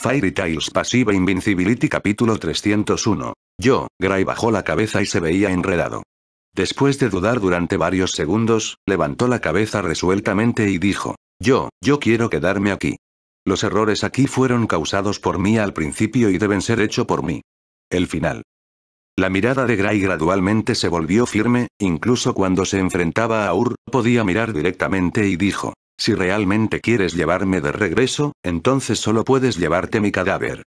Fairy Tales Pasiva Invincibility capítulo 301. Yo, Gray bajó la cabeza y se veía enredado. Después de dudar durante varios segundos, levantó la cabeza resueltamente y dijo, yo, yo quiero quedarme aquí. Los errores aquí fueron causados por mí al principio y deben ser hechos por mí. El final. La mirada de Gray gradualmente se volvió firme, incluso cuando se enfrentaba a Ur, podía mirar directamente y dijo, si realmente quieres llevarme de regreso, entonces solo puedes llevarte mi cadáver.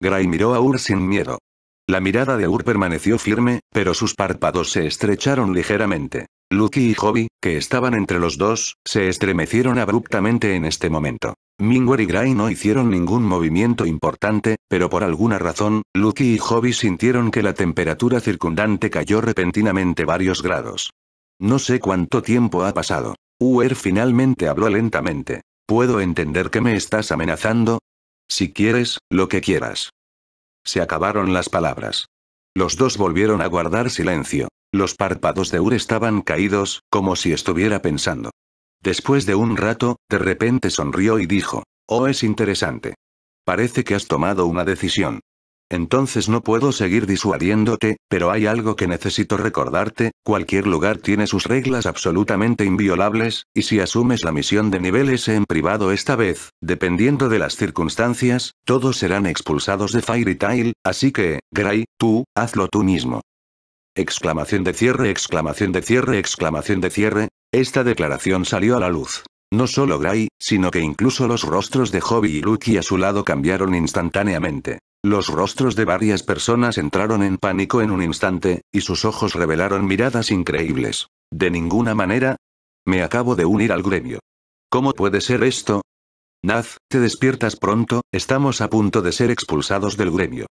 Gray miró a Ur sin miedo. La mirada de Ur permaneció firme, pero sus párpados se estrecharon ligeramente. Lucky y Hobby, que estaban entre los dos, se estremecieron abruptamente en este momento. Mingwer y Gray no hicieron ningún movimiento importante, pero por alguna razón, Lucky y Hobby sintieron que la temperatura circundante cayó repentinamente varios grados. No sé cuánto tiempo ha pasado. Uer finalmente habló lentamente. ¿Puedo entender que me estás amenazando? Si quieres, lo que quieras. Se acabaron las palabras. Los dos volvieron a guardar silencio. Los párpados de Ur estaban caídos, como si estuviera pensando. Después de un rato, de repente sonrió y dijo, Oh, es interesante. Parece que has tomado una decisión. Entonces no puedo seguir disuadiéndote, pero hay algo que necesito recordarte, cualquier lugar tiene sus reglas absolutamente inviolables, y si asumes la misión de nivel S en privado esta vez, dependiendo de las circunstancias, todos serán expulsados de Fairy Tail, así que, Gray, tú, hazlo tú mismo. Exclamación de cierre, exclamación de cierre, exclamación de cierre, esta declaración salió a la luz. No solo Gray, sino que incluso los rostros de Hobby y Lucky a su lado cambiaron instantáneamente. Los rostros de varias personas entraron en pánico en un instante, y sus ojos revelaron miradas increíbles. De ninguna manera. Me acabo de unir al gremio. ¿Cómo puede ser esto? Naz, te despiertas pronto, estamos a punto de ser expulsados del gremio.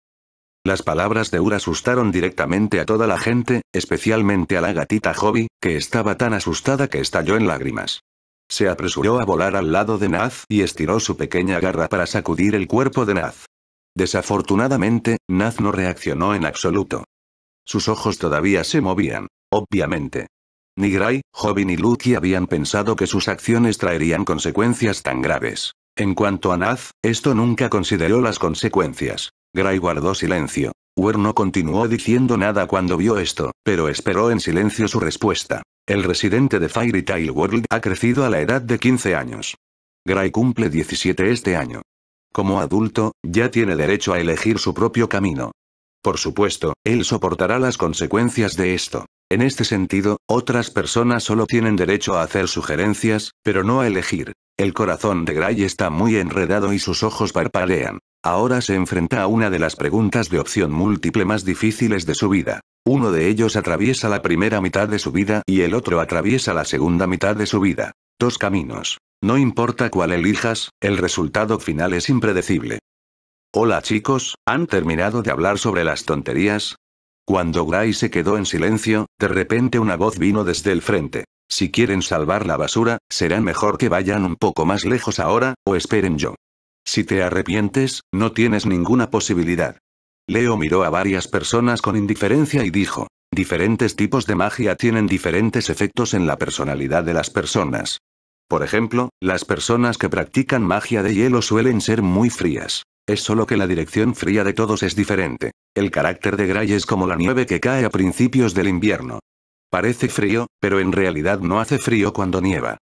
Las palabras de Ur asustaron directamente a toda la gente, especialmente a la gatita Hobby, que estaba tan asustada que estalló en lágrimas. Se apresuró a volar al lado de Naz y estiró su pequeña garra para sacudir el cuerpo de Naz. Desafortunadamente, Naz no reaccionó en absoluto. Sus ojos todavía se movían, obviamente. Ni Gray, Jobin y Lucky habían pensado que sus acciones traerían consecuencias tan graves. En cuanto a Naz, esto nunca consideró las consecuencias. Gray guardó silencio. Wer no continuó diciendo nada cuando vio esto, pero esperó en silencio su respuesta. El residente de Fairy Tail World ha crecido a la edad de 15 años. Gray cumple 17 este año. Como adulto, ya tiene derecho a elegir su propio camino. Por supuesto, él soportará las consecuencias de esto. En este sentido, otras personas solo tienen derecho a hacer sugerencias, pero no a elegir. El corazón de Gray está muy enredado y sus ojos parpadean. Ahora se enfrenta a una de las preguntas de opción múltiple más difíciles de su vida. Uno de ellos atraviesa la primera mitad de su vida y el otro atraviesa la segunda mitad de su vida. Dos caminos. No importa cuál elijas, el resultado final es impredecible. Hola chicos, ¿han terminado de hablar sobre las tonterías? Cuando Gray se quedó en silencio, de repente una voz vino desde el frente. Si quieren salvar la basura, será mejor que vayan un poco más lejos ahora, o esperen yo. Si te arrepientes, no tienes ninguna posibilidad. Leo miró a varias personas con indiferencia y dijo, diferentes tipos de magia tienen diferentes efectos en la personalidad de las personas. Por ejemplo, las personas que practican magia de hielo suelen ser muy frías. Es solo que la dirección fría de todos es diferente. El carácter de Gray es como la nieve que cae a principios del invierno. Parece frío, pero en realidad no hace frío cuando nieva.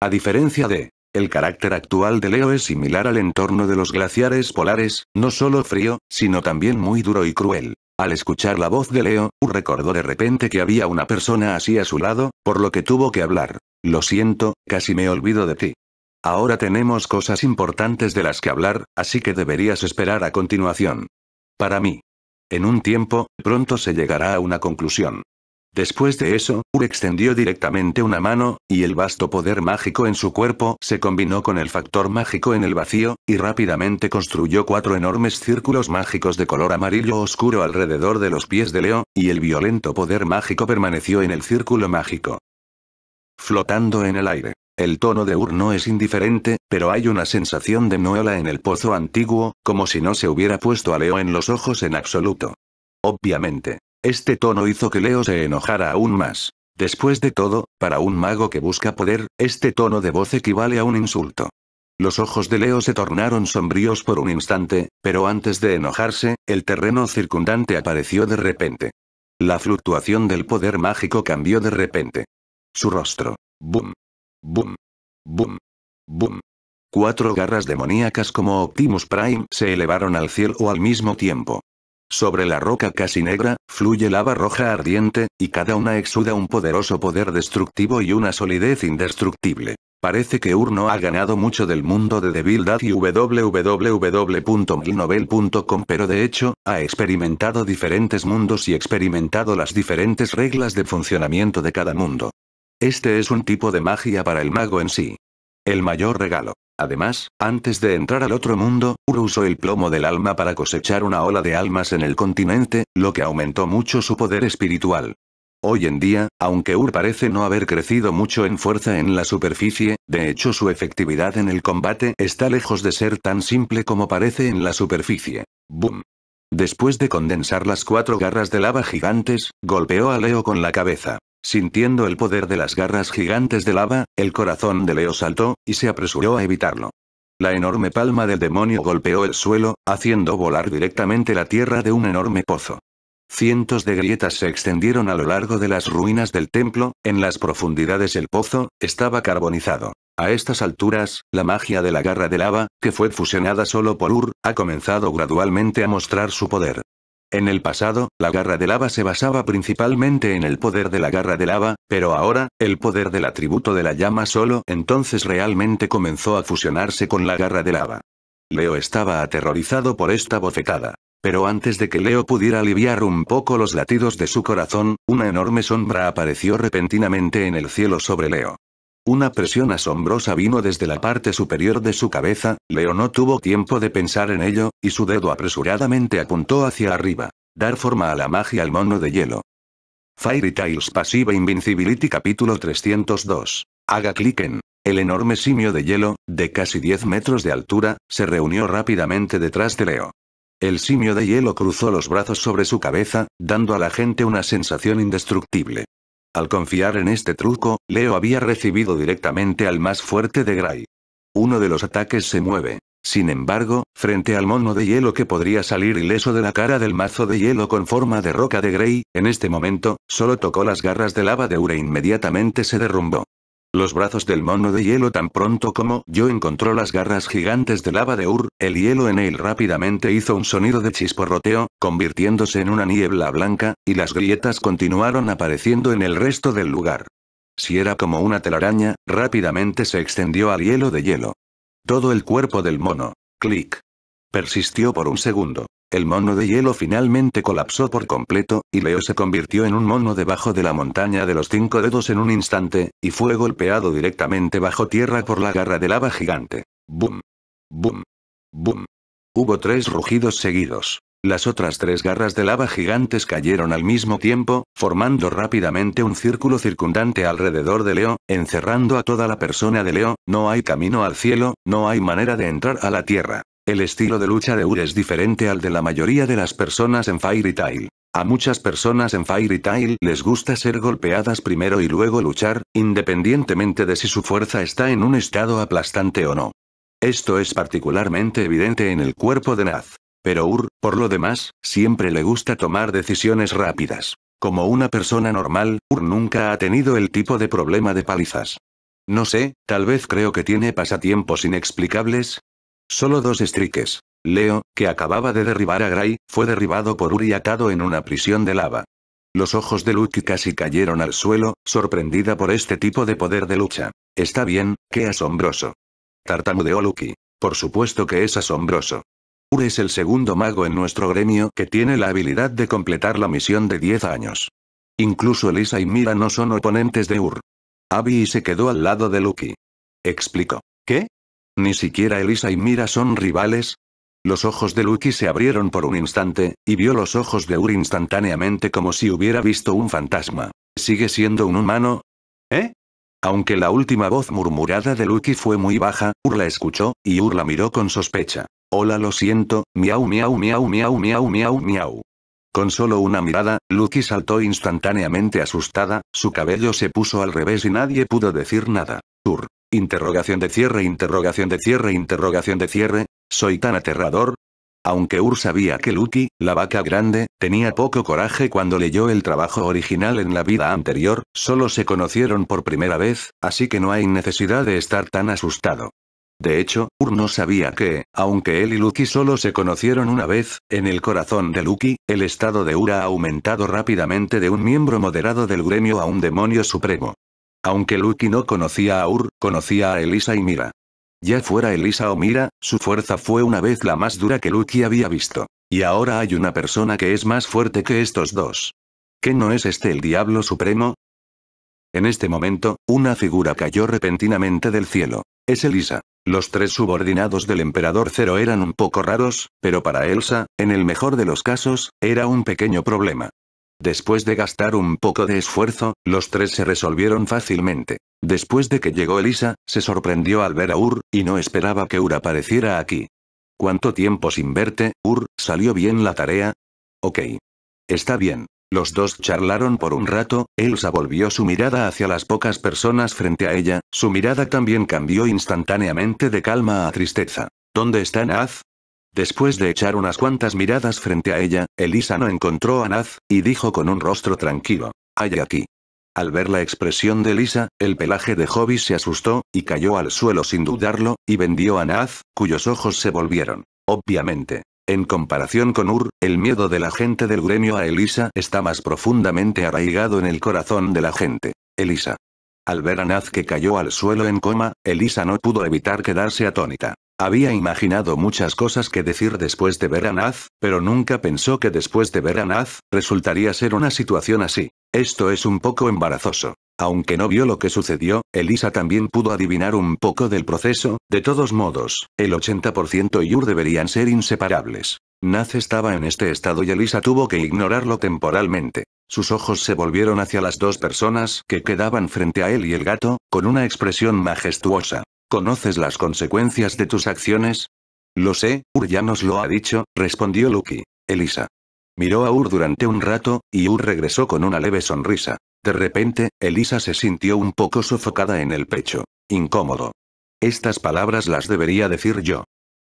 A diferencia de, el carácter actual de Leo es similar al entorno de los glaciares polares, no solo frío, sino también muy duro y cruel. Al escuchar la voz de Leo, U recordó de repente que había una persona así a su lado, por lo que tuvo que hablar. Lo siento, casi me olvido de ti. Ahora tenemos cosas importantes de las que hablar, así que deberías esperar a continuación. Para mí. En un tiempo, pronto se llegará a una conclusión. Después de eso, Ur extendió directamente una mano, y el vasto poder mágico en su cuerpo se combinó con el factor mágico en el vacío, y rápidamente construyó cuatro enormes círculos mágicos de color amarillo oscuro alrededor de los pies de Leo, y el violento poder mágico permaneció en el círculo mágico flotando en el aire. El tono de Ur no es indiferente, pero hay una sensación de nuela en el pozo antiguo, como si no se hubiera puesto a Leo en los ojos en absoluto. Obviamente. Este tono hizo que Leo se enojara aún más. Después de todo, para un mago que busca poder, este tono de voz equivale a un insulto. Los ojos de Leo se tornaron sombríos por un instante, pero antes de enojarse, el terreno circundante apareció de repente. La fluctuación del poder mágico cambió de repente. Su rostro. Boom. Boom. Boom. Boom. Cuatro garras demoníacas como Optimus Prime se elevaron al cielo al mismo tiempo. Sobre la roca casi negra, fluye lava roja ardiente, y cada una exuda un poderoso poder destructivo y una solidez indestructible. Parece que Urno ha ganado mucho del mundo de debilidad y www.milnovel.com pero de hecho, ha experimentado diferentes mundos y experimentado las diferentes reglas de funcionamiento de cada mundo. Este es un tipo de magia para el mago en sí. El mayor regalo. Además, antes de entrar al otro mundo, Ur usó el plomo del alma para cosechar una ola de almas en el continente, lo que aumentó mucho su poder espiritual. Hoy en día, aunque Ur parece no haber crecido mucho en fuerza en la superficie, de hecho su efectividad en el combate está lejos de ser tan simple como parece en la superficie. Boom. Después de condensar las cuatro garras de lava gigantes, golpeó a Leo con la cabeza. Sintiendo el poder de las garras gigantes de lava, el corazón de Leo saltó, y se apresuró a evitarlo. La enorme palma del demonio golpeó el suelo, haciendo volar directamente la tierra de un enorme pozo. Cientos de grietas se extendieron a lo largo de las ruinas del templo, en las profundidades el pozo, estaba carbonizado. A estas alturas, la magia de la garra de lava, que fue fusionada solo por Ur, ha comenzado gradualmente a mostrar su poder. En el pasado, la garra de lava se basaba principalmente en el poder de la garra de lava, pero ahora, el poder del atributo de la llama solo entonces realmente comenzó a fusionarse con la garra de lava. Leo estaba aterrorizado por esta bofetada. Pero antes de que Leo pudiera aliviar un poco los latidos de su corazón, una enorme sombra apareció repentinamente en el cielo sobre Leo. Una presión asombrosa vino desde la parte superior de su cabeza, Leo no tuvo tiempo de pensar en ello, y su dedo apresuradamente apuntó hacia arriba. Dar forma a la magia al mono de hielo. Fairy Tails Pasiva Invincibility Capítulo 302. Haga clic en. El enorme simio de hielo, de casi 10 metros de altura, se reunió rápidamente detrás de Leo. El simio de hielo cruzó los brazos sobre su cabeza, dando a la gente una sensación indestructible. Al confiar en este truco, Leo había recibido directamente al más fuerte de Gray. Uno de los ataques se mueve. Sin embargo, frente al mono de hielo que podría salir ileso de la cara del mazo de hielo con forma de roca de Grey, en este momento, solo tocó las garras de lava de Ure e inmediatamente se derrumbó. Los brazos del mono de hielo tan pronto como yo encontró las garras gigantes de lava de Ur, el hielo en él rápidamente hizo un sonido de chisporroteo, convirtiéndose en una niebla blanca, y las grietas continuaron apareciendo en el resto del lugar. Si era como una telaraña, rápidamente se extendió al hielo de hielo. Todo el cuerpo del mono. Clic. Persistió por un segundo. El mono de hielo finalmente colapsó por completo, y Leo se convirtió en un mono debajo de la montaña de los cinco dedos en un instante, y fue golpeado directamente bajo tierra por la garra de lava gigante. ¡Bum! ¡Bum! ¡Bum! Hubo tres rugidos seguidos. Las otras tres garras de lava gigantes cayeron al mismo tiempo, formando rápidamente un círculo circundante alrededor de Leo, encerrando a toda la persona de Leo, no hay camino al cielo, no hay manera de entrar a la tierra. El estilo de lucha de Ur es diferente al de la mayoría de las personas en Fairy Tail. A muchas personas en Fairy Tail les gusta ser golpeadas primero y luego luchar, independientemente de si su fuerza está en un estado aplastante o no. Esto es particularmente evidente en el cuerpo de Naz. Pero Ur, por lo demás, siempre le gusta tomar decisiones rápidas. Como una persona normal, Ur nunca ha tenido el tipo de problema de palizas. No sé, tal vez creo que tiene pasatiempos inexplicables, Solo dos strikes. Leo, que acababa de derribar a Gray, fue derribado por Uri atado en una prisión de lava. Los ojos de Luki casi cayeron al suelo, sorprendida por este tipo de poder de lucha. Está bien, qué asombroso. Tartamudeó Lucky. Por supuesto que es asombroso. Uri es el segundo mago en nuestro gremio que tiene la habilidad de completar la misión de 10 años. Incluso Elisa y Mira no son oponentes de Ur. Abby se quedó al lado de Lucky. Explicó. ¿Qué? Ni siquiera Elisa y Mira son rivales. Los ojos de Lucky se abrieron por un instante, y vio los ojos de Ur instantáneamente como si hubiera visto un fantasma. ¿Sigue siendo un humano? ¿Eh? Aunque la última voz murmurada de Lucky fue muy baja, Ur la escuchó, y Ur la miró con sospecha. Hola lo siento, miau miau miau miau miau miau miau. Con solo una mirada, Lucky saltó instantáneamente asustada, su cabello se puso al revés y nadie pudo decir nada. Ur. Interrogación de cierre, interrogación de cierre, interrogación de cierre, soy tan aterrador. Aunque Ur sabía que Lucky, la vaca grande, tenía poco coraje cuando leyó el trabajo original en la vida anterior, solo se conocieron por primera vez, así que no hay necesidad de estar tan asustado. De hecho, Ur no sabía que, aunque él y Luki solo se conocieron una vez, en el corazón de Luki, el estado de Ur ha aumentado rápidamente de un miembro moderado del gremio a un demonio supremo. Aunque Lucky no conocía a Ur, conocía a Elisa y Mira. Ya fuera Elisa o Mira, su fuerza fue una vez la más dura que Lucky había visto. Y ahora hay una persona que es más fuerte que estos dos. ¿Qué no es este el diablo supremo? En este momento, una figura cayó repentinamente del cielo. Es Elisa. Los tres subordinados del emperador Cero eran un poco raros, pero para Elsa, en el mejor de los casos, era un pequeño problema. Después de gastar un poco de esfuerzo, los tres se resolvieron fácilmente. Después de que llegó Elisa, se sorprendió al ver a Ur, y no esperaba que Ur apareciera aquí. ¿Cuánto tiempo sin verte, Ur? ¿Salió bien la tarea? Ok. Está bien. Los dos charlaron por un rato, Elsa volvió su mirada hacia las pocas personas frente a ella, su mirada también cambió instantáneamente de calma a tristeza. ¿Dónde está Naz? Después de echar unas cuantas miradas frente a ella, Elisa no encontró a Naz, y dijo con un rostro tranquilo. Hay aquí. Al ver la expresión de Elisa, el pelaje de Hobby se asustó, y cayó al suelo sin dudarlo, y vendió a Naz, cuyos ojos se volvieron. Obviamente. En comparación con Ur, el miedo de la gente del gremio a Elisa está más profundamente arraigado en el corazón de la gente. Elisa. Al ver a Naz que cayó al suelo en coma, Elisa no pudo evitar quedarse atónita. Había imaginado muchas cosas que decir después de ver a Naz, pero nunca pensó que después de ver a Naz, resultaría ser una situación así. Esto es un poco embarazoso. Aunque no vio lo que sucedió, Elisa también pudo adivinar un poco del proceso, de todos modos, el 80% y Ur deberían ser inseparables. Naz estaba en este estado y Elisa tuvo que ignorarlo temporalmente. Sus ojos se volvieron hacia las dos personas que quedaban frente a él y el gato, con una expresión majestuosa. ¿Conoces las consecuencias de tus acciones? Lo sé, Ur ya nos lo ha dicho, respondió Lucky. Elisa. Miró a Ur durante un rato, y Ur regresó con una leve sonrisa. De repente, Elisa se sintió un poco sofocada en el pecho. Incómodo. Estas palabras las debería decir yo.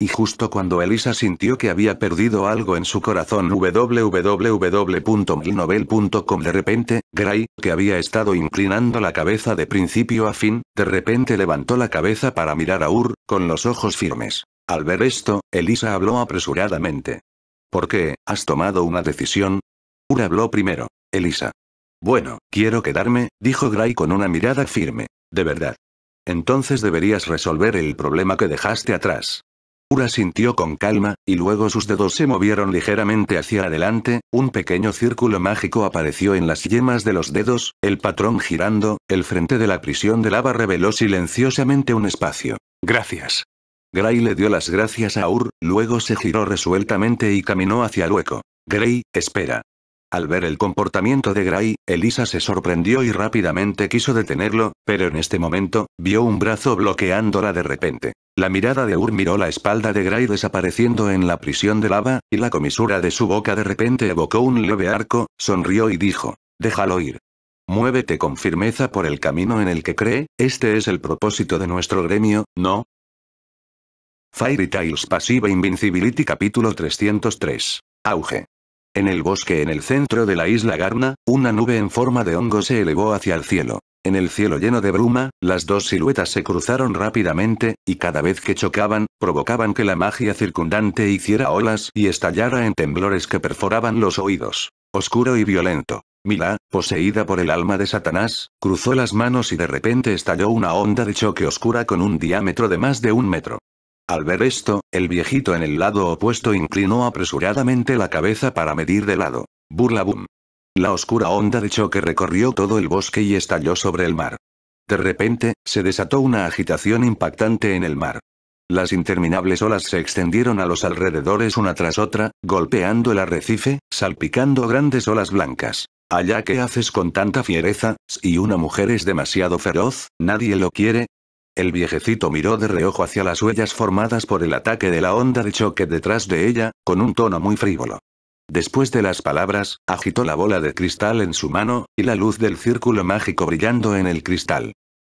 Y justo cuando Elisa sintió que había perdido algo en su corazón www.milnovel.com de repente, Gray, que había estado inclinando la cabeza de principio a fin, de repente levantó la cabeza para mirar a Ur, con los ojos firmes. Al ver esto, Elisa habló apresuradamente. ¿Por qué? ¿Has tomado una decisión? Ur habló primero. Elisa. Bueno, quiero quedarme, dijo Gray con una mirada firme. De verdad. Entonces deberías resolver el problema que dejaste atrás. Ura sintió con calma, y luego sus dedos se movieron ligeramente hacia adelante, un pequeño círculo mágico apareció en las yemas de los dedos, el patrón girando, el frente de la prisión de lava reveló silenciosamente un espacio. Gracias. Gray le dio las gracias a Ur, luego se giró resueltamente y caminó hacia el hueco. Gray, espera. Al ver el comportamiento de Gray, Elisa se sorprendió y rápidamente quiso detenerlo, pero en este momento, vio un brazo bloqueándola de repente. La mirada de Ur miró la espalda de Gray desapareciendo en la prisión de lava, y la comisura de su boca de repente evocó un leve arco, sonrió y dijo, déjalo ir. Muévete con firmeza por el camino en el que cree, este es el propósito de nuestro gremio, ¿no? Fairy Pasiva Invincibility capítulo 303. Auge. En el bosque en el centro de la isla Garna, una nube en forma de hongo se elevó hacia el cielo. En el cielo lleno de bruma, las dos siluetas se cruzaron rápidamente, y cada vez que chocaban, provocaban que la magia circundante hiciera olas y estallara en temblores que perforaban los oídos. Oscuro y violento. Mila, poseída por el alma de Satanás, cruzó las manos y de repente estalló una onda de choque oscura con un diámetro de más de un metro. Al ver esto, el viejito en el lado opuesto inclinó apresuradamente la cabeza para medir de lado. Burla boom. La oscura onda de choque recorrió todo el bosque y estalló sobre el mar. De repente, se desató una agitación impactante en el mar. Las interminables olas se extendieron a los alrededores una tras otra, golpeando el arrecife, salpicando grandes olas blancas. Allá que haces con tanta fiereza, si una mujer es demasiado feroz, nadie lo quiere, el viejecito miró de reojo hacia las huellas formadas por el ataque de la onda de choque detrás de ella, con un tono muy frívolo. Después de las palabras, agitó la bola de cristal en su mano, y la luz del círculo mágico brillando en el cristal.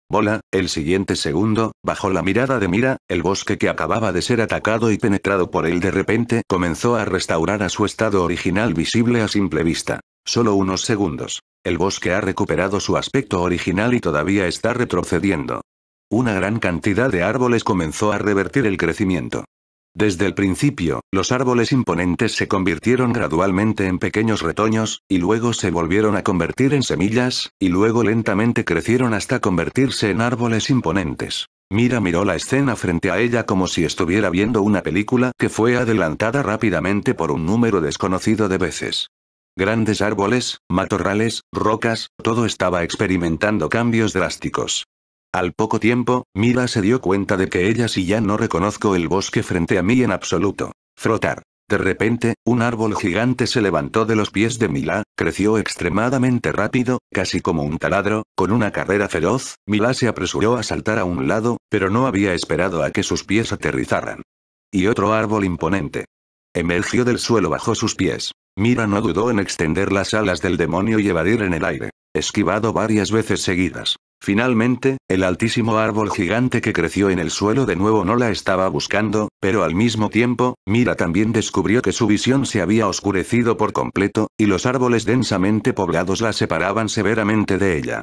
Bola, el siguiente segundo, bajo la mirada de Mira, el bosque que acababa de ser atacado y penetrado por él de repente comenzó a restaurar a su estado original visible a simple vista. Solo unos segundos. El bosque ha recuperado su aspecto original y todavía está retrocediendo. Una gran cantidad de árboles comenzó a revertir el crecimiento. Desde el principio, los árboles imponentes se convirtieron gradualmente en pequeños retoños, y luego se volvieron a convertir en semillas, y luego lentamente crecieron hasta convertirse en árboles imponentes. Mira miró la escena frente a ella como si estuviera viendo una película que fue adelantada rápidamente por un número desconocido de veces. Grandes árboles, matorrales, rocas, todo estaba experimentando cambios drásticos. Al poco tiempo, Mila se dio cuenta de que ella sí ya no reconozco el bosque frente a mí en absoluto. Frotar. De repente, un árbol gigante se levantó de los pies de Mila, creció extremadamente rápido, casi como un taladro, con una carrera feroz, Mila se apresuró a saltar a un lado, pero no había esperado a que sus pies aterrizaran. Y otro árbol imponente. Emergió del suelo bajo sus pies. Mila no dudó en extender las alas del demonio y evadir en el aire, esquivado varias veces seguidas. Finalmente, el altísimo árbol gigante que creció en el suelo de nuevo no la estaba buscando, pero al mismo tiempo, Mira también descubrió que su visión se había oscurecido por completo, y los árboles densamente poblados la separaban severamente de ella.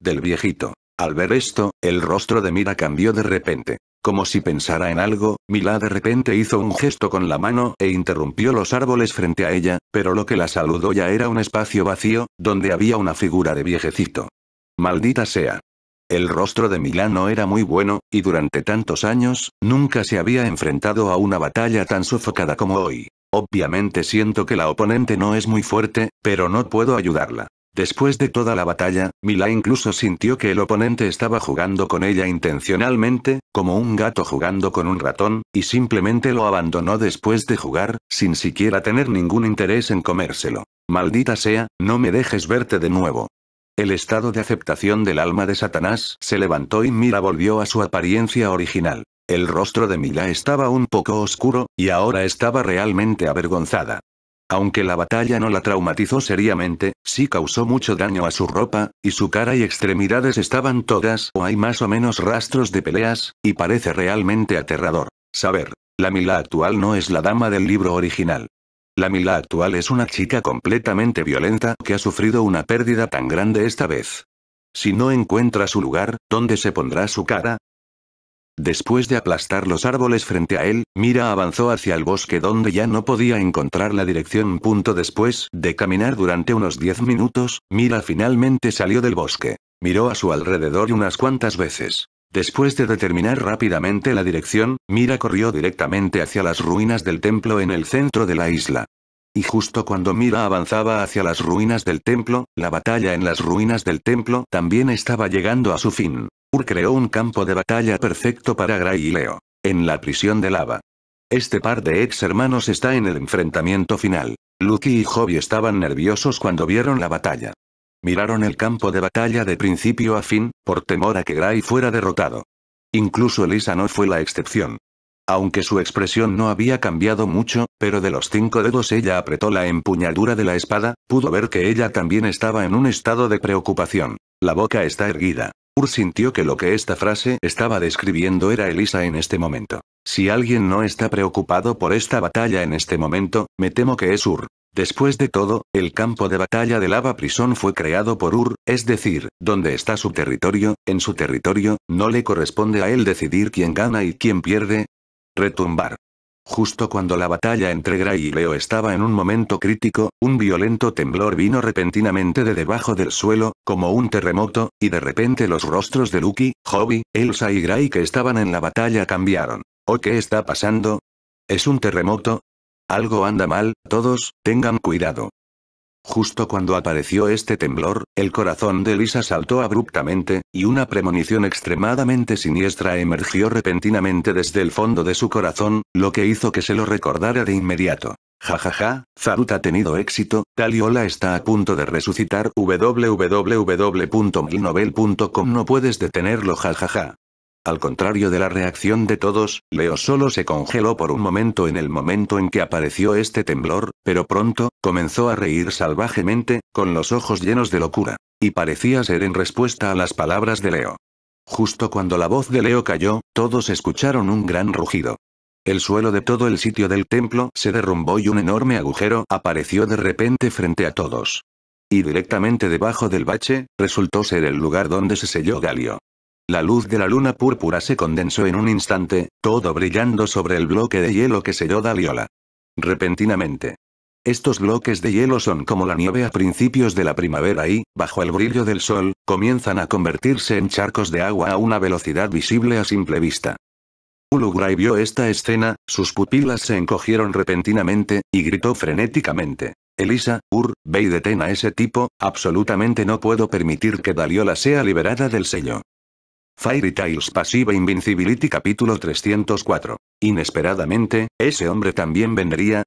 Del viejito. Al ver esto, el rostro de Mira cambió de repente. Como si pensara en algo, Mila de repente hizo un gesto con la mano e interrumpió los árboles frente a ella, pero lo que la saludó ya era un espacio vacío, donde había una figura de viejecito. Maldita sea. El rostro de no era muy bueno, y durante tantos años, nunca se había enfrentado a una batalla tan sofocada como hoy. Obviamente siento que la oponente no es muy fuerte, pero no puedo ayudarla. Después de toda la batalla, Mila incluso sintió que el oponente estaba jugando con ella intencionalmente, como un gato jugando con un ratón, y simplemente lo abandonó después de jugar, sin siquiera tener ningún interés en comérselo. Maldita sea, no me dejes verte de nuevo. El estado de aceptación del alma de Satanás se levantó y Mila volvió a su apariencia original. El rostro de Mila estaba un poco oscuro, y ahora estaba realmente avergonzada. Aunque la batalla no la traumatizó seriamente, sí causó mucho daño a su ropa, y su cara y extremidades estaban todas o hay más o menos rastros de peleas, y parece realmente aterrador. Saber. La Mila actual no es la dama del libro original. La Mila actual es una chica completamente violenta que ha sufrido una pérdida tan grande esta vez. Si no encuentra su lugar, ¿dónde se pondrá su cara? Después de aplastar los árboles frente a él, Mira avanzó hacia el bosque donde ya no podía encontrar la dirección. Punto después de caminar durante unos 10 minutos, Mira finalmente salió del bosque. Miró a su alrededor unas cuantas veces. Después de determinar rápidamente la dirección, Mira corrió directamente hacia las ruinas del templo en el centro de la isla. Y justo cuando Mira avanzaba hacia las ruinas del templo, la batalla en las ruinas del templo también estaba llegando a su fin. Ur creó un campo de batalla perfecto para Gray y Leo. En la prisión de lava. Este par de ex hermanos está en el enfrentamiento final. Lucky y Joby estaban nerviosos cuando vieron la batalla. Miraron el campo de batalla de principio a fin, por temor a que Gray fuera derrotado. Incluso Elisa no fue la excepción. Aunque su expresión no había cambiado mucho, pero de los cinco dedos ella apretó la empuñadura de la espada, pudo ver que ella también estaba en un estado de preocupación. La boca está erguida. Ur sintió que lo que esta frase estaba describiendo era Elisa en este momento. Si alguien no está preocupado por esta batalla en este momento, me temo que es Ur. Después de todo, el campo de batalla de Lava Prison fue creado por Ur, es decir, donde está su territorio, en su territorio, no le corresponde a él decidir quién gana y quién pierde. Retumbar. Justo cuando la batalla entre Gray y Leo estaba en un momento crítico, un violento temblor vino repentinamente de debajo del suelo, como un terremoto, y de repente los rostros de Lucky, Hobby, Elsa y Gray que estaban en la batalla cambiaron. ¿O qué está pasando? ¿Es un terremoto? Algo anda mal, todos, tengan cuidado. Justo cuando apareció este temblor, el corazón de Lisa saltó abruptamente, y una premonición extremadamente siniestra emergió repentinamente desde el fondo de su corazón, lo que hizo que se lo recordara de inmediato. Jajaja, ja, Zarut ha tenido éxito, Taliola está a punto de resucitar www.milnovel.com No puedes detenerlo jajaja. Al contrario de la reacción de todos, Leo solo se congeló por un momento en el momento en que apareció este temblor, pero pronto, comenzó a reír salvajemente, con los ojos llenos de locura. Y parecía ser en respuesta a las palabras de Leo. Justo cuando la voz de Leo cayó, todos escucharon un gran rugido. El suelo de todo el sitio del templo se derrumbó y un enorme agujero apareció de repente frente a todos. Y directamente debajo del bache, resultó ser el lugar donde se selló Galio. La luz de la luna púrpura se condensó en un instante, todo brillando sobre el bloque de hielo que selló Daliola. Repentinamente. Estos bloques de hielo son como la nieve a principios de la primavera y, bajo el brillo del sol, comienzan a convertirse en charcos de agua a una velocidad visible a simple vista. Ulugray vio esta escena, sus pupilas se encogieron repentinamente, y gritó frenéticamente. Elisa, Ur, ve y detén a ese tipo, absolutamente no puedo permitir que Daliola sea liberada del sello. Fairy Tales Pasiva Invincibility capítulo 304. Inesperadamente, ese hombre también vendría.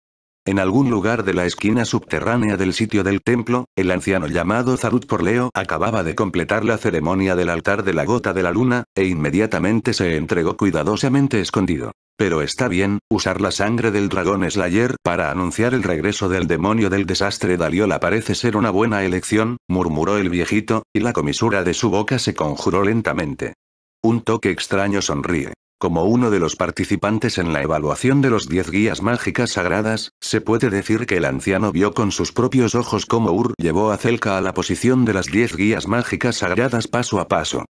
En algún lugar de la esquina subterránea del sitio del templo, el anciano llamado Zarut Leo acababa de completar la ceremonia del altar de la gota de la luna, e inmediatamente se entregó cuidadosamente escondido. Pero está bien, usar la sangre del dragón Slayer para anunciar el regreso del demonio del desastre Daliola parece ser una buena elección, murmuró el viejito, y la comisura de su boca se conjuró lentamente. Un toque extraño sonríe. Como uno de los participantes en la evaluación de los diez guías mágicas sagradas, se puede decir que el anciano vio con sus propios ojos cómo Ur llevó a Celka a la posición de las diez guías mágicas sagradas paso a paso.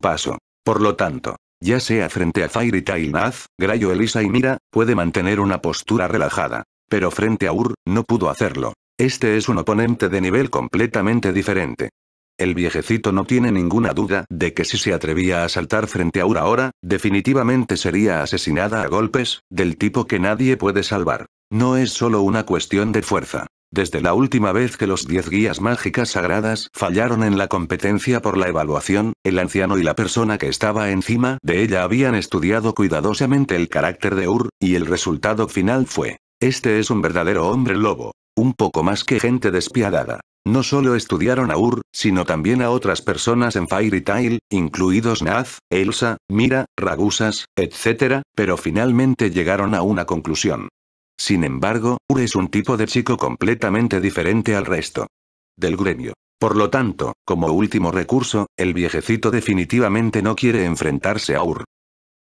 Paso. Por lo tanto, ya sea frente a Fairy Tail Grayo Elisa y Mira, puede mantener una postura relajada. Pero frente a Ur, no pudo hacerlo. Este es un oponente de nivel completamente diferente. El viejecito no tiene ninguna duda de que si se atrevía a saltar frente a Ur ahora, definitivamente sería asesinada a golpes, del tipo que nadie puede salvar. No es solo una cuestión de fuerza. Desde la última vez que los 10 guías mágicas sagradas fallaron en la competencia por la evaluación, el anciano y la persona que estaba encima de ella habían estudiado cuidadosamente el carácter de Ur, y el resultado final fue. Este es un verdadero hombre lobo. Un poco más que gente despiadada. No solo estudiaron a Ur, sino también a otras personas en Fairy Tail, incluidos Naz, Elsa, Mira, Ragusas, etc., pero finalmente llegaron a una conclusión. Sin embargo, Ur es un tipo de chico completamente diferente al resto del gremio. Por lo tanto, como último recurso, el viejecito definitivamente no quiere enfrentarse a Ur.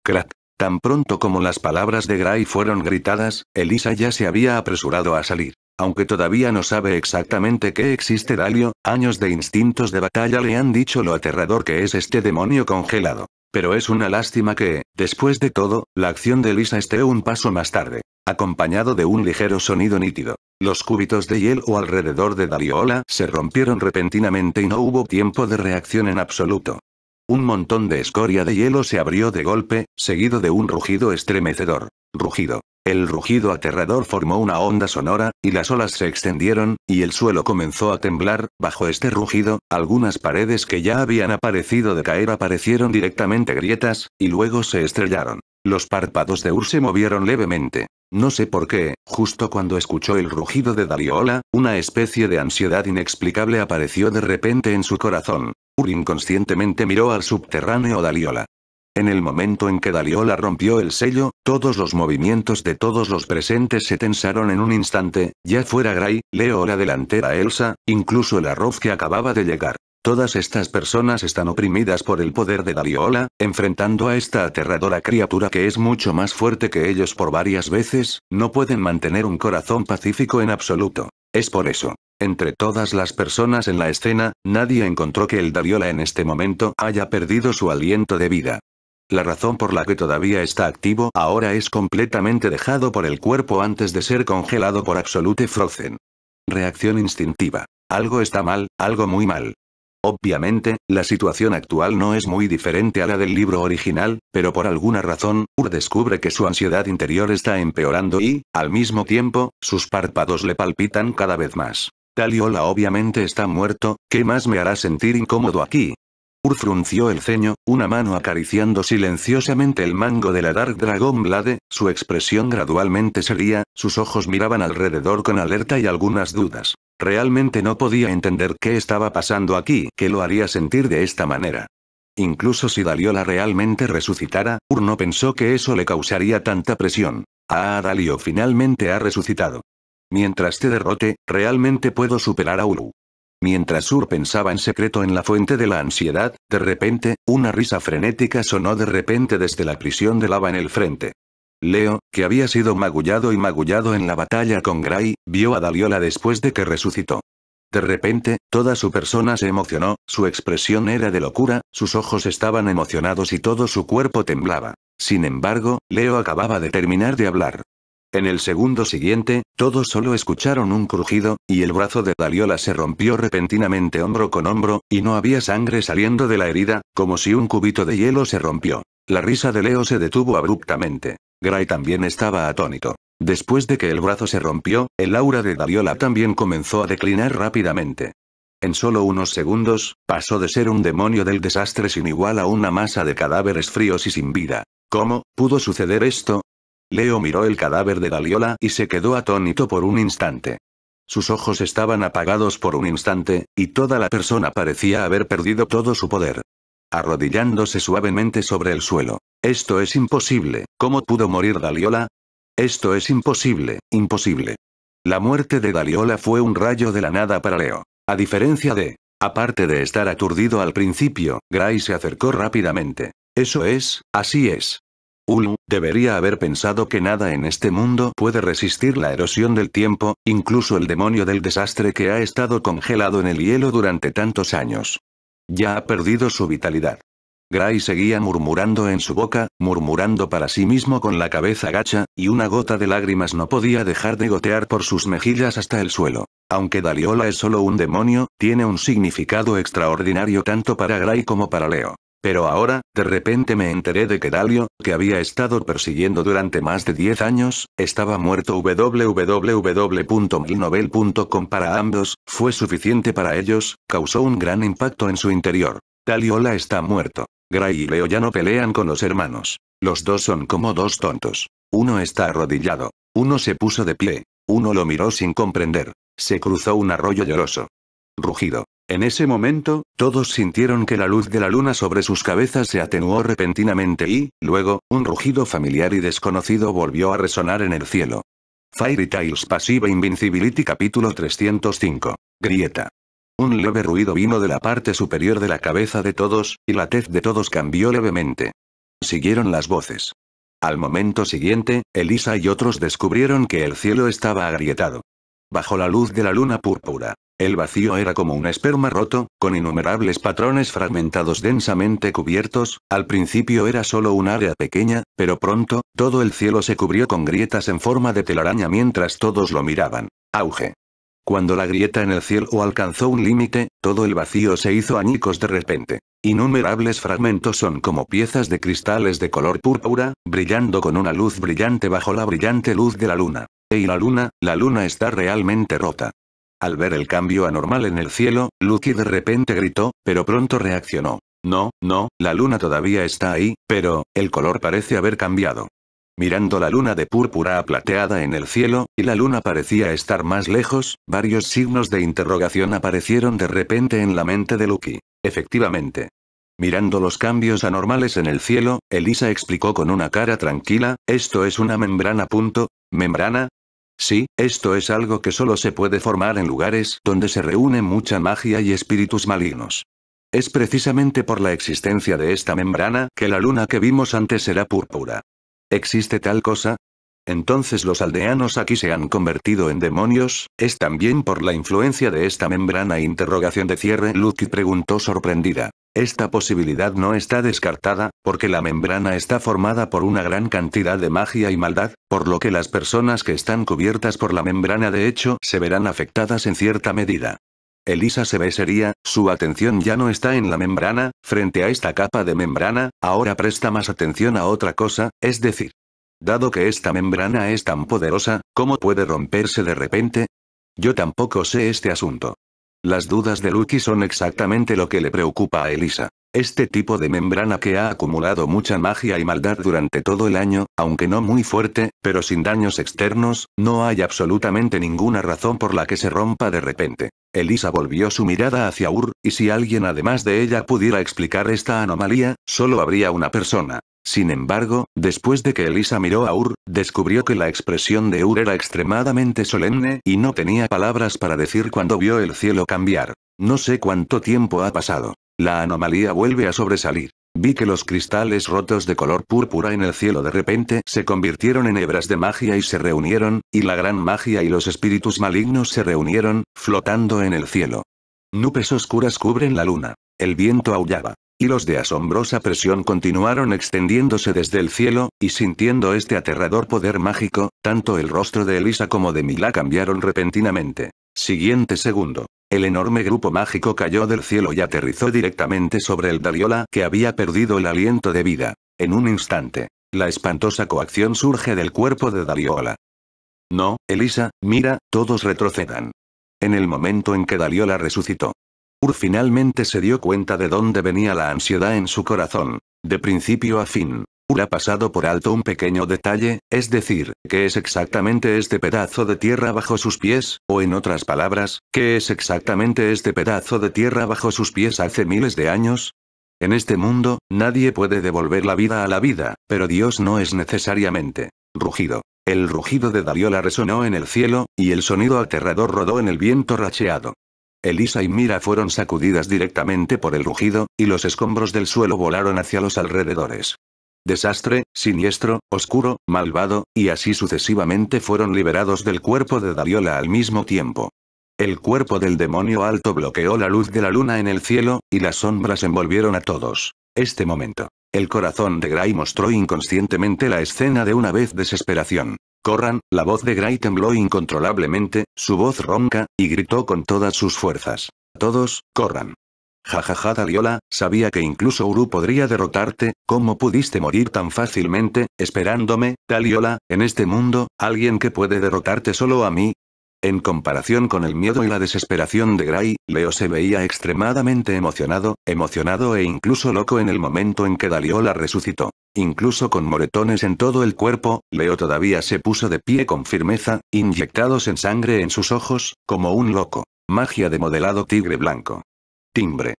Crack. Tan pronto como las palabras de Gray fueron gritadas, Elisa ya se había apresurado a salir. Aunque todavía no sabe exactamente qué existe Dalio, años de instintos de batalla le han dicho lo aterrador que es este demonio congelado. Pero es una lástima que, después de todo, la acción de Elisa esté un paso más tarde acompañado de un ligero sonido nítido. Los cúbitos de hielo alrededor de Dariola se rompieron repentinamente y no hubo tiempo de reacción en absoluto. Un montón de escoria de hielo se abrió de golpe, seguido de un rugido estremecedor. Rugido. El rugido aterrador formó una onda sonora, y las olas se extendieron, y el suelo comenzó a temblar, bajo este rugido, algunas paredes que ya habían aparecido de caer aparecieron directamente grietas, y luego se estrellaron. Los párpados de Ur se movieron levemente. No sé por qué, justo cuando escuchó el rugido de Daliola, una especie de ansiedad inexplicable apareció de repente en su corazón. Ur inconscientemente miró al subterráneo Daliola. En el momento en que Daliola rompió el sello, todos los movimientos de todos los presentes se tensaron en un instante, ya fuera Gray, Leo la delantera Elsa, incluso el arroz que acababa de llegar. Todas estas personas están oprimidas por el poder de Dariola, enfrentando a esta aterradora criatura que es mucho más fuerte que ellos por varias veces, no pueden mantener un corazón pacífico en absoluto. Es por eso. Entre todas las personas en la escena, nadie encontró que el Dariola en este momento haya perdido su aliento de vida. La razón por la que todavía está activo ahora es completamente dejado por el cuerpo antes de ser congelado por Absolute Frozen. Reacción instintiva. Algo está mal, algo muy mal. Obviamente, la situación actual no es muy diferente a la del libro original, pero por alguna razón, Ur descubre que su ansiedad interior está empeorando y, al mismo tiempo, sus párpados le palpitan cada vez más. Taliola obviamente está muerto, ¿qué más me hará sentir incómodo aquí? Ur frunció el ceño, una mano acariciando silenciosamente el mango de la Dark Dragon Blade, su expresión gradualmente sería, sus ojos miraban alrededor con alerta y algunas dudas. Realmente no podía entender qué estaba pasando aquí, que lo haría sentir de esta manera. Incluso si Daliola realmente resucitara, Ur no pensó que eso le causaría tanta presión. Ah, Dalio finalmente ha resucitado. Mientras te derrote, realmente puedo superar a Uru. Mientras Ur pensaba en secreto en la fuente de la ansiedad, de repente, una risa frenética sonó de repente desde la prisión de lava en el frente. Leo, que había sido magullado y magullado en la batalla con Gray, vio a Daliola después de que resucitó. De repente, toda su persona se emocionó, su expresión era de locura, sus ojos estaban emocionados y todo su cuerpo temblaba. Sin embargo, Leo acababa de terminar de hablar. En el segundo siguiente, todos solo escucharon un crujido, y el brazo de Daliola se rompió repentinamente hombro con hombro, y no había sangre saliendo de la herida, como si un cubito de hielo se rompió. La risa de Leo se detuvo abruptamente. Gray también estaba atónito. Después de que el brazo se rompió, el aura de Daliola también comenzó a declinar rápidamente. En solo unos segundos, pasó de ser un demonio del desastre sin igual a una masa de cadáveres fríos y sin vida. ¿Cómo pudo suceder esto? Leo miró el cadáver de Daliola y se quedó atónito por un instante. Sus ojos estaban apagados por un instante, y toda la persona parecía haber perdido todo su poder arrodillándose suavemente sobre el suelo. Esto es imposible. ¿Cómo pudo morir Daliola? Esto es imposible, imposible. La muerte de Daliola fue un rayo de la nada para Leo. A diferencia de... Aparte de estar aturdido al principio, Gray se acercó rápidamente. Eso es, así es. Ulu, debería haber pensado que nada en este mundo puede resistir la erosión del tiempo, incluso el demonio del desastre que ha estado congelado en el hielo durante tantos años. Ya ha perdido su vitalidad. Gray seguía murmurando en su boca, murmurando para sí mismo con la cabeza gacha, y una gota de lágrimas no podía dejar de gotear por sus mejillas hasta el suelo. Aunque Daliola es solo un demonio, tiene un significado extraordinario tanto para Gray como para Leo. Pero ahora, de repente me enteré de que Dalio, que había estado persiguiendo durante más de 10 años, estaba muerto www.milnovel.com para ambos, fue suficiente para ellos, causó un gran impacto en su interior. Daliola está muerto. Gray y Leo ya no pelean con los hermanos. Los dos son como dos tontos. Uno está arrodillado. Uno se puso de pie. Uno lo miró sin comprender. Se cruzó un arroyo lloroso. Rugido. En ese momento, todos sintieron que la luz de la luna sobre sus cabezas se atenuó repentinamente y, luego, un rugido familiar y desconocido volvió a resonar en el cielo. Fairy Tales Pasiva Invincibility Capítulo 305. Grieta. Un leve ruido vino de la parte superior de la cabeza de todos, y la tez de todos cambió levemente. Siguieron las voces. Al momento siguiente, Elisa y otros descubrieron que el cielo estaba agrietado bajo la luz de la luna púrpura. El vacío era como un esperma roto, con innumerables patrones fragmentados densamente cubiertos, al principio era solo un área pequeña, pero pronto, todo el cielo se cubrió con grietas en forma de telaraña mientras todos lo miraban. Auge. Cuando la grieta en el cielo alcanzó un límite, todo el vacío se hizo añicos de repente. Innumerables fragmentos son como piezas de cristales de color púrpura, brillando con una luz brillante bajo la brillante luz de la luna y la luna, la luna está realmente rota. Al ver el cambio anormal en el cielo, Lucky de repente gritó, pero pronto reaccionó. No, no, la luna todavía está ahí, pero, el color parece haber cambiado. Mirando la luna de púrpura a plateada en el cielo, y la luna parecía estar más lejos, varios signos de interrogación aparecieron de repente en la mente de Lucky. Efectivamente, Mirando los cambios anormales en el cielo, Elisa explicó con una cara tranquila, esto es una membrana punto, membrana. Sí, esto es algo que solo se puede formar en lugares donde se reúne mucha magia y espíritus malignos. Es precisamente por la existencia de esta membrana que la luna que vimos antes será púrpura. ¿Existe tal cosa? Entonces los aldeanos aquí se han convertido en demonios, ¿es también por la influencia de esta membrana interrogación de cierre? Lucky preguntó sorprendida. Esta posibilidad no está descartada, porque la membrana está formada por una gran cantidad de magia y maldad, por lo que las personas que están cubiertas por la membrana de hecho se verán afectadas en cierta medida. Elisa se besaría, su atención ya no está en la membrana, frente a esta capa de membrana, ahora presta más atención a otra cosa, es decir, Dado que esta membrana es tan poderosa, ¿cómo puede romperse de repente? Yo tampoco sé este asunto. Las dudas de Lucky son exactamente lo que le preocupa a Elisa. Este tipo de membrana que ha acumulado mucha magia y maldad durante todo el año, aunque no muy fuerte, pero sin daños externos, no hay absolutamente ninguna razón por la que se rompa de repente. Elisa volvió su mirada hacia Ur, y si alguien además de ella pudiera explicar esta anomalía, solo habría una persona. Sin embargo, después de que Elisa miró a Ur, descubrió que la expresión de Ur era extremadamente solemne y no tenía palabras para decir cuando vio el cielo cambiar. No sé cuánto tiempo ha pasado. La anomalía vuelve a sobresalir. Vi que los cristales rotos de color púrpura en el cielo de repente se convirtieron en hebras de magia y se reunieron, y la gran magia y los espíritus malignos se reunieron, flotando en el cielo. Nubes oscuras cubren la luna. El viento aullaba. Hilos de asombrosa presión continuaron extendiéndose desde el cielo, y sintiendo este aterrador poder mágico, tanto el rostro de Elisa como de Mila cambiaron repentinamente. Siguiente segundo. El enorme grupo mágico cayó del cielo y aterrizó directamente sobre el Daliola que había perdido el aliento de vida. En un instante. La espantosa coacción surge del cuerpo de Daliola. No, Elisa, mira, todos retrocedan. En el momento en que Daliola resucitó. Ur finalmente se dio cuenta de dónde venía la ansiedad en su corazón. De principio a fin. Ura ha pasado por alto un pequeño detalle, es decir, ¿qué es exactamente este pedazo de tierra bajo sus pies? O en otras palabras, ¿qué es exactamente este pedazo de tierra bajo sus pies hace miles de años? En este mundo, nadie puede devolver la vida a la vida, pero Dios no es necesariamente. Rugido. El rugido de Dariola resonó en el cielo, y el sonido aterrador rodó en el viento racheado. Elisa y Mira fueron sacudidas directamente por el rugido, y los escombros del suelo volaron hacia los alrededores desastre, siniestro, oscuro, malvado, y así sucesivamente fueron liberados del cuerpo de Dariola al mismo tiempo. El cuerpo del demonio alto bloqueó la luz de la luna en el cielo, y las sombras envolvieron a todos. Este momento. El corazón de Gray mostró inconscientemente la escena de una vez desesperación. Corran, la voz de Gray tembló incontrolablemente, su voz ronca, y gritó con todas sus fuerzas. Todos, corran. Jajaja Daliola, sabía que incluso Uru podría derrotarte, ¿cómo pudiste morir tan fácilmente, esperándome, Daliola, en este mundo, alguien que puede derrotarte solo a mí? En comparación con el miedo y la desesperación de Gray, Leo se veía extremadamente emocionado, emocionado e incluso loco en el momento en que Daliola resucitó. Incluso con moretones en todo el cuerpo, Leo todavía se puso de pie con firmeza, inyectados en sangre en sus ojos, como un loco. Magia de modelado tigre blanco. Timbre.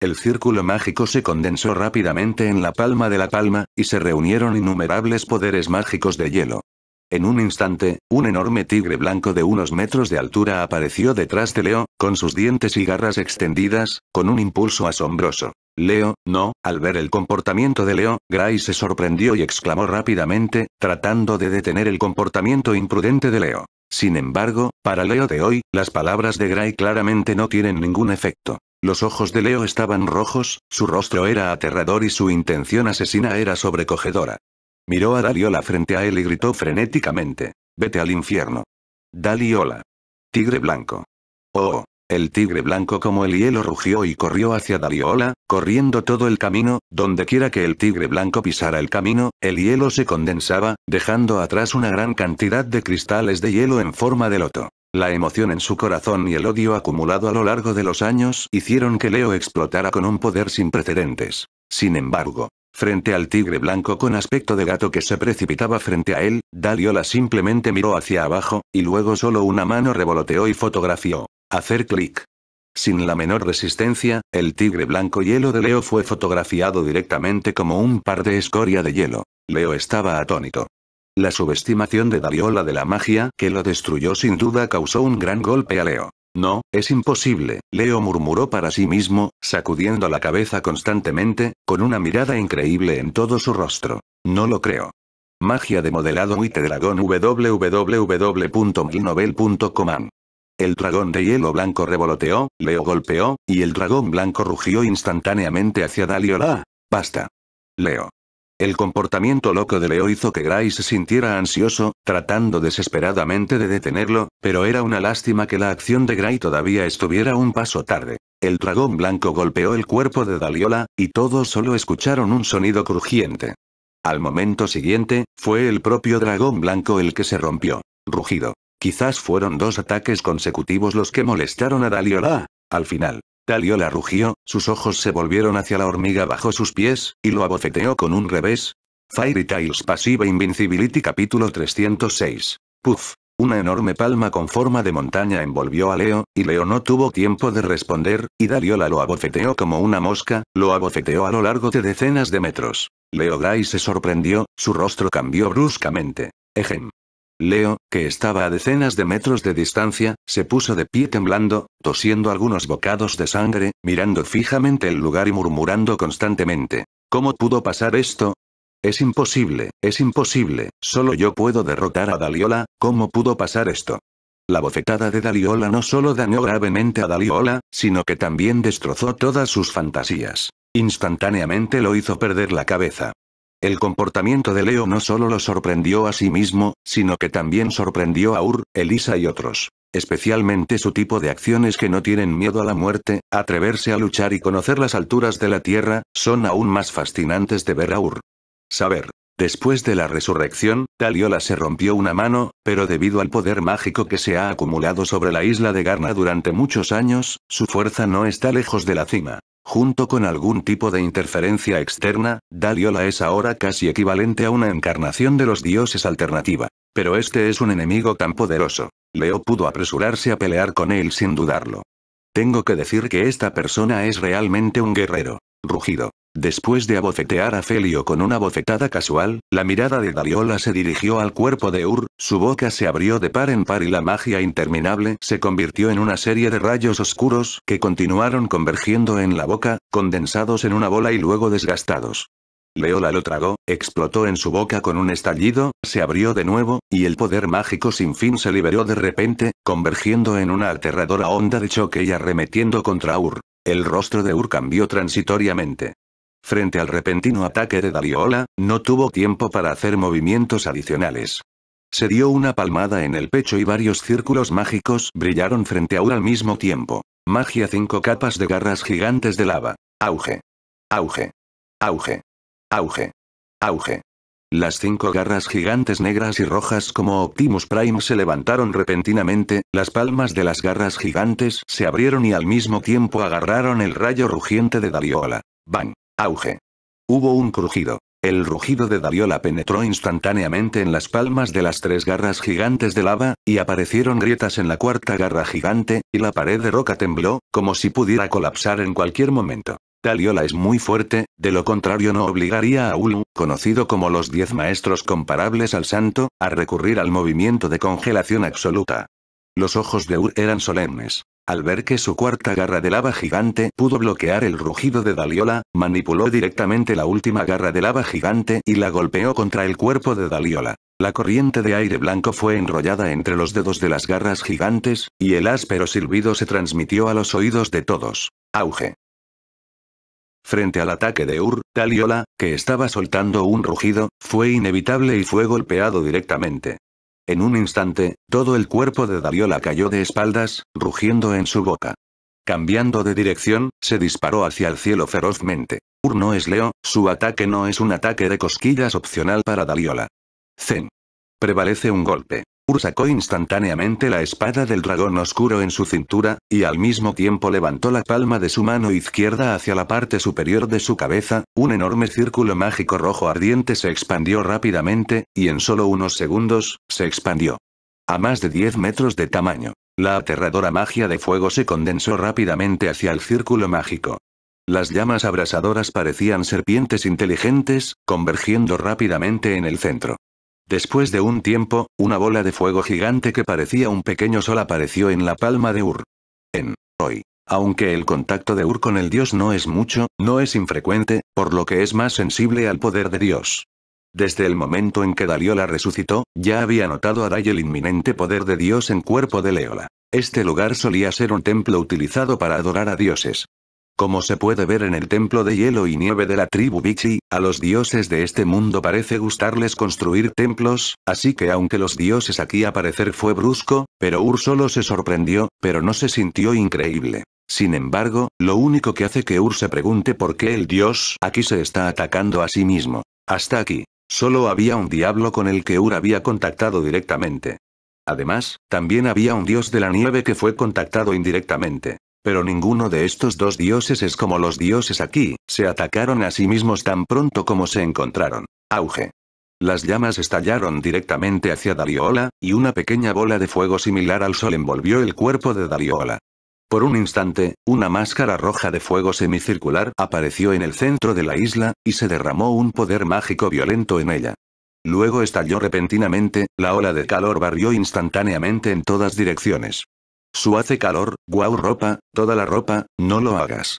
El círculo mágico se condensó rápidamente en la palma de la palma, y se reunieron innumerables poderes mágicos de hielo. En un instante, un enorme tigre blanco de unos metros de altura apareció detrás de Leo, con sus dientes y garras extendidas, con un impulso asombroso. Leo, no, al ver el comportamiento de Leo, Gray se sorprendió y exclamó rápidamente, tratando de detener el comportamiento imprudente de Leo. Sin embargo, para Leo de hoy, las palabras de Gray claramente no tienen ningún efecto. Los ojos de Leo estaban rojos, su rostro era aterrador y su intención asesina era sobrecogedora. Miró a Daliola frente a él y gritó frenéticamente. Vete al infierno. Daliola. Tigre blanco. Oh. El tigre blanco como el hielo rugió y corrió hacia Daliola, corriendo todo el camino, donde quiera que el tigre blanco pisara el camino, el hielo se condensaba, dejando atrás una gran cantidad de cristales de hielo en forma de loto. La emoción en su corazón y el odio acumulado a lo largo de los años hicieron que Leo explotara con un poder sin precedentes. Sin embargo, frente al tigre blanco con aspecto de gato que se precipitaba frente a él, Daliola simplemente miró hacia abajo, y luego solo una mano revoloteó y fotografió. Hacer clic. Sin la menor resistencia, el tigre blanco hielo de Leo fue fotografiado directamente como un par de escoria de hielo. Leo estaba atónito. La subestimación de Daliola de la magia que lo destruyó sin duda causó un gran golpe a Leo. No, es imposible, Leo murmuró para sí mismo, sacudiendo la cabeza constantemente, con una mirada increíble en todo su rostro. No lo creo. Magia de modelado Wite Dragón www.milnovel.com El dragón de hielo blanco revoloteó, Leo golpeó, y el dragón blanco rugió instantáneamente hacia Daliola. Basta. Leo. El comportamiento loco de Leo hizo que Gray se sintiera ansioso, tratando desesperadamente de detenerlo, pero era una lástima que la acción de Gray todavía estuviera un paso tarde. El dragón blanco golpeó el cuerpo de Daliola, y todos solo escucharon un sonido crujiente. Al momento siguiente, fue el propio dragón blanco el que se rompió. Rugido. Quizás fueron dos ataques consecutivos los que molestaron a Daliola. Al final, Daliola rugió, sus ojos se volvieron hacia la hormiga bajo sus pies, y lo abofeteó con un revés. Fairy Tales Pasiva Invincibility Capítulo 306. Puf, Una enorme palma con forma de montaña envolvió a Leo, y Leo no tuvo tiempo de responder, y Daliola lo abofeteó como una mosca, lo abofeteó a lo largo de decenas de metros. Leo Gray se sorprendió, su rostro cambió bruscamente. Ejem. Leo, que estaba a decenas de metros de distancia, se puso de pie temblando, tosiendo algunos bocados de sangre, mirando fijamente el lugar y murmurando constantemente. ¿Cómo pudo pasar esto? Es imposible, es imposible, solo yo puedo derrotar a Daliola, ¿cómo pudo pasar esto? La bofetada de Daliola no solo dañó gravemente a Daliola, sino que también destrozó todas sus fantasías. Instantáneamente lo hizo perder la cabeza. El comportamiento de Leo no solo lo sorprendió a sí mismo, sino que también sorprendió a Ur, Elisa y otros. Especialmente su tipo de acciones que no tienen miedo a la muerte, atreverse a luchar y conocer las alturas de la Tierra, son aún más fascinantes de ver a Ur. Saber. Después de la resurrección, Taliola se rompió una mano, pero debido al poder mágico que se ha acumulado sobre la isla de Garna durante muchos años, su fuerza no está lejos de la cima. Junto con algún tipo de interferencia externa, Daliola es ahora casi equivalente a una encarnación de los dioses alternativa. Pero este es un enemigo tan poderoso. Leo pudo apresurarse a pelear con él sin dudarlo. Tengo que decir que esta persona es realmente un guerrero. Rugido. Después de abofetear a Felio con una bofetada casual, la mirada de Daliola se dirigió al cuerpo de Ur, su boca se abrió de par en par y la magia interminable se convirtió en una serie de rayos oscuros que continuaron convergiendo en la boca, condensados en una bola y luego desgastados. Leola lo tragó, explotó en su boca con un estallido, se abrió de nuevo, y el poder mágico sin fin se liberó de repente, convergiendo en una aterradora onda de choque y arremetiendo contra Ur. El rostro de Ur cambió transitoriamente. Frente al repentino ataque de Daliola, no tuvo tiempo para hacer movimientos adicionales. Se dio una palmada en el pecho y varios círculos mágicos brillaron frente a Ur al mismo tiempo. Magia cinco capas de garras gigantes de lava. Auge. Auge. Auge. Auge. Auge. Las cinco garras gigantes negras y rojas como Optimus Prime se levantaron repentinamente, las palmas de las garras gigantes se abrieron y al mismo tiempo agarraron el rayo rugiente de Daliola. Bang. Auge. Hubo un crujido. El rugido de Daliola penetró instantáneamente en las palmas de las tres garras gigantes de lava, y aparecieron grietas en la cuarta garra gigante, y la pared de roca tembló, como si pudiera colapsar en cualquier momento. Daliola es muy fuerte, de lo contrario no obligaría a Ulu, conocido como los diez maestros comparables al santo, a recurrir al movimiento de congelación absoluta. Los ojos de Ur eran solemnes. Al ver que su cuarta garra de lava gigante pudo bloquear el rugido de Daliola, manipuló directamente la última garra de lava gigante y la golpeó contra el cuerpo de Daliola. La corriente de aire blanco fue enrollada entre los dedos de las garras gigantes, y el áspero silbido se transmitió a los oídos de todos. Auge. Frente al ataque de Ur, Daliola, que estaba soltando un rugido, fue inevitable y fue golpeado directamente. En un instante, todo el cuerpo de Daliola cayó de espaldas, rugiendo en su boca. Cambiando de dirección, se disparó hacia el cielo ferozmente. Ur no es Leo, su ataque no es un ataque de cosquillas opcional para Daliola. Zen. Prevalece un golpe sacó instantáneamente la espada del dragón oscuro en su cintura, y al mismo tiempo levantó la palma de su mano izquierda hacia la parte superior de su cabeza, un enorme círculo mágico rojo ardiente se expandió rápidamente, y en solo unos segundos, se expandió. A más de 10 metros de tamaño. La aterradora magia de fuego se condensó rápidamente hacia el círculo mágico. Las llamas abrasadoras parecían serpientes inteligentes, convergiendo rápidamente en el centro. Después de un tiempo, una bola de fuego gigante que parecía un pequeño sol apareció en la palma de Ur. En hoy. Aunque el contacto de Ur con el dios no es mucho, no es infrecuente, por lo que es más sensible al poder de dios. Desde el momento en que Daliola resucitó, ya había notado a el inminente poder de Dios en cuerpo de Leola. Este lugar solía ser un templo utilizado para adorar a dioses. Como se puede ver en el templo de hielo y nieve de la tribu Vichy, a los dioses de este mundo parece gustarles construir templos, así que aunque los dioses aquí aparecer fue brusco, pero Ur solo se sorprendió, pero no se sintió increíble. Sin embargo, lo único que hace que Ur se pregunte por qué el dios aquí se está atacando a sí mismo. Hasta aquí. Solo había un diablo con el que Ur había contactado directamente. Además, también había un dios de la nieve que fue contactado indirectamente. Pero ninguno de estos dos dioses es como los dioses aquí, se atacaron a sí mismos tan pronto como se encontraron. Auge. Las llamas estallaron directamente hacia Dariola, y una pequeña bola de fuego similar al sol envolvió el cuerpo de Dariola. Por un instante, una máscara roja de fuego semicircular apareció en el centro de la isla, y se derramó un poder mágico violento en ella. Luego estalló repentinamente, la ola de calor barrió instantáneamente en todas direcciones. Su hace calor, guau ropa, toda la ropa, no lo hagas.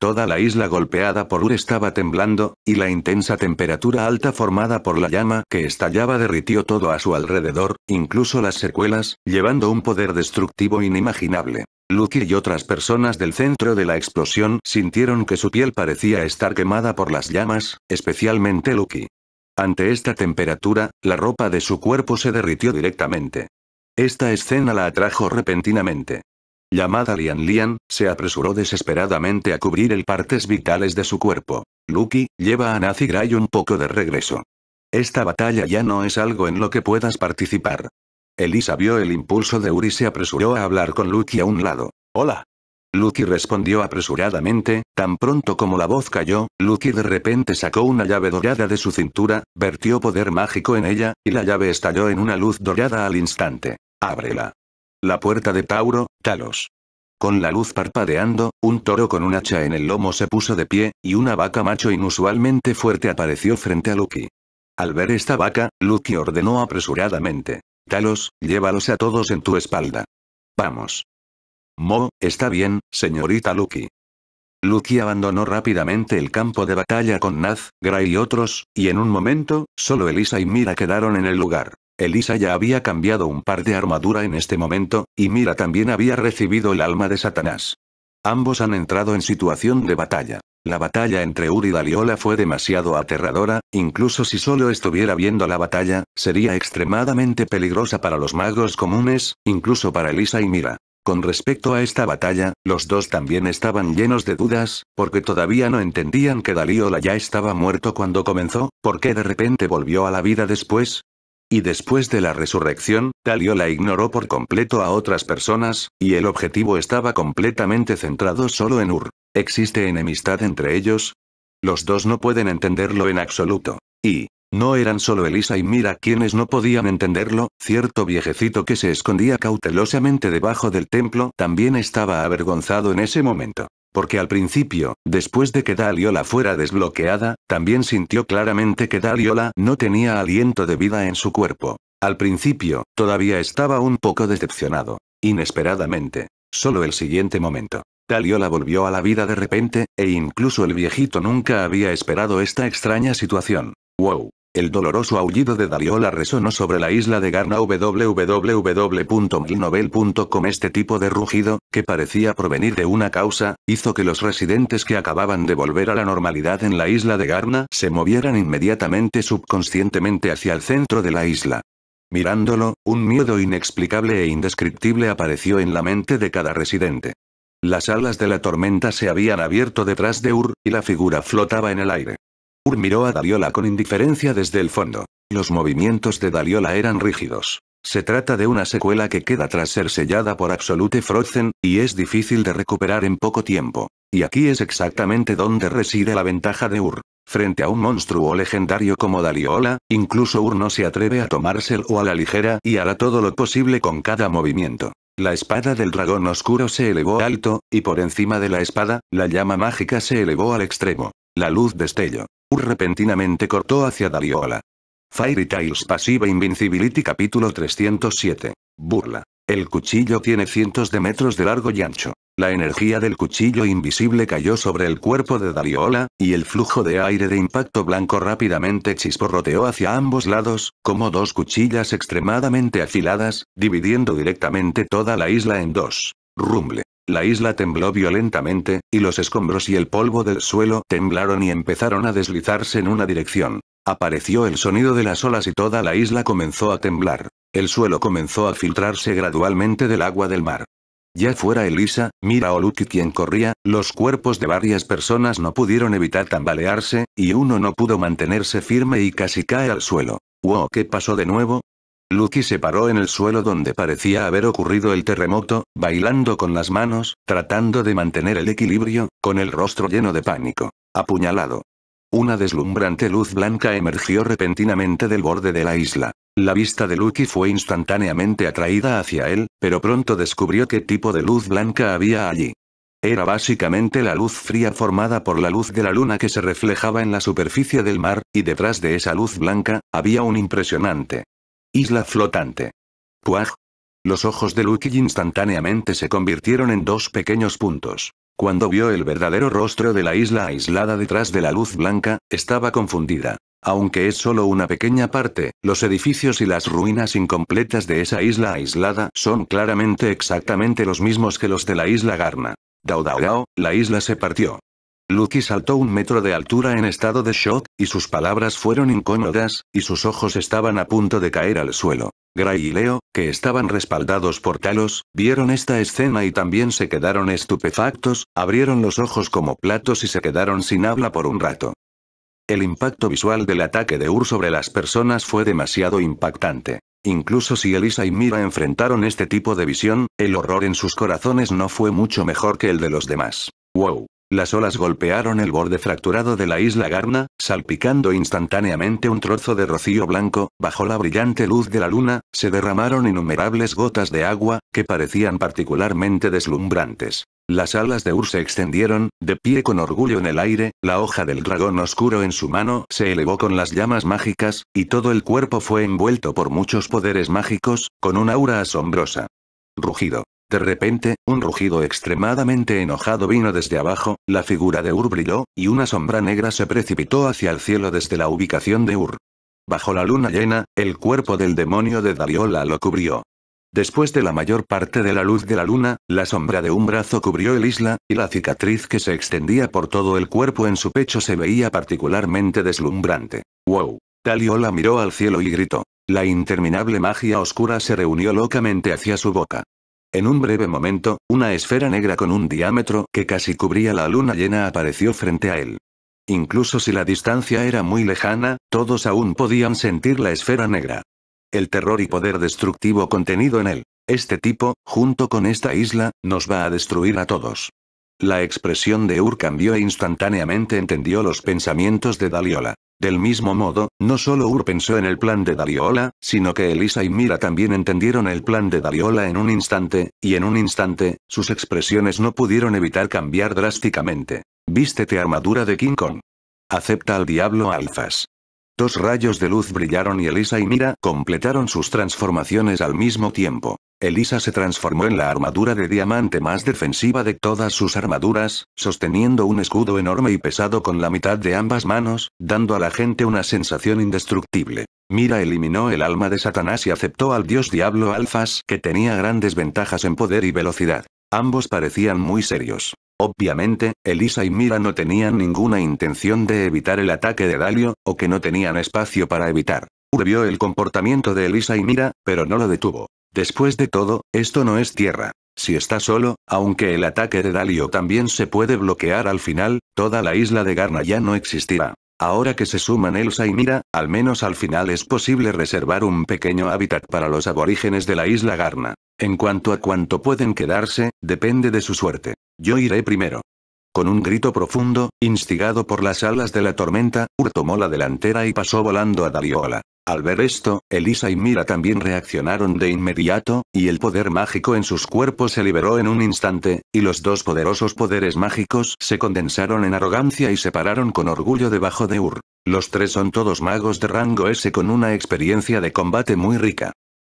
Toda la isla golpeada por Ur estaba temblando, y la intensa temperatura alta formada por la llama que estallaba derritió todo a su alrededor, incluso las secuelas, llevando un poder destructivo inimaginable. Lucky y otras personas del centro de la explosión sintieron que su piel parecía estar quemada por las llamas, especialmente Lucky. Ante esta temperatura, la ropa de su cuerpo se derritió directamente. Esta escena la atrajo repentinamente. Llamada Lian Lian, se apresuró desesperadamente a cubrir el partes vitales de su cuerpo. Lucky, lleva a Nazi Gray un poco de regreso. Esta batalla ya no es algo en lo que puedas participar. Elisa vio el impulso de Uri y se apresuró a hablar con Lucky a un lado. Hola, Lucky respondió apresuradamente, tan pronto como la voz cayó, Lucky de repente sacó una llave dorada de su cintura, vertió poder mágico en ella, y la llave estalló en una luz dorada al instante. Ábrela. La puerta de Tauro, Talos. Con la luz parpadeando, un toro con un hacha en el lomo se puso de pie, y una vaca macho inusualmente fuerte apareció frente a Lucky. Al ver esta vaca, Lucky ordenó apresuradamente. Talos, llévalos a todos en tu espalda. Vamos. Mo, está bien, señorita Lucky. Lucky abandonó rápidamente el campo de batalla con Naz, Gray y otros, y en un momento, solo Elisa y Mira quedaron en el lugar. Elisa ya había cambiado un par de armadura en este momento, y Mira también había recibido el alma de Satanás. Ambos han entrado en situación de batalla. La batalla entre Uri y Daliola fue demasiado aterradora, incluso si solo estuviera viendo la batalla, sería extremadamente peligrosa para los magos comunes, incluso para Elisa y Mira. Con respecto a esta batalla, los dos también estaban llenos de dudas, porque todavía no entendían que Daliola ya estaba muerto cuando comenzó, porque de repente volvió a la vida después, y después de la resurrección, Daliola ignoró por completo a otras personas, y el objetivo estaba completamente centrado solo en Ur. ¿Existe enemistad entre ellos? Los dos no pueden entenderlo en absoluto. Y, no eran solo Elisa y Mira quienes no podían entenderlo, cierto viejecito que se escondía cautelosamente debajo del templo también estaba avergonzado en ese momento. Porque al principio, después de que Daliola fuera desbloqueada, también sintió claramente que Daliola no tenía aliento de vida en su cuerpo. Al principio, todavía estaba un poco decepcionado. Inesperadamente. Solo el siguiente momento. Daliola volvió a la vida de repente, e incluso el viejito nunca había esperado esta extraña situación. Wow. El doloroso aullido de Dariola resonó sobre la isla de Garna www.milnovel.com Este tipo de rugido, que parecía provenir de una causa, hizo que los residentes que acababan de volver a la normalidad en la isla de Garna se movieran inmediatamente subconscientemente hacia el centro de la isla. Mirándolo, un miedo inexplicable e indescriptible apareció en la mente de cada residente. Las alas de la tormenta se habían abierto detrás de Ur, y la figura flotaba en el aire. Ur miró a Daliola con indiferencia desde el fondo. Los movimientos de Daliola eran rígidos. Se trata de una secuela que queda tras ser sellada por Absolute Frozen, y es difícil de recuperar en poco tiempo. Y aquí es exactamente donde reside la ventaja de Ur. Frente a un monstruo legendario como Daliola, incluso Ur no se atreve a tomárselo a la ligera y hará todo lo posible con cada movimiento. La espada del dragón oscuro se elevó alto, y por encima de la espada, la llama mágica se elevó al extremo. La luz destello. Ur repentinamente cortó hacia Dariola. Fairy Tales Pasiva Invincibility Capítulo 307. Burla. El cuchillo tiene cientos de metros de largo y ancho. La energía del cuchillo invisible cayó sobre el cuerpo de Dariola, y el flujo de aire de impacto blanco rápidamente chisporroteó hacia ambos lados, como dos cuchillas extremadamente afiladas, dividiendo directamente toda la isla en dos. Rumble. La isla tembló violentamente, y los escombros y el polvo del suelo temblaron y empezaron a deslizarse en una dirección. Apareció el sonido de las olas y toda la isla comenzó a temblar. El suelo comenzó a filtrarse gradualmente del agua del mar. Ya fuera Elisa, Mira o Lucky quien corría, los cuerpos de varias personas no pudieron evitar tambalearse, y uno no pudo mantenerse firme y casi cae al suelo. Wow, ¿qué pasó de nuevo? Lucky se paró en el suelo donde parecía haber ocurrido el terremoto, bailando con las manos, tratando de mantener el equilibrio, con el rostro lleno de pánico. Apuñalado. Una deslumbrante luz blanca emergió repentinamente del borde de la isla. La vista de Lucky fue instantáneamente atraída hacia él, pero pronto descubrió qué tipo de luz blanca había allí. Era básicamente la luz fría formada por la luz de la luna que se reflejaba en la superficie del mar, y detrás de esa luz blanca, había un impresionante Isla flotante. Puaj. Los ojos de Lucky instantáneamente se convirtieron en dos pequeños puntos. Cuando vio el verdadero rostro de la isla aislada detrás de la luz blanca, estaba confundida. Aunque es solo una pequeña parte, los edificios y las ruinas incompletas de esa isla aislada son claramente exactamente los mismos que los de la isla Garna. Daudao, la isla se partió. Lucky saltó un metro de altura en estado de shock, y sus palabras fueron incómodas, y sus ojos estaban a punto de caer al suelo. Gray y Leo, que estaban respaldados por Talos, vieron esta escena y también se quedaron estupefactos, abrieron los ojos como platos y se quedaron sin habla por un rato. El impacto visual del ataque de Ur sobre las personas fue demasiado impactante. Incluso si Elisa y Mira enfrentaron este tipo de visión, el horror en sus corazones no fue mucho mejor que el de los demás. ¡Wow! Las olas golpearon el borde fracturado de la isla Garna, salpicando instantáneamente un trozo de rocío blanco, bajo la brillante luz de la luna, se derramaron innumerables gotas de agua, que parecían particularmente deslumbrantes. Las alas de Ur se extendieron, de pie con orgullo en el aire, la hoja del dragón oscuro en su mano se elevó con las llamas mágicas, y todo el cuerpo fue envuelto por muchos poderes mágicos, con una aura asombrosa. Rugido. De repente, un rugido extremadamente enojado vino desde abajo, la figura de Ur brilló, y una sombra negra se precipitó hacia el cielo desde la ubicación de Ur. Bajo la luna llena, el cuerpo del demonio de Daliola lo cubrió. Después de la mayor parte de la luz de la luna, la sombra de un brazo cubrió el isla, y la cicatriz que se extendía por todo el cuerpo en su pecho se veía particularmente deslumbrante. ¡Wow! Daliola miró al cielo y gritó. La interminable magia oscura se reunió locamente hacia su boca. En un breve momento, una esfera negra con un diámetro que casi cubría la luna llena apareció frente a él. Incluso si la distancia era muy lejana, todos aún podían sentir la esfera negra. El terror y poder destructivo contenido en él. Este tipo, junto con esta isla, nos va a destruir a todos. La expresión de Ur cambió e instantáneamente entendió los pensamientos de Daliola. Del mismo modo, no solo Ur pensó en el plan de Dariola, sino que Elisa y Mira también entendieron el plan de Dariola en un instante, y en un instante, sus expresiones no pudieron evitar cambiar drásticamente. Vístete armadura de King Kong. Acepta al diablo alfas. Dos rayos de luz brillaron y Elisa y Mira completaron sus transformaciones al mismo tiempo. Elisa se transformó en la armadura de diamante más defensiva de todas sus armaduras, sosteniendo un escudo enorme y pesado con la mitad de ambas manos, dando a la gente una sensación indestructible. Mira eliminó el alma de Satanás y aceptó al dios Diablo Alfas que tenía grandes ventajas en poder y velocidad. Ambos parecían muy serios. Obviamente, Elisa y Mira no tenían ninguna intención de evitar el ataque de Dalio, o que no tenían espacio para evitar. Urbió el comportamiento de Elisa y Mira, pero no lo detuvo. Después de todo, esto no es tierra. Si está solo, aunque el ataque de Dalio también se puede bloquear al final, toda la isla de Garna ya no existirá. Ahora que se suman Elsa y Mira, al menos al final es posible reservar un pequeño hábitat para los aborígenes de la isla Garna. En cuanto a cuánto pueden quedarse, depende de su suerte. Yo iré primero. Con un grito profundo, instigado por las alas de la tormenta, Ur tomó la delantera y pasó volando a Daliola. Al ver esto, Elisa y Mira también reaccionaron de inmediato, y el poder mágico en sus cuerpos se liberó en un instante, y los dos poderosos poderes mágicos se condensaron en arrogancia y se pararon con orgullo debajo de Ur. Los tres son todos magos de rango S con una experiencia de combate muy rica.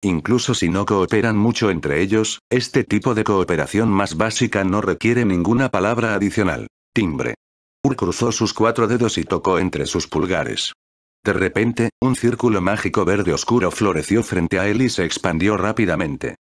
Incluso si no cooperan mucho entre ellos, este tipo de cooperación más básica no requiere ninguna palabra adicional. Timbre. Ur cruzó sus cuatro dedos y tocó entre sus pulgares. De repente, un círculo mágico verde oscuro floreció frente a él y se expandió rápidamente.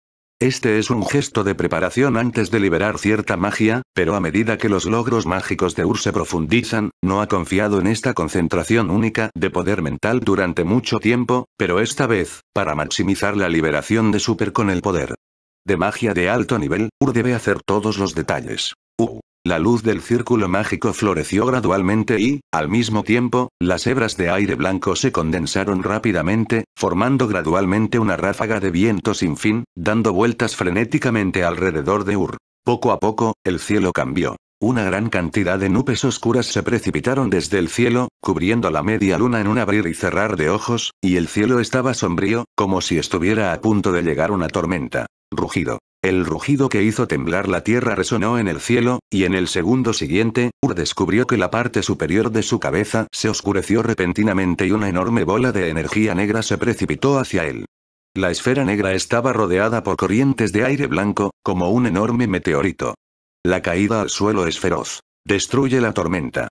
Este es un gesto de preparación antes de liberar cierta magia, pero a medida que los logros mágicos de Ur se profundizan, no ha confiado en esta concentración única de poder mental durante mucho tiempo, pero esta vez, para maximizar la liberación de Super con el poder de magia de alto nivel, Ur debe hacer todos los detalles. La luz del círculo mágico floreció gradualmente y, al mismo tiempo, las hebras de aire blanco se condensaron rápidamente, formando gradualmente una ráfaga de viento sin fin, dando vueltas frenéticamente alrededor de Ur. Poco a poco, el cielo cambió. Una gran cantidad de nubes oscuras se precipitaron desde el cielo, cubriendo la media luna en un abrir y cerrar de ojos, y el cielo estaba sombrío, como si estuviera a punto de llegar una tormenta. Rugido. El rugido que hizo temblar la tierra resonó en el cielo, y en el segundo siguiente, Ur descubrió que la parte superior de su cabeza se oscureció repentinamente y una enorme bola de energía negra se precipitó hacia él. La esfera negra estaba rodeada por corrientes de aire blanco, como un enorme meteorito. La caída al suelo es feroz. Destruye la tormenta.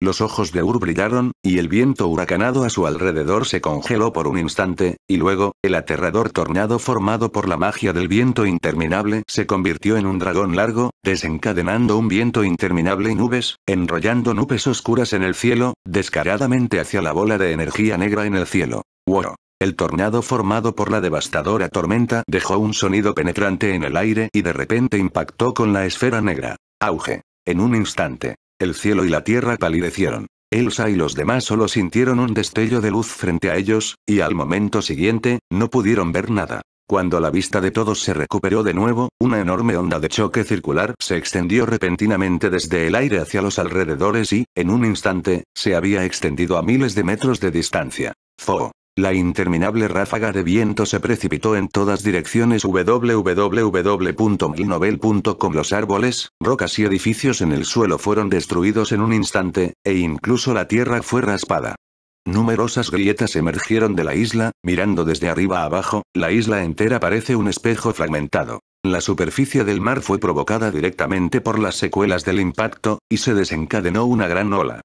Los ojos de Ur brillaron, y el viento huracanado a su alrededor se congeló por un instante, y luego, el aterrador tornado formado por la magia del viento interminable se convirtió en un dragón largo, desencadenando un viento interminable y nubes, enrollando nubes oscuras en el cielo, descaradamente hacia la bola de energía negra en el cielo. ¡Wow! El tornado formado por la devastadora tormenta dejó un sonido penetrante en el aire y de repente impactó con la esfera negra. Auge. En un instante, el cielo y la tierra palidecieron. Elsa y los demás solo sintieron un destello de luz frente a ellos, y al momento siguiente, no pudieron ver nada. Cuando la vista de todos se recuperó de nuevo, una enorme onda de choque circular se extendió repentinamente desde el aire hacia los alrededores y, en un instante, se había extendido a miles de metros de distancia. La interminable ráfaga de viento se precipitó en todas direcciones www.milnovel.com Los árboles, rocas y edificios en el suelo fueron destruidos en un instante, e incluso la tierra fue raspada. Numerosas grietas emergieron de la isla, mirando desde arriba abajo, la isla entera parece un espejo fragmentado. La superficie del mar fue provocada directamente por las secuelas del impacto, y se desencadenó una gran ola.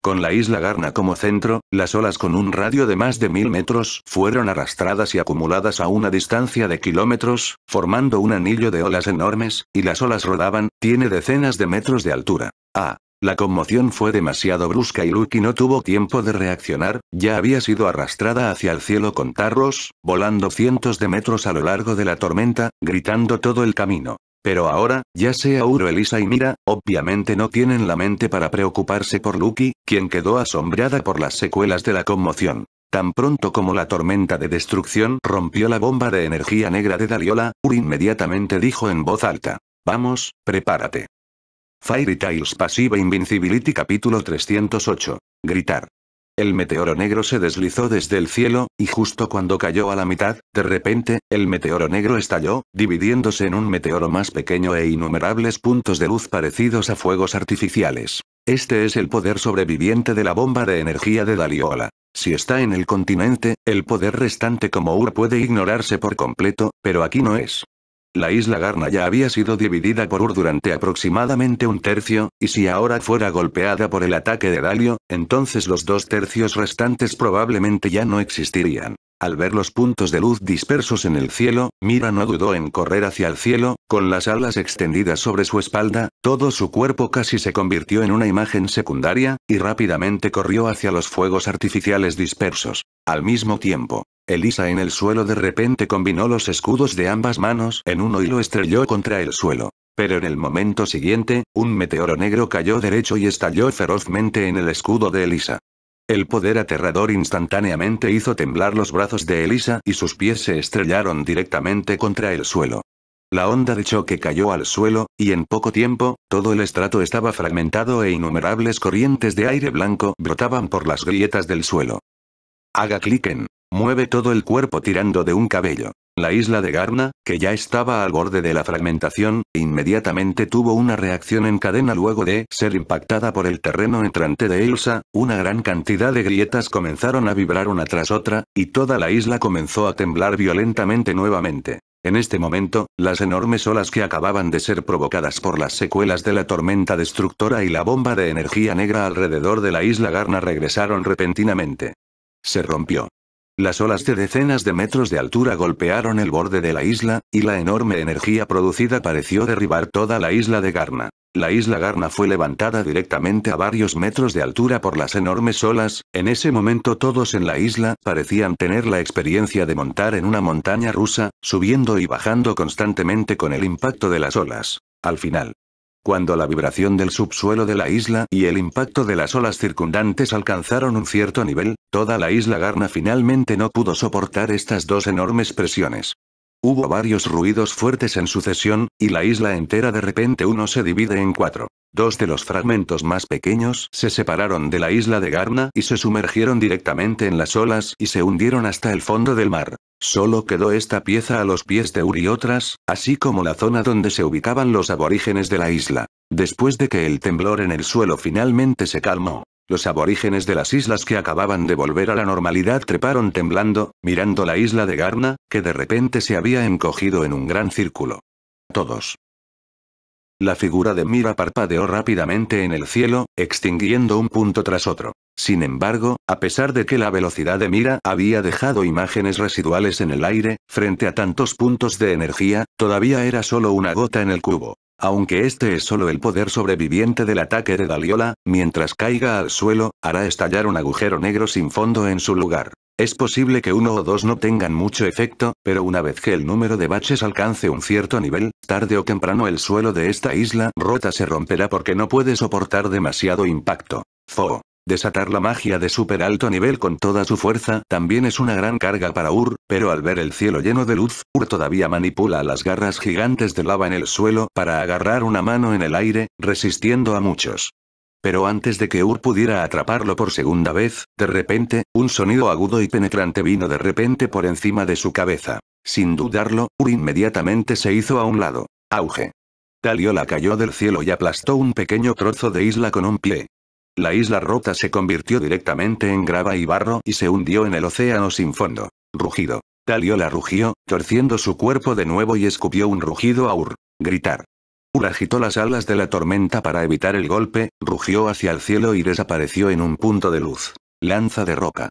Con la isla Garna como centro, las olas con un radio de más de mil metros fueron arrastradas y acumuladas a una distancia de kilómetros, formando un anillo de olas enormes, y las olas rodaban, tiene decenas de metros de altura. Ah, la conmoción fue demasiado brusca y Lucky no tuvo tiempo de reaccionar, ya había sido arrastrada hacia el cielo con tarros, volando cientos de metros a lo largo de la tormenta, gritando todo el camino. Pero ahora, ya sea Uro Elisa y Mira, obviamente no tienen la mente para preocuparse por Lucky, quien quedó asombrada por las secuelas de la conmoción. Tan pronto como la tormenta de destrucción rompió la bomba de energía negra de Daliola, Uri inmediatamente dijo en voz alta. Vamos, prepárate. Fairy Tales Pasiva Invincibility Capítulo 308. Gritar. El meteoro negro se deslizó desde el cielo, y justo cuando cayó a la mitad, de repente, el meteoro negro estalló, dividiéndose en un meteoro más pequeño e innumerables puntos de luz parecidos a fuegos artificiales. Este es el poder sobreviviente de la bomba de energía de Daliola. Si está en el continente, el poder restante como Ur puede ignorarse por completo, pero aquí no es. La isla Garna ya había sido dividida por Ur durante aproximadamente un tercio, y si ahora fuera golpeada por el ataque de Dalio, entonces los dos tercios restantes probablemente ya no existirían. Al ver los puntos de luz dispersos en el cielo, Mira no dudó en correr hacia el cielo, con las alas extendidas sobre su espalda, todo su cuerpo casi se convirtió en una imagen secundaria, y rápidamente corrió hacia los fuegos artificiales dispersos. Al mismo tiempo, Elisa en el suelo de repente combinó los escudos de ambas manos en uno y lo estrelló contra el suelo. Pero en el momento siguiente, un meteoro negro cayó derecho y estalló ferozmente en el escudo de Elisa. El poder aterrador instantáneamente hizo temblar los brazos de Elisa y sus pies se estrellaron directamente contra el suelo. La onda de choque cayó al suelo, y en poco tiempo, todo el estrato estaba fragmentado e innumerables corrientes de aire blanco brotaban por las grietas del suelo. Haga clic en Mueve todo el cuerpo tirando de un cabello. La isla de Garna, que ya estaba al borde de la fragmentación, inmediatamente tuvo una reacción en cadena luego de ser impactada por el terreno entrante de Elsa, una gran cantidad de grietas comenzaron a vibrar una tras otra, y toda la isla comenzó a temblar violentamente nuevamente. En este momento, las enormes olas que acababan de ser provocadas por las secuelas de la tormenta destructora y la bomba de energía negra alrededor de la isla Garna regresaron repentinamente. Se rompió. Las olas de decenas de metros de altura golpearon el borde de la isla, y la enorme energía producida pareció derribar toda la isla de Garna. La isla Garna fue levantada directamente a varios metros de altura por las enormes olas, en ese momento todos en la isla parecían tener la experiencia de montar en una montaña rusa, subiendo y bajando constantemente con el impacto de las olas. Al final, cuando la vibración del subsuelo de la isla y el impacto de las olas circundantes alcanzaron un cierto nivel, toda la isla Garna finalmente no pudo soportar estas dos enormes presiones. Hubo varios ruidos fuertes en sucesión, y la isla entera de repente uno se divide en cuatro. Dos de los fragmentos más pequeños se separaron de la isla de Garna y se sumergieron directamente en las olas y se hundieron hasta el fondo del mar. Solo quedó esta pieza a los pies de Uriotras, así como la zona donde se ubicaban los aborígenes de la isla. Después de que el temblor en el suelo finalmente se calmó, los aborígenes de las islas que acababan de volver a la normalidad treparon temblando, mirando la isla de Garna, que de repente se había encogido en un gran círculo. Todos. La figura de Mira parpadeó rápidamente en el cielo, extinguiendo un punto tras otro. Sin embargo, a pesar de que la velocidad de Mira había dejado imágenes residuales en el aire, frente a tantos puntos de energía, todavía era solo una gota en el cubo. Aunque este es solo el poder sobreviviente del ataque de Daliola, mientras caiga al suelo, hará estallar un agujero negro sin fondo en su lugar. Es posible que uno o dos no tengan mucho efecto, pero una vez que el número de baches alcance un cierto nivel, tarde o temprano el suelo de esta isla rota se romperá porque no puede soportar demasiado impacto. Desatar la magia de super alto nivel con toda su fuerza también es una gran carga para Ur, pero al ver el cielo lleno de luz, Ur todavía manipula las garras gigantes de lava en el suelo para agarrar una mano en el aire, resistiendo a muchos. Pero antes de que Ur pudiera atraparlo por segunda vez, de repente, un sonido agudo y penetrante vino de repente por encima de su cabeza. Sin dudarlo, Ur inmediatamente se hizo a un lado. Auge. Taliola cayó del cielo y aplastó un pequeño trozo de isla con un pie. La isla rota se convirtió directamente en grava y barro y se hundió en el océano sin fondo. Rugido. Daliola rugió, torciendo su cuerpo de nuevo y escupió un rugido a Ur. Gritar. Ur agitó las alas de la tormenta para evitar el golpe, rugió hacia el cielo y desapareció en un punto de luz. Lanza de roca.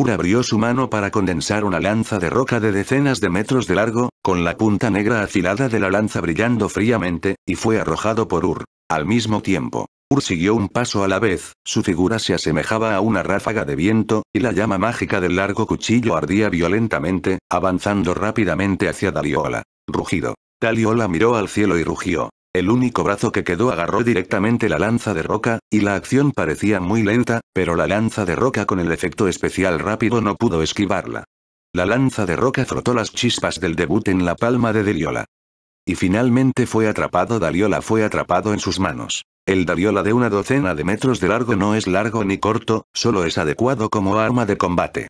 Ur abrió su mano para condensar una lanza de roca de decenas de metros de largo, con la punta negra afilada de la lanza brillando fríamente, y fue arrojado por Ur. Al mismo tiempo, Ur siguió un paso a la vez, su figura se asemejaba a una ráfaga de viento, y la llama mágica del largo cuchillo ardía violentamente, avanzando rápidamente hacia Daliola. Rugido. Daliola miró al cielo y rugió. El único brazo que quedó agarró directamente la lanza de roca, y la acción parecía muy lenta, pero la lanza de roca con el efecto especial rápido no pudo esquivarla. La lanza de roca frotó las chispas del debut en la palma de Daliola. Y finalmente fue atrapado Daliola fue atrapado en sus manos. El Dariola de una docena de metros de largo no es largo ni corto, solo es adecuado como arma de combate.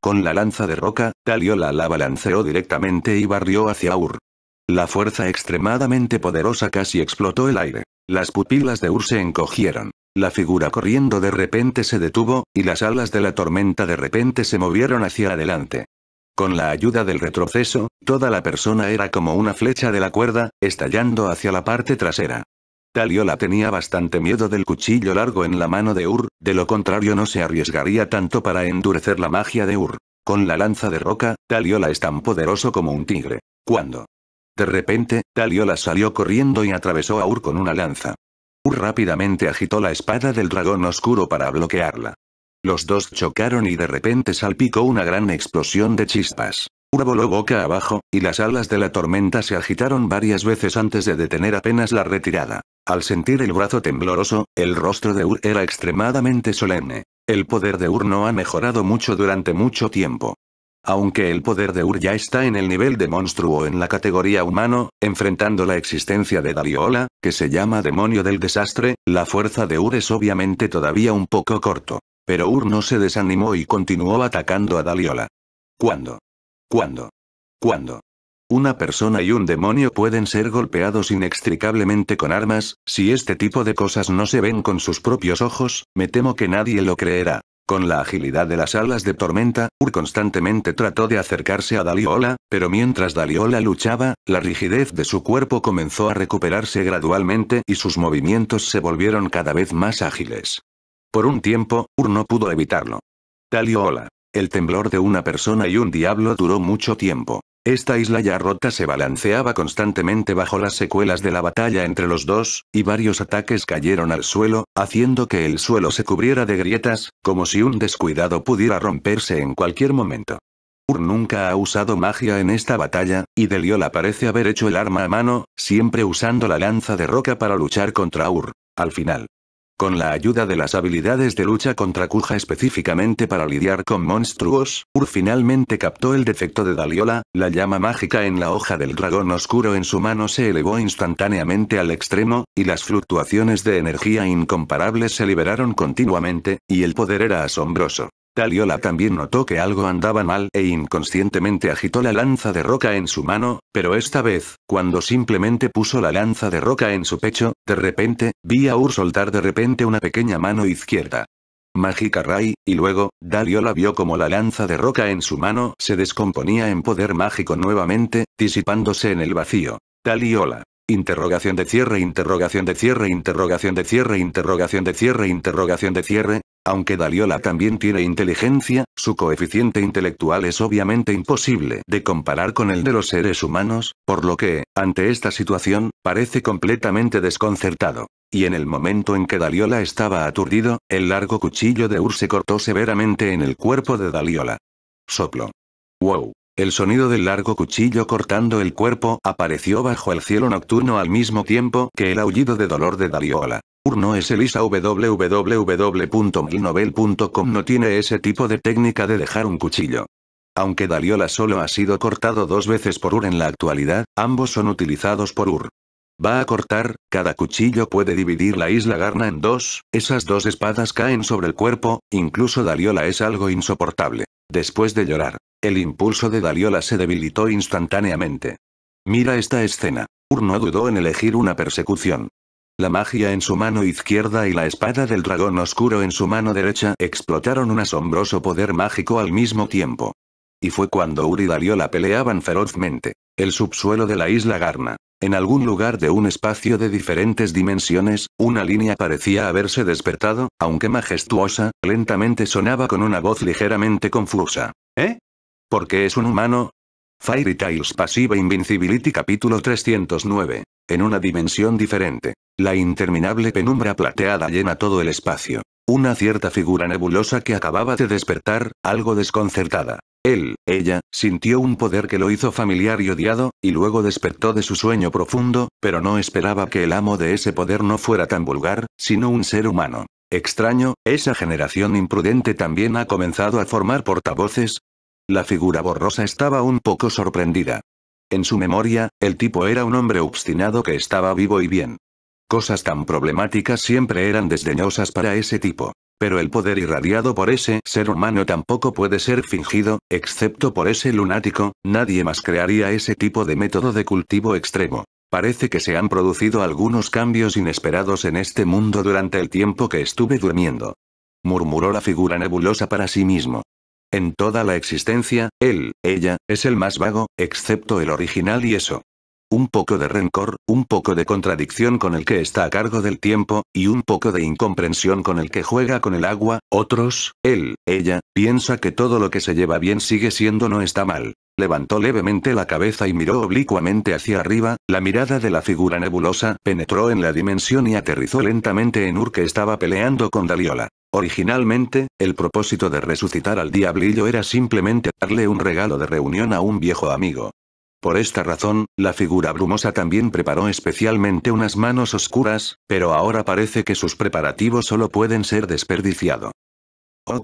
Con la lanza de roca, Daliola la balanceó directamente y barrió hacia Ur. La fuerza extremadamente poderosa casi explotó el aire. Las pupilas de Ur se encogieron. La figura corriendo de repente se detuvo, y las alas de la tormenta de repente se movieron hacia adelante. Con la ayuda del retroceso, toda la persona era como una flecha de la cuerda, estallando hacia la parte trasera. Taliola tenía bastante miedo del cuchillo largo en la mano de Ur, de lo contrario no se arriesgaría tanto para endurecer la magia de Ur. Con la lanza de roca, Taliola es tan poderoso como un tigre. Cuando, de repente, Taliola salió corriendo y atravesó a Ur con una lanza. Ur rápidamente agitó la espada del dragón oscuro para bloquearla. Los dos chocaron y de repente salpicó una gran explosión de chispas. Ur voló boca abajo, y las alas de la tormenta se agitaron varias veces antes de detener apenas la retirada. Al sentir el brazo tembloroso, el rostro de Ur era extremadamente solemne. El poder de Ur no ha mejorado mucho durante mucho tiempo. Aunque el poder de Ur ya está en el nivel de monstruo en la categoría humano, enfrentando la existencia de Daliola, que se llama demonio del desastre, la fuerza de Ur es obviamente todavía un poco corto. Pero Ur no se desanimó y continuó atacando a Daliola. ¿Cuándo? ¿Cuándo? ¿Cuándo? Una persona y un demonio pueden ser golpeados inextricablemente con armas, si este tipo de cosas no se ven con sus propios ojos, me temo que nadie lo creerá. Con la agilidad de las alas de tormenta, Ur constantemente trató de acercarse a Daliola, pero mientras Daliola luchaba, la rigidez de su cuerpo comenzó a recuperarse gradualmente y sus movimientos se volvieron cada vez más ágiles. Por un tiempo, Ur no pudo evitarlo. Daliola. El temblor de una persona y un diablo duró mucho tiempo. Esta isla ya rota se balanceaba constantemente bajo las secuelas de la batalla entre los dos, y varios ataques cayeron al suelo, haciendo que el suelo se cubriera de grietas, como si un descuidado pudiera romperse en cualquier momento. Ur nunca ha usado magia en esta batalla, y Deliola parece haber hecho el arma a mano, siempre usando la lanza de roca para luchar contra Ur. Al final, con la ayuda de las habilidades de lucha contra Kuja específicamente para lidiar con monstruos, Ur finalmente captó el defecto de Daliola, la llama mágica en la hoja del dragón oscuro en su mano se elevó instantáneamente al extremo, y las fluctuaciones de energía incomparables se liberaron continuamente, y el poder era asombroso. Taliola también notó que algo andaba mal e inconscientemente agitó la lanza de roca en su mano, pero esta vez, cuando simplemente puso la lanza de roca en su pecho, de repente, vi a Ur soltar de repente una pequeña mano izquierda. Mágica Ray, y luego, Daliola vio como la lanza de roca en su mano se descomponía en poder mágico nuevamente, disipándose en el vacío. Daliola. Interrogación de cierre, interrogación de cierre, interrogación de cierre, interrogación de cierre, interrogación de cierre, aunque Daliola también tiene inteligencia, su coeficiente intelectual es obviamente imposible de comparar con el de los seres humanos, por lo que, ante esta situación, parece completamente desconcertado. Y en el momento en que Daliola estaba aturdido, el largo cuchillo de Ur se cortó severamente en el cuerpo de Daliola. Soplo. Wow. El sonido del largo cuchillo cortando el cuerpo apareció bajo el cielo nocturno al mismo tiempo que el aullido de dolor de Daliola. Ur no es Elisa www.milnovel.com no tiene ese tipo de técnica de dejar un cuchillo. Aunque Daliola solo ha sido cortado dos veces por Ur en la actualidad, ambos son utilizados por Ur. Va a cortar, cada cuchillo puede dividir la isla Garna en dos, esas dos espadas caen sobre el cuerpo, incluso Daliola es algo insoportable. Después de llorar, el impulso de Daliola se debilitó instantáneamente. Mira esta escena. Ur no dudó en elegir una persecución. La magia en su mano izquierda y la espada del dragón oscuro en su mano derecha explotaron un asombroso poder mágico al mismo tiempo. Y fue cuando Uri y la peleaban ferozmente. El subsuelo de la isla Garna. En algún lugar de un espacio de diferentes dimensiones, una línea parecía haberse despertado, aunque majestuosa, lentamente sonaba con una voz ligeramente confusa. ¿Eh? ¿Por qué es un humano? Fairy Tales Pasiva Invincibility capítulo 309. En una dimensión diferente. La interminable penumbra plateada llena todo el espacio. Una cierta figura nebulosa que acababa de despertar, algo desconcertada. Él, ella, sintió un poder que lo hizo familiar y odiado, y luego despertó de su sueño profundo, pero no esperaba que el amo de ese poder no fuera tan vulgar, sino un ser humano. Extraño, esa generación imprudente también ha comenzado a formar portavoces. La figura borrosa estaba un poco sorprendida. En su memoria, el tipo era un hombre obstinado que estaba vivo y bien. Cosas tan problemáticas siempre eran desdeñosas para ese tipo. Pero el poder irradiado por ese ser humano tampoco puede ser fingido, excepto por ese lunático, nadie más crearía ese tipo de método de cultivo extremo. Parece que se han producido algunos cambios inesperados en este mundo durante el tiempo que estuve durmiendo. Murmuró la figura nebulosa para sí mismo. En toda la existencia, él, ella, es el más vago, excepto el original y eso un poco de rencor, un poco de contradicción con el que está a cargo del tiempo, y un poco de incomprensión con el que juega con el agua, otros, él, ella, piensa que todo lo que se lleva bien sigue siendo no está mal. Levantó levemente la cabeza y miró oblicuamente hacia arriba, la mirada de la figura nebulosa penetró en la dimensión y aterrizó lentamente en Ur que estaba peleando con Daliola. Originalmente, el propósito de resucitar al diablillo era simplemente darle un regalo de reunión a un viejo amigo. Por esta razón, la figura brumosa también preparó especialmente unas manos oscuras, pero ahora parece que sus preparativos solo pueden ser desperdiciado. Oh.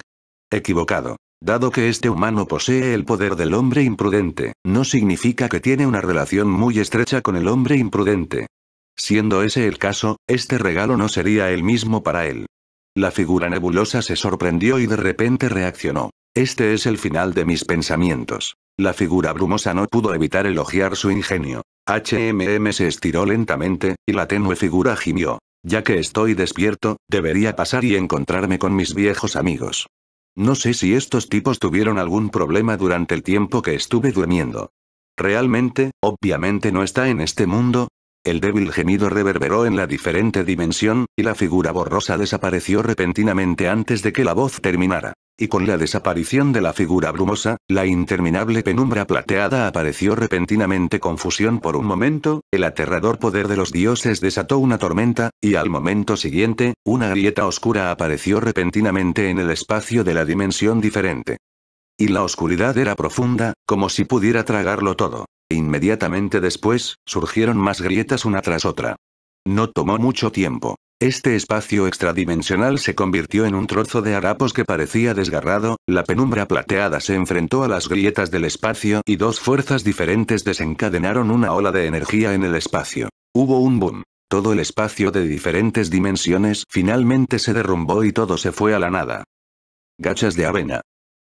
Equivocado. Dado que este humano posee el poder del hombre imprudente, no significa que tiene una relación muy estrecha con el hombre imprudente. Siendo ese el caso, este regalo no sería el mismo para él. La figura nebulosa se sorprendió y de repente reaccionó. Este es el final de mis pensamientos. La figura brumosa no pudo evitar elogiar su ingenio. HMM se estiró lentamente, y la tenue figura gimió. Ya que estoy despierto, debería pasar y encontrarme con mis viejos amigos. No sé si estos tipos tuvieron algún problema durante el tiempo que estuve durmiendo. Realmente, obviamente no está en este mundo, el débil gemido reverberó en la diferente dimensión, y la figura borrosa desapareció repentinamente antes de que la voz terminara. Y con la desaparición de la figura brumosa, la interminable penumbra plateada apareció repentinamente confusión por un momento, el aterrador poder de los dioses desató una tormenta, y al momento siguiente, una grieta oscura apareció repentinamente en el espacio de la dimensión diferente. Y la oscuridad era profunda, como si pudiera tragarlo todo. Inmediatamente después, surgieron más grietas una tras otra. No tomó mucho tiempo. Este espacio extradimensional se convirtió en un trozo de harapos que parecía desgarrado, la penumbra plateada se enfrentó a las grietas del espacio y dos fuerzas diferentes desencadenaron una ola de energía en el espacio. Hubo un boom. Todo el espacio de diferentes dimensiones finalmente se derrumbó y todo se fue a la nada. Gachas de avena.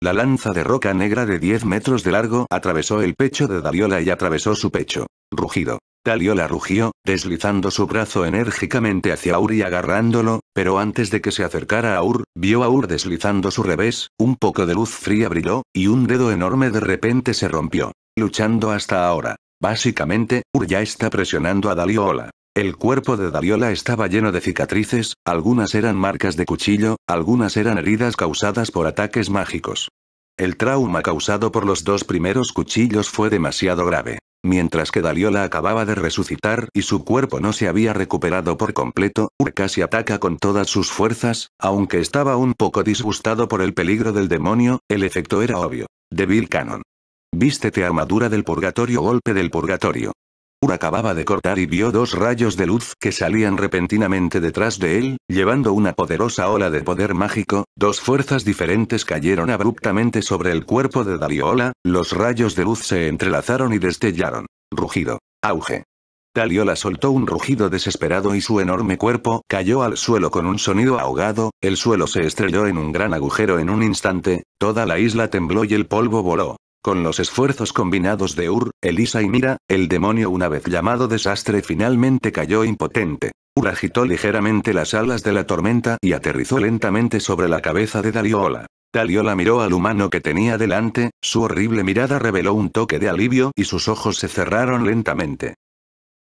La lanza de roca negra de 10 metros de largo atravesó el pecho de Daliola y atravesó su pecho. Rugido. Daliola rugió, deslizando su brazo enérgicamente hacia Aur y agarrándolo, pero antes de que se acercara a Aur, vio a Aur deslizando su revés, un poco de luz fría brilló, y un dedo enorme de repente se rompió. Luchando hasta ahora. Básicamente, Ur ya está presionando a Daliola. El cuerpo de Daliola estaba lleno de cicatrices, algunas eran marcas de cuchillo, algunas eran heridas causadas por ataques mágicos. El trauma causado por los dos primeros cuchillos fue demasiado grave. Mientras que Daliola acababa de resucitar y su cuerpo no se había recuperado por completo, casi ataca con todas sus fuerzas, aunque estaba un poco disgustado por el peligro del demonio, el efecto era obvio. Devil Canon. Vístete armadura del purgatorio golpe del purgatorio acababa de cortar y vio dos rayos de luz que salían repentinamente detrás de él, llevando una poderosa ola de poder mágico, dos fuerzas diferentes cayeron abruptamente sobre el cuerpo de Daliola, los rayos de luz se entrelazaron y destellaron. Rugido. Auge. Daliola soltó un rugido desesperado y su enorme cuerpo cayó al suelo con un sonido ahogado, el suelo se estrelló en un gran agujero en un instante, toda la isla tembló y el polvo voló. Con los esfuerzos combinados de Ur, Elisa y Mira, el demonio una vez llamado desastre finalmente cayó impotente. Ur agitó ligeramente las alas de la tormenta y aterrizó lentamente sobre la cabeza de Daliola. Daliola miró al humano que tenía delante, su horrible mirada reveló un toque de alivio y sus ojos se cerraron lentamente.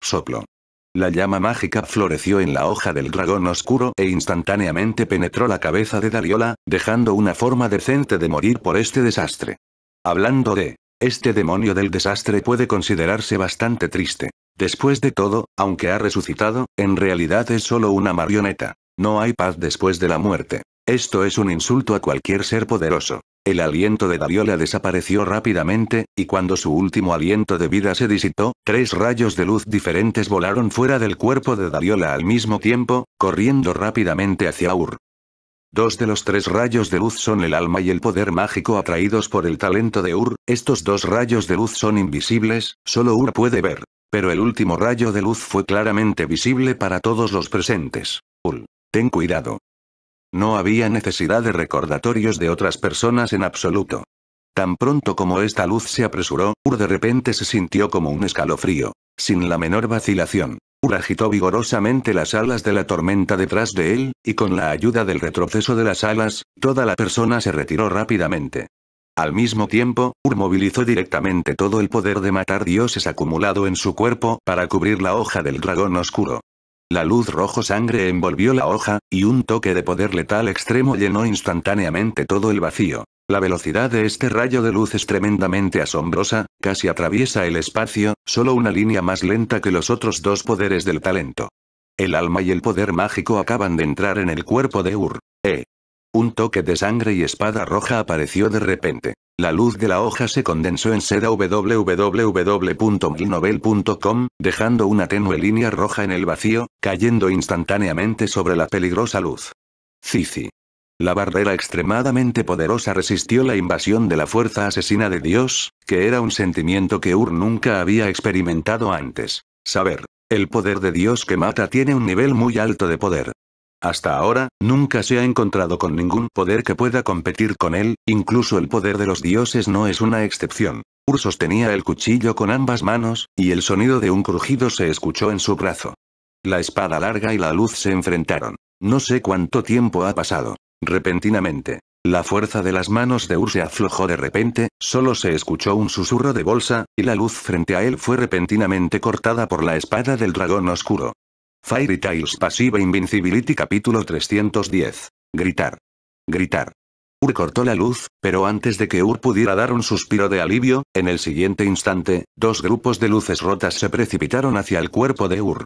Soplo. La llama mágica floreció en la hoja del dragón oscuro e instantáneamente penetró la cabeza de Daliola, dejando una forma decente de morir por este desastre. Hablando de... Este demonio del desastre puede considerarse bastante triste. Después de todo, aunque ha resucitado, en realidad es solo una marioneta. No hay paz después de la muerte. Esto es un insulto a cualquier ser poderoso. El aliento de Dariola desapareció rápidamente, y cuando su último aliento de vida se disitó, tres rayos de luz diferentes volaron fuera del cuerpo de Dariola al mismo tiempo, corriendo rápidamente hacia Ur. Dos de los tres rayos de luz son el alma y el poder mágico atraídos por el talento de Ur, estos dos rayos de luz son invisibles, solo Ur puede ver. Pero el último rayo de luz fue claramente visible para todos los presentes. Ur, ten cuidado. No había necesidad de recordatorios de otras personas en absoluto. Tan pronto como esta luz se apresuró, Ur de repente se sintió como un escalofrío, sin la menor vacilación agitó vigorosamente las alas de la tormenta detrás de él, y con la ayuda del retroceso de las alas, toda la persona se retiró rápidamente. Al mismo tiempo, Ur movilizó directamente todo el poder de matar dioses acumulado en su cuerpo para cubrir la hoja del dragón oscuro. La luz rojo sangre envolvió la hoja, y un toque de poder letal extremo llenó instantáneamente todo el vacío. La velocidad de este rayo de luz es tremendamente asombrosa, casi atraviesa el espacio, solo una línea más lenta que los otros dos poderes del talento. El alma y el poder mágico acaban de entrar en el cuerpo de Ur. E. Un toque de sangre y espada roja apareció de repente. La luz de la hoja se condensó en seda www.milnovel.com, dejando una tenue línea roja en el vacío, cayendo instantáneamente sobre la peligrosa luz. Cici. La barrera extremadamente poderosa resistió la invasión de la fuerza asesina de Dios, que era un sentimiento que Ur nunca había experimentado antes. Saber, el poder de Dios que mata tiene un nivel muy alto de poder. Hasta ahora, nunca se ha encontrado con ningún poder que pueda competir con él, incluso el poder de los dioses no es una excepción. Ur sostenía el cuchillo con ambas manos, y el sonido de un crujido se escuchó en su brazo. La espada larga y la luz se enfrentaron. No sé cuánto tiempo ha pasado. Repentinamente. La fuerza de las manos de Ur se aflojó de repente, solo se escuchó un susurro de bolsa, y la luz frente a él fue repentinamente cortada por la espada del dragón oscuro. Fairy Tales Pasiva Invincibility Capítulo 310. Gritar. Gritar. Ur cortó la luz, pero antes de que Ur pudiera dar un suspiro de alivio, en el siguiente instante, dos grupos de luces rotas se precipitaron hacia el cuerpo de Ur.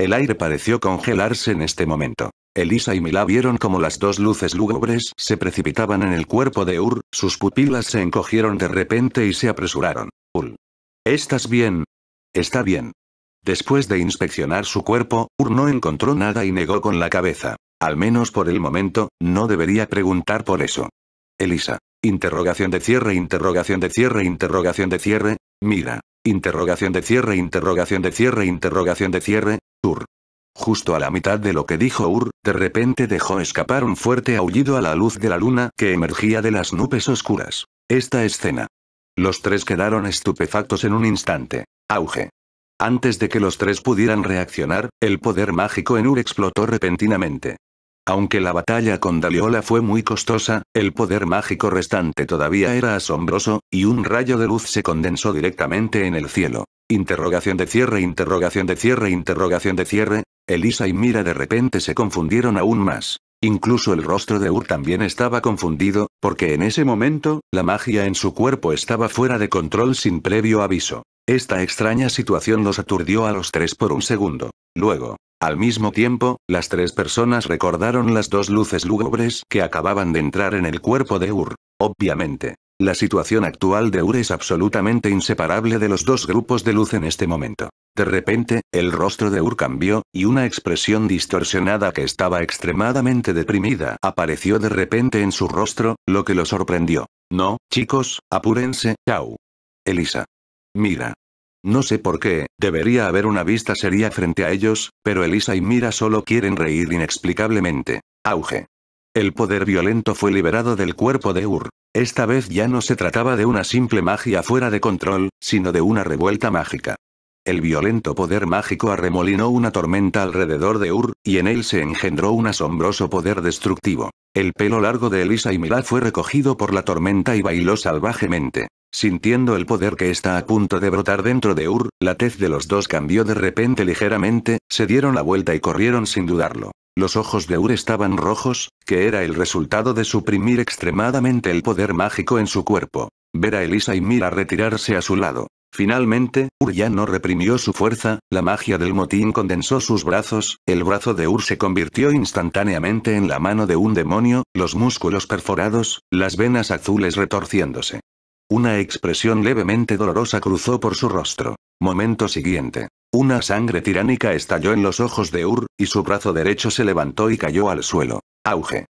El aire pareció congelarse en este momento. Elisa y Mila vieron como las dos luces lúgubres se precipitaban en el cuerpo de Ur, sus pupilas se encogieron de repente y se apresuraron. Ur. ¿Estás bien? Está bien. Después de inspeccionar su cuerpo, Ur no encontró nada y negó con la cabeza. Al menos por el momento, no debería preguntar por eso. Elisa. Interrogación de cierre, interrogación de cierre, interrogación de cierre. Mira. Interrogación de cierre, interrogación de cierre, interrogación de cierre. Ur. Justo a la mitad de lo que dijo Ur, de repente dejó escapar un fuerte aullido a la luz de la luna que emergía de las nubes oscuras. Esta escena. Los tres quedaron estupefactos en un instante. Auge. Antes de que los tres pudieran reaccionar, el poder mágico en Ur explotó repentinamente. Aunque la batalla con Daliola fue muy costosa, el poder mágico restante todavía era asombroso, y un rayo de luz se condensó directamente en el cielo. Interrogación de cierre, interrogación de cierre, interrogación de cierre, Elisa y Mira de repente se confundieron aún más. Incluso el rostro de Ur también estaba confundido, porque en ese momento, la magia en su cuerpo estaba fuera de control sin previo aviso. Esta extraña situación los aturdió a los tres por un segundo. Luego, al mismo tiempo, las tres personas recordaron las dos luces lúgubres que acababan de entrar en el cuerpo de Ur. Obviamente, la situación actual de Ur es absolutamente inseparable de los dos grupos de luz en este momento. De repente, el rostro de Ur cambió, y una expresión distorsionada que estaba extremadamente deprimida apareció de repente en su rostro, lo que lo sorprendió. No, chicos, apúrense, chau. Elisa. Mira. No sé por qué, debería haber una vista seria frente a ellos, pero Elisa y Mira solo quieren reír inexplicablemente. Auge. El poder violento fue liberado del cuerpo de Ur. Esta vez ya no se trataba de una simple magia fuera de control, sino de una revuelta mágica el violento poder mágico arremolinó una tormenta alrededor de Ur, y en él se engendró un asombroso poder destructivo. El pelo largo de Elisa y Mira fue recogido por la tormenta y bailó salvajemente. Sintiendo el poder que está a punto de brotar dentro de Ur, la tez de los dos cambió de repente ligeramente, se dieron la vuelta y corrieron sin dudarlo. Los ojos de Ur estaban rojos, que era el resultado de suprimir extremadamente el poder mágico en su cuerpo. Ver a Elisa y Mira retirarse a su lado. Finalmente, Ur ya no reprimió su fuerza, la magia del motín condensó sus brazos, el brazo de Ur se convirtió instantáneamente en la mano de un demonio, los músculos perforados, las venas azules retorciéndose. Una expresión levemente dolorosa cruzó por su rostro. Momento siguiente. Una sangre tiránica estalló en los ojos de Ur, y su brazo derecho se levantó y cayó al suelo. Auge.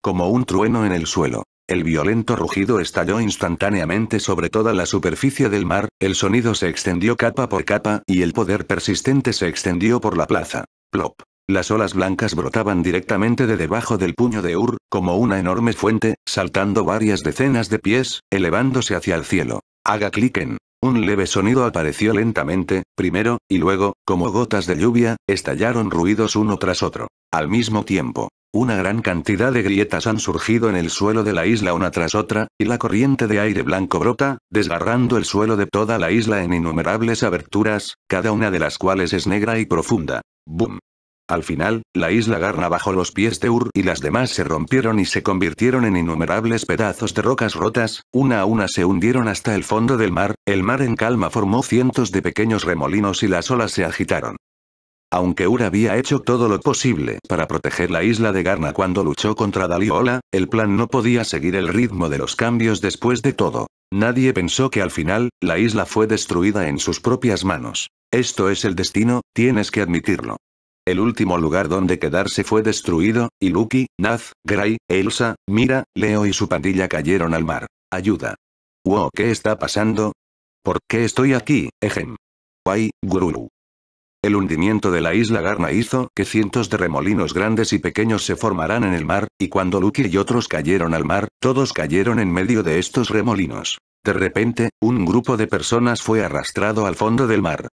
Como un trueno en el suelo. El violento rugido estalló instantáneamente sobre toda la superficie del mar, el sonido se extendió capa por capa, y el poder persistente se extendió por la plaza. Plop. Las olas blancas brotaban directamente de debajo del puño de Ur, como una enorme fuente, saltando varias decenas de pies, elevándose hacia el cielo. Haga clic en. Un leve sonido apareció lentamente, primero, y luego, como gotas de lluvia, estallaron ruidos uno tras otro. Al mismo tiempo, una gran cantidad de grietas han surgido en el suelo de la isla una tras otra, y la corriente de aire blanco brota, desgarrando el suelo de toda la isla en innumerables aberturas, cada una de las cuales es negra y profunda. ¡Bum! Al final, la isla garna bajo los pies de Ur y las demás se rompieron y se convirtieron en innumerables pedazos de rocas rotas, una a una se hundieron hasta el fondo del mar, el mar en calma formó cientos de pequeños remolinos y las olas se agitaron. Aunque Ur había hecho todo lo posible para proteger la isla de Garna cuando luchó contra Daliola, el plan no podía seguir el ritmo de los cambios después de todo. Nadie pensó que al final, la isla fue destruida en sus propias manos. Esto es el destino, tienes que admitirlo. El último lugar donde quedarse fue destruido, y Lucky, Naz, Gray, Elsa, Mira, Leo y su pandilla cayeron al mar. Ayuda. Wow, ¿qué está pasando? ¿Por qué estoy aquí, Ejem? Guay, Gururu. El hundimiento de la isla Garna hizo que cientos de remolinos grandes y pequeños se formaran en el mar, y cuando Lucky y otros cayeron al mar, todos cayeron en medio de estos remolinos. De repente, un grupo de personas fue arrastrado al fondo del mar.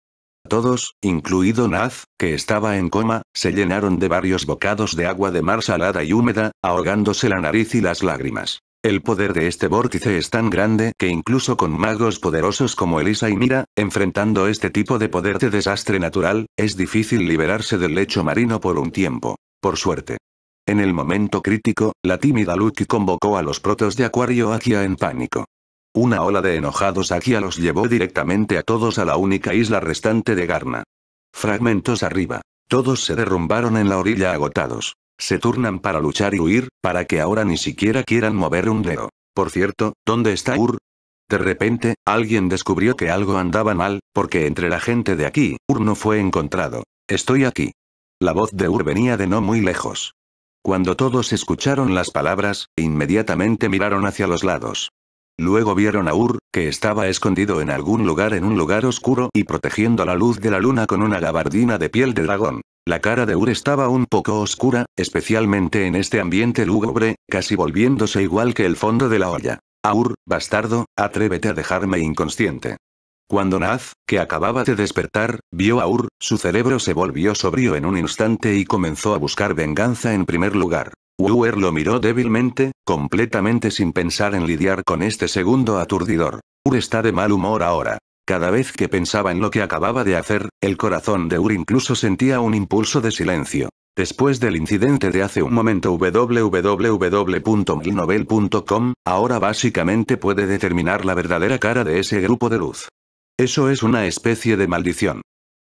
Todos, incluido Naz, que estaba en coma, se llenaron de varios bocados de agua de mar salada y húmeda, ahogándose la nariz y las lágrimas. El poder de este vórtice es tan grande que incluso con magos poderosos como Elisa y Mira, enfrentando este tipo de poder de desastre natural, es difícil liberarse del lecho marino por un tiempo. Por suerte. En el momento crítico, la tímida Lucky convocó a los protos de Acuario Akia en pánico. Una ola de enojados Akia los llevó directamente a todos a la única isla restante de Garna. Fragmentos arriba. Todos se derrumbaron en la orilla agotados. Se turnan para luchar y huir, para que ahora ni siquiera quieran mover un dedo. Por cierto, ¿dónde está Ur? De repente, alguien descubrió que algo andaba mal, porque entre la gente de aquí, Ur no fue encontrado. Estoy aquí. La voz de Ur venía de no muy lejos. Cuando todos escucharon las palabras, inmediatamente miraron hacia los lados. Luego vieron a Ur, que estaba escondido en algún lugar en un lugar oscuro y protegiendo la luz de la luna con una gabardina de piel de dragón. La cara de Ur estaba un poco oscura, especialmente en este ambiente lúgubre, casi volviéndose igual que el fondo de la olla. Aur, bastardo, atrévete a dejarme inconsciente. Cuando Naz, que acababa de despertar, vio a Ur, su cerebro se volvió sobrio en un instante y comenzó a buscar venganza en primer lugar. Wuer lo miró débilmente, completamente sin pensar en lidiar con este segundo aturdidor. Ur está de mal humor ahora. Cada vez que pensaba en lo que acababa de hacer, el corazón de Ur incluso sentía un impulso de silencio. Después del incidente de hace un momento www.milnovel.com, ahora básicamente puede determinar la verdadera cara de ese grupo de luz. Eso es una especie de maldición.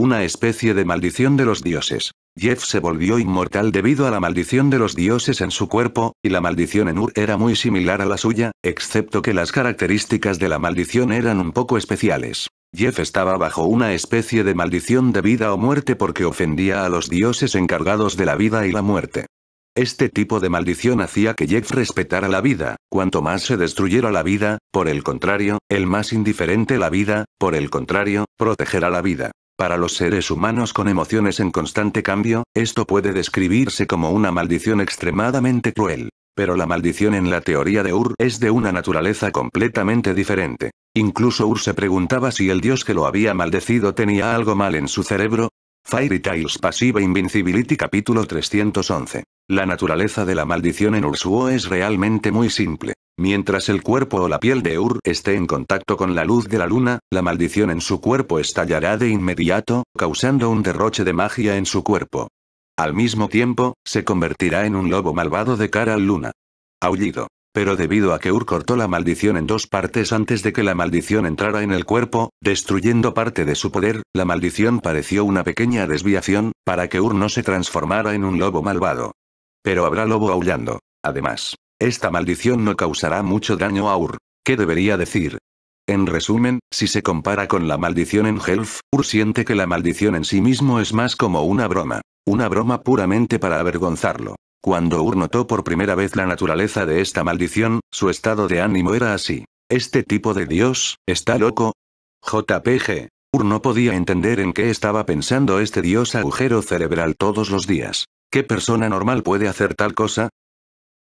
Una especie de maldición de los dioses. Jeff se volvió inmortal debido a la maldición de los dioses en su cuerpo, y la maldición en Ur era muy similar a la suya, excepto que las características de la maldición eran un poco especiales. Jeff estaba bajo una especie de maldición de vida o muerte porque ofendía a los dioses encargados de la vida y la muerte. Este tipo de maldición hacía que Jeff respetara la vida, cuanto más se destruyera la vida, por el contrario, el más indiferente la vida, por el contrario, protegerá la vida. Para los seres humanos con emociones en constante cambio, esto puede describirse como una maldición extremadamente cruel. Pero la maldición en la teoría de Ur es de una naturaleza completamente diferente. Incluso Ur se preguntaba si el dios que lo había maldecido tenía algo mal en su cerebro. Fairy Tales Pasiva Invincibility Capítulo 311. La naturaleza de la maldición en Ursuo es realmente muy simple. Mientras el cuerpo o la piel de Ur esté en contacto con la luz de la luna, la maldición en su cuerpo estallará de inmediato, causando un derroche de magia en su cuerpo. Al mismo tiempo, se convertirá en un lobo malvado de cara al luna. Aullido. Pero debido a que Ur cortó la maldición en dos partes antes de que la maldición entrara en el cuerpo, destruyendo parte de su poder, la maldición pareció una pequeña desviación, para que Ur no se transformara en un lobo malvado. Pero habrá lobo aullando. Además. Esta maldición no causará mucho daño a Ur. ¿Qué debería decir? En resumen, si se compara con la maldición en Helf, Ur siente que la maldición en sí mismo es más como una broma. Una broma puramente para avergonzarlo. Cuando Ur notó por primera vez la naturaleza de esta maldición, su estado de ánimo era así. ¿Este tipo de dios, está loco? JPG. Ur no podía entender en qué estaba pensando este dios agujero cerebral todos los días. ¿Qué persona normal puede hacer tal cosa?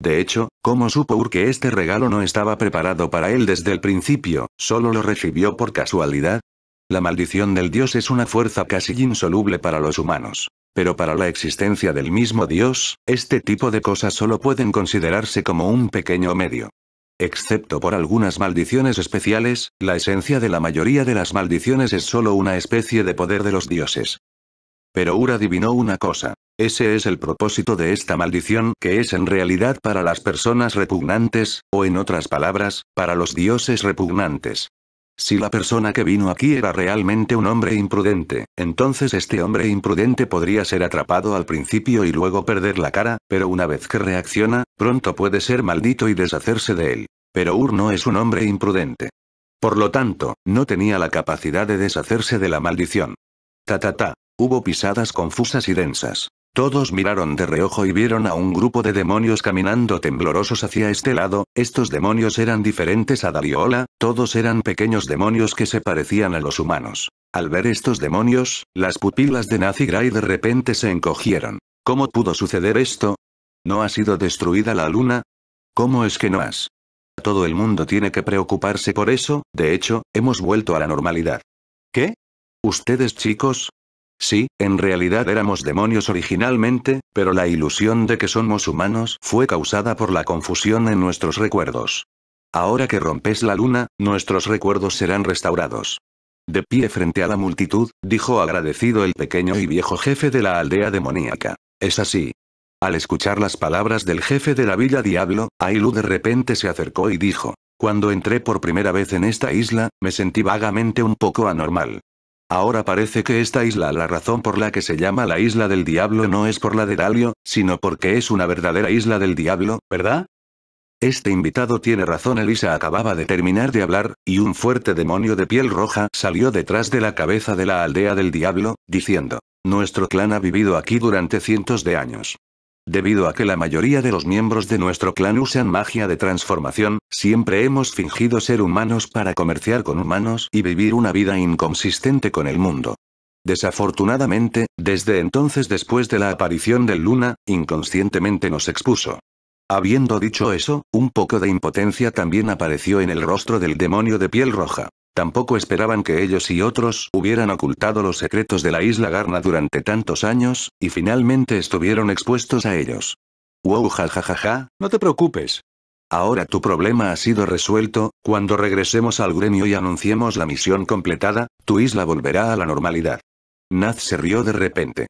De hecho, como supo Ur que este regalo no estaba preparado para él desde el principio, solo lo recibió por casualidad? La maldición del dios es una fuerza casi insoluble para los humanos. Pero para la existencia del mismo dios, este tipo de cosas solo pueden considerarse como un pequeño medio. Excepto por algunas maldiciones especiales, la esencia de la mayoría de las maldiciones es solo una especie de poder de los dioses. Pero Ur adivinó una cosa. Ese es el propósito de esta maldición que es en realidad para las personas repugnantes, o en otras palabras, para los dioses repugnantes. Si la persona que vino aquí era realmente un hombre imprudente, entonces este hombre imprudente podría ser atrapado al principio y luego perder la cara, pero una vez que reacciona, pronto puede ser maldito y deshacerse de él. Pero Ur no es un hombre imprudente. Por lo tanto, no tenía la capacidad de deshacerse de la maldición. Ta ta ta. Hubo pisadas confusas y densas. Todos miraron de reojo y vieron a un grupo de demonios caminando temblorosos hacia este lado, estos demonios eran diferentes a Dariola, todos eran pequeños demonios que se parecían a los humanos. Al ver estos demonios, las pupilas de Nazi Gray de repente se encogieron. ¿Cómo pudo suceder esto? ¿No ha sido destruida la luna? ¿Cómo es que no has? Todo el mundo tiene que preocuparse por eso, de hecho, hemos vuelto a la normalidad. ¿Qué? ¿Ustedes chicos, Sí, en realidad éramos demonios originalmente, pero la ilusión de que somos humanos fue causada por la confusión en nuestros recuerdos. Ahora que rompes la luna, nuestros recuerdos serán restaurados. De pie frente a la multitud, dijo agradecido el pequeño y viejo jefe de la aldea demoníaca. Es así. Al escuchar las palabras del jefe de la villa Diablo, Ailu de repente se acercó y dijo, cuando entré por primera vez en esta isla, me sentí vagamente un poco anormal. Ahora parece que esta isla la razón por la que se llama la isla del diablo no es por la de Dalio, sino porque es una verdadera isla del diablo, ¿verdad? Este invitado tiene razón Elisa acababa de terminar de hablar, y un fuerte demonio de piel roja salió detrás de la cabeza de la aldea del diablo, diciendo, nuestro clan ha vivido aquí durante cientos de años. Debido a que la mayoría de los miembros de nuestro clan usan magia de transformación, siempre hemos fingido ser humanos para comerciar con humanos y vivir una vida inconsistente con el mundo. Desafortunadamente, desde entonces después de la aparición del Luna, inconscientemente nos expuso. Habiendo dicho eso, un poco de impotencia también apareció en el rostro del demonio de piel roja. Tampoco esperaban que ellos y otros hubieran ocultado los secretos de la isla Garna durante tantos años, y finalmente estuvieron expuestos a ellos. Wow jajajaja, no te preocupes. Ahora tu problema ha sido resuelto, cuando regresemos al gremio y anunciemos la misión completada, tu isla volverá a la normalidad. Naz se rió de repente.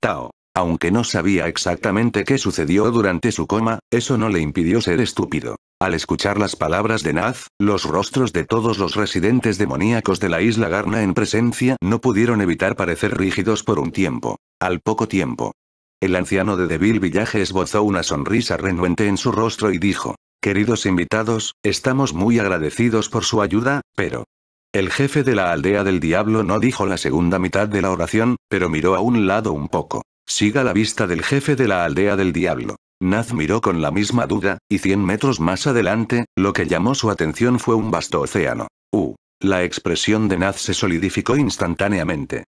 Tao. Aunque no sabía exactamente qué sucedió durante su coma, eso no le impidió ser estúpido. Al escuchar las palabras de Naz, los rostros de todos los residentes demoníacos de la isla Garna en presencia no pudieron evitar parecer rígidos por un tiempo. Al poco tiempo. El anciano de Devil Village esbozó una sonrisa renuente en su rostro y dijo, Queridos invitados, estamos muy agradecidos por su ayuda, pero... El jefe de la aldea del diablo no dijo la segunda mitad de la oración, pero miró a un lado un poco. Siga la vista del jefe de la aldea del diablo. Naz miró con la misma duda, y 100 metros más adelante, lo que llamó su atención fue un vasto océano. ¡U! Uh. La expresión de Naz se solidificó instantáneamente.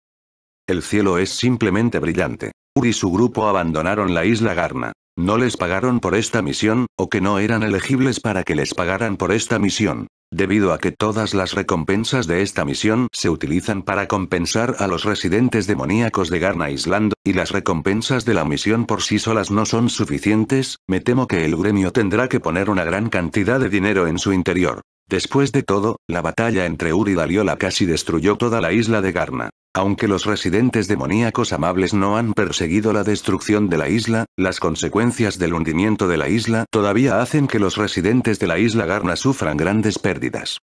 El cielo es simplemente brillante. Ur y su grupo abandonaron la isla Garna. No les pagaron por esta misión, o que no eran elegibles para que les pagaran por esta misión debido a que todas las recompensas de esta misión se utilizan para compensar a los residentes demoníacos de Garna Island, y las recompensas de la misión por sí solas no son suficientes, me temo que el gremio tendrá que poner una gran cantidad de dinero en su interior. Después de todo, la batalla entre Uri y Daliola casi destruyó toda la isla de Garna. Aunque los residentes demoníacos amables no han perseguido la destrucción de la isla, las consecuencias del hundimiento de la isla todavía hacen que los residentes de la isla Garna sufran grandes pérdidas.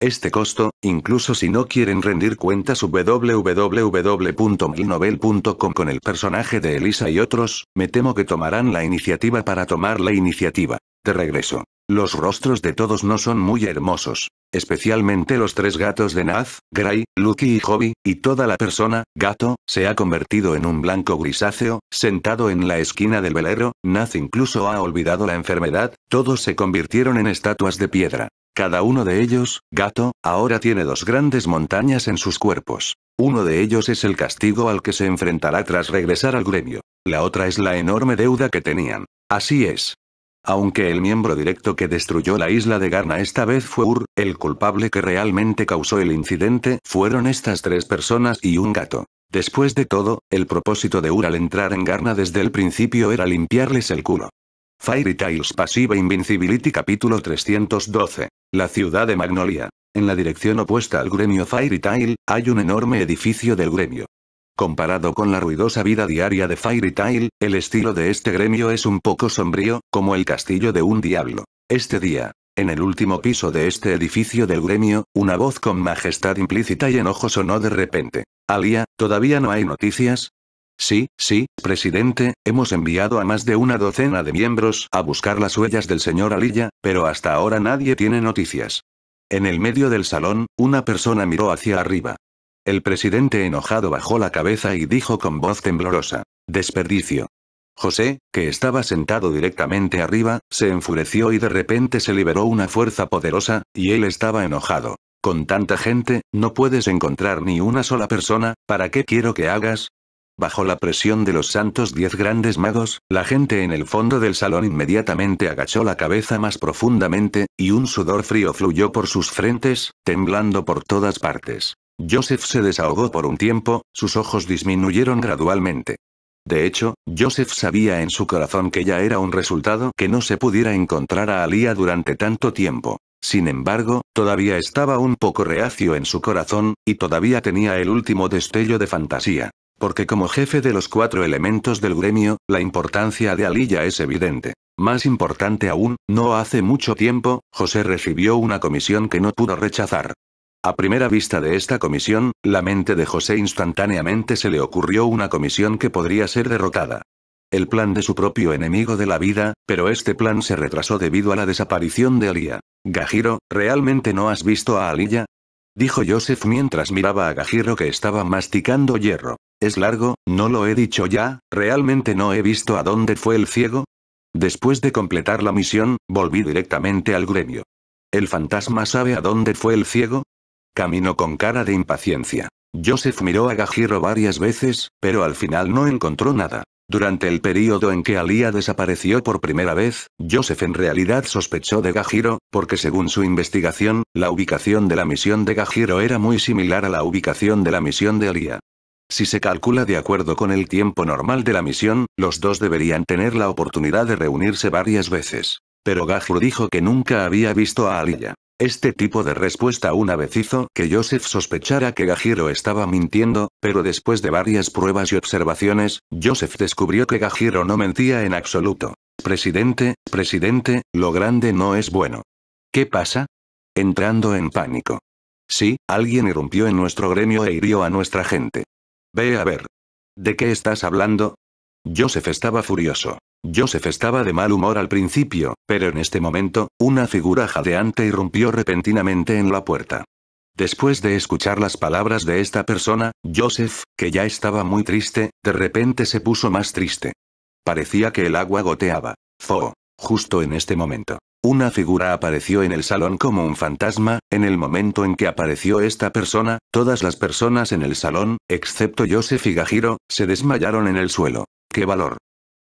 Este costo, incluso si no quieren rendir cuentas www.milnovel.com con el personaje de Elisa y otros, me temo que tomarán la iniciativa para tomar la iniciativa. De regreso. Los rostros de todos no son muy hermosos. Especialmente los tres gatos de Naz, Gray, Lucky y Hobby, y toda la persona, gato, se ha convertido en un blanco grisáceo, sentado en la esquina del velero, Naz incluso ha olvidado la enfermedad, todos se convirtieron en estatuas de piedra. Cada uno de ellos, gato, ahora tiene dos grandes montañas en sus cuerpos. Uno de ellos es el castigo al que se enfrentará tras regresar al gremio. La otra es la enorme deuda que tenían. Así es, aunque el miembro directo que destruyó la isla de Garna esta vez fue Ur, el culpable que realmente causó el incidente fueron estas tres personas y un gato. Después de todo, el propósito de Ur al entrar en Garna desde el principio era limpiarles el culo. Fairy Tales Pasiva Invincibility Capítulo 312. La ciudad de Magnolia. En la dirección opuesta al gremio Fairy Tail, hay un enorme edificio del gremio. Comparado con la ruidosa vida diaria de Fairy Tail, el estilo de este gremio es un poco sombrío, como el castillo de un diablo. Este día, en el último piso de este edificio del gremio, una voz con majestad implícita y enojo sonó de repente. Alia, ¿todavía no hay noticias? Sí, sí, presidente, hemos enviado a más de una docena de miembros a buscar las huellas del señor Alia, pero hasta ahora nadie tiene noticias. En el medio del salón, una persona miró hacia arriba. El presidente enojado bajó la cabeza y dijo con voz temblorosa. Desperdicio. José, que estaba sentado directamente arriba, se enfureció y de repente se liberó una fuerza poderosa, y él estaba enojado. Con tanta gente, no puedes encontrar ni una sola persona, ¿para qué quiero que hagas? Bajo la presión de los santos diez grandes magos, la gente en el fondo del salón inmediatamente agachó la cabeza más profundamente, y un sudor frío fluyó por sus frentes, temblando por todas partes. Joseph se desahogó por un tiempo, sus ojos disminuyeron gradualmente. De hecho, Joseph sabía en su corazón que ya era un resultado que no se pudiera encontrar a Alía durante tanto tiempo. Sin embargo, todavía estaba un poco reacio en su corazón, y todavía tenía el último destello de fantasía. Porque como jefe de los cuatro elementos del gremio, la importancia de Alía es evidente. Más importante aún, no hace mucho tiempo, José recibió una comisión que no pudo rechazar. A primera vista de esta comisión, la mente de José instantáneamente se le ocurrió una comisión que podría ser derrotada. El plan de su propio enemigo de la vida, pero este plan se retrasó debido a la desaparición de Alía. Gajiro, ¿realmente no has visto a Alía? Dijo Joseph mientras miraba a Gajiro que estaba masticando hierro. Es largo, no lo he dicho ya, realmente no he visto a dónde fue el ciego. Después de completar la misión, volví directamente al gremio. ¿El fantasma sabe a dónde fue el ciego? Caminó con cara de impaciencia. Joseph miró a Gajiro varias veces, pero al final no encontró nada. Durante el período en que Alía desapareció por primera vez, Joseph en realidad sospechó de Gajiro, porque según su investigación, la ubicación de la misión de Gajiro era muy similar a la ubicación de la misión de Alía. Si se calcula de acuerdo con el tiempo normal de la misión, los dos deberían tener la oportunidad de reunirse varias veces. Pero Gajiro dijo que nunca había visto a Alia. Este tipo de respuesta una vez hizo que Joseph sospechara que Gajiro estaba mintiendo, pero después de varias pruebas y observaciones, Joseph descubrió que Gajiro no mentía en absoluto. Presidente, presidente, lo grande no es bueno. ¿Qué pasa? Entrando en pánico. Sí, alguien irrumpió en nuestro gremio e hirió a nuestra gente. Ve a ver. ¿De qué estás hablando? Joseph estaba furioso. Joseph estaba de mal humor al principio, pero en este momento, una figura jadeante irrumpió repentinamente en la puerta. Después de escuchar las palabras de esta persona, Joseph, que ya estaba muy triste, de repente se puso más triste. Parecía que el agua goteaba. Zo, Justo en este momento. Una figura apareció en el salón como un fantasma, en el momento en que apareció esta persona, todas las personas en el salón, excepto Joseph y Gajiro, se desmayaron en el suelo. ¡Qué valor!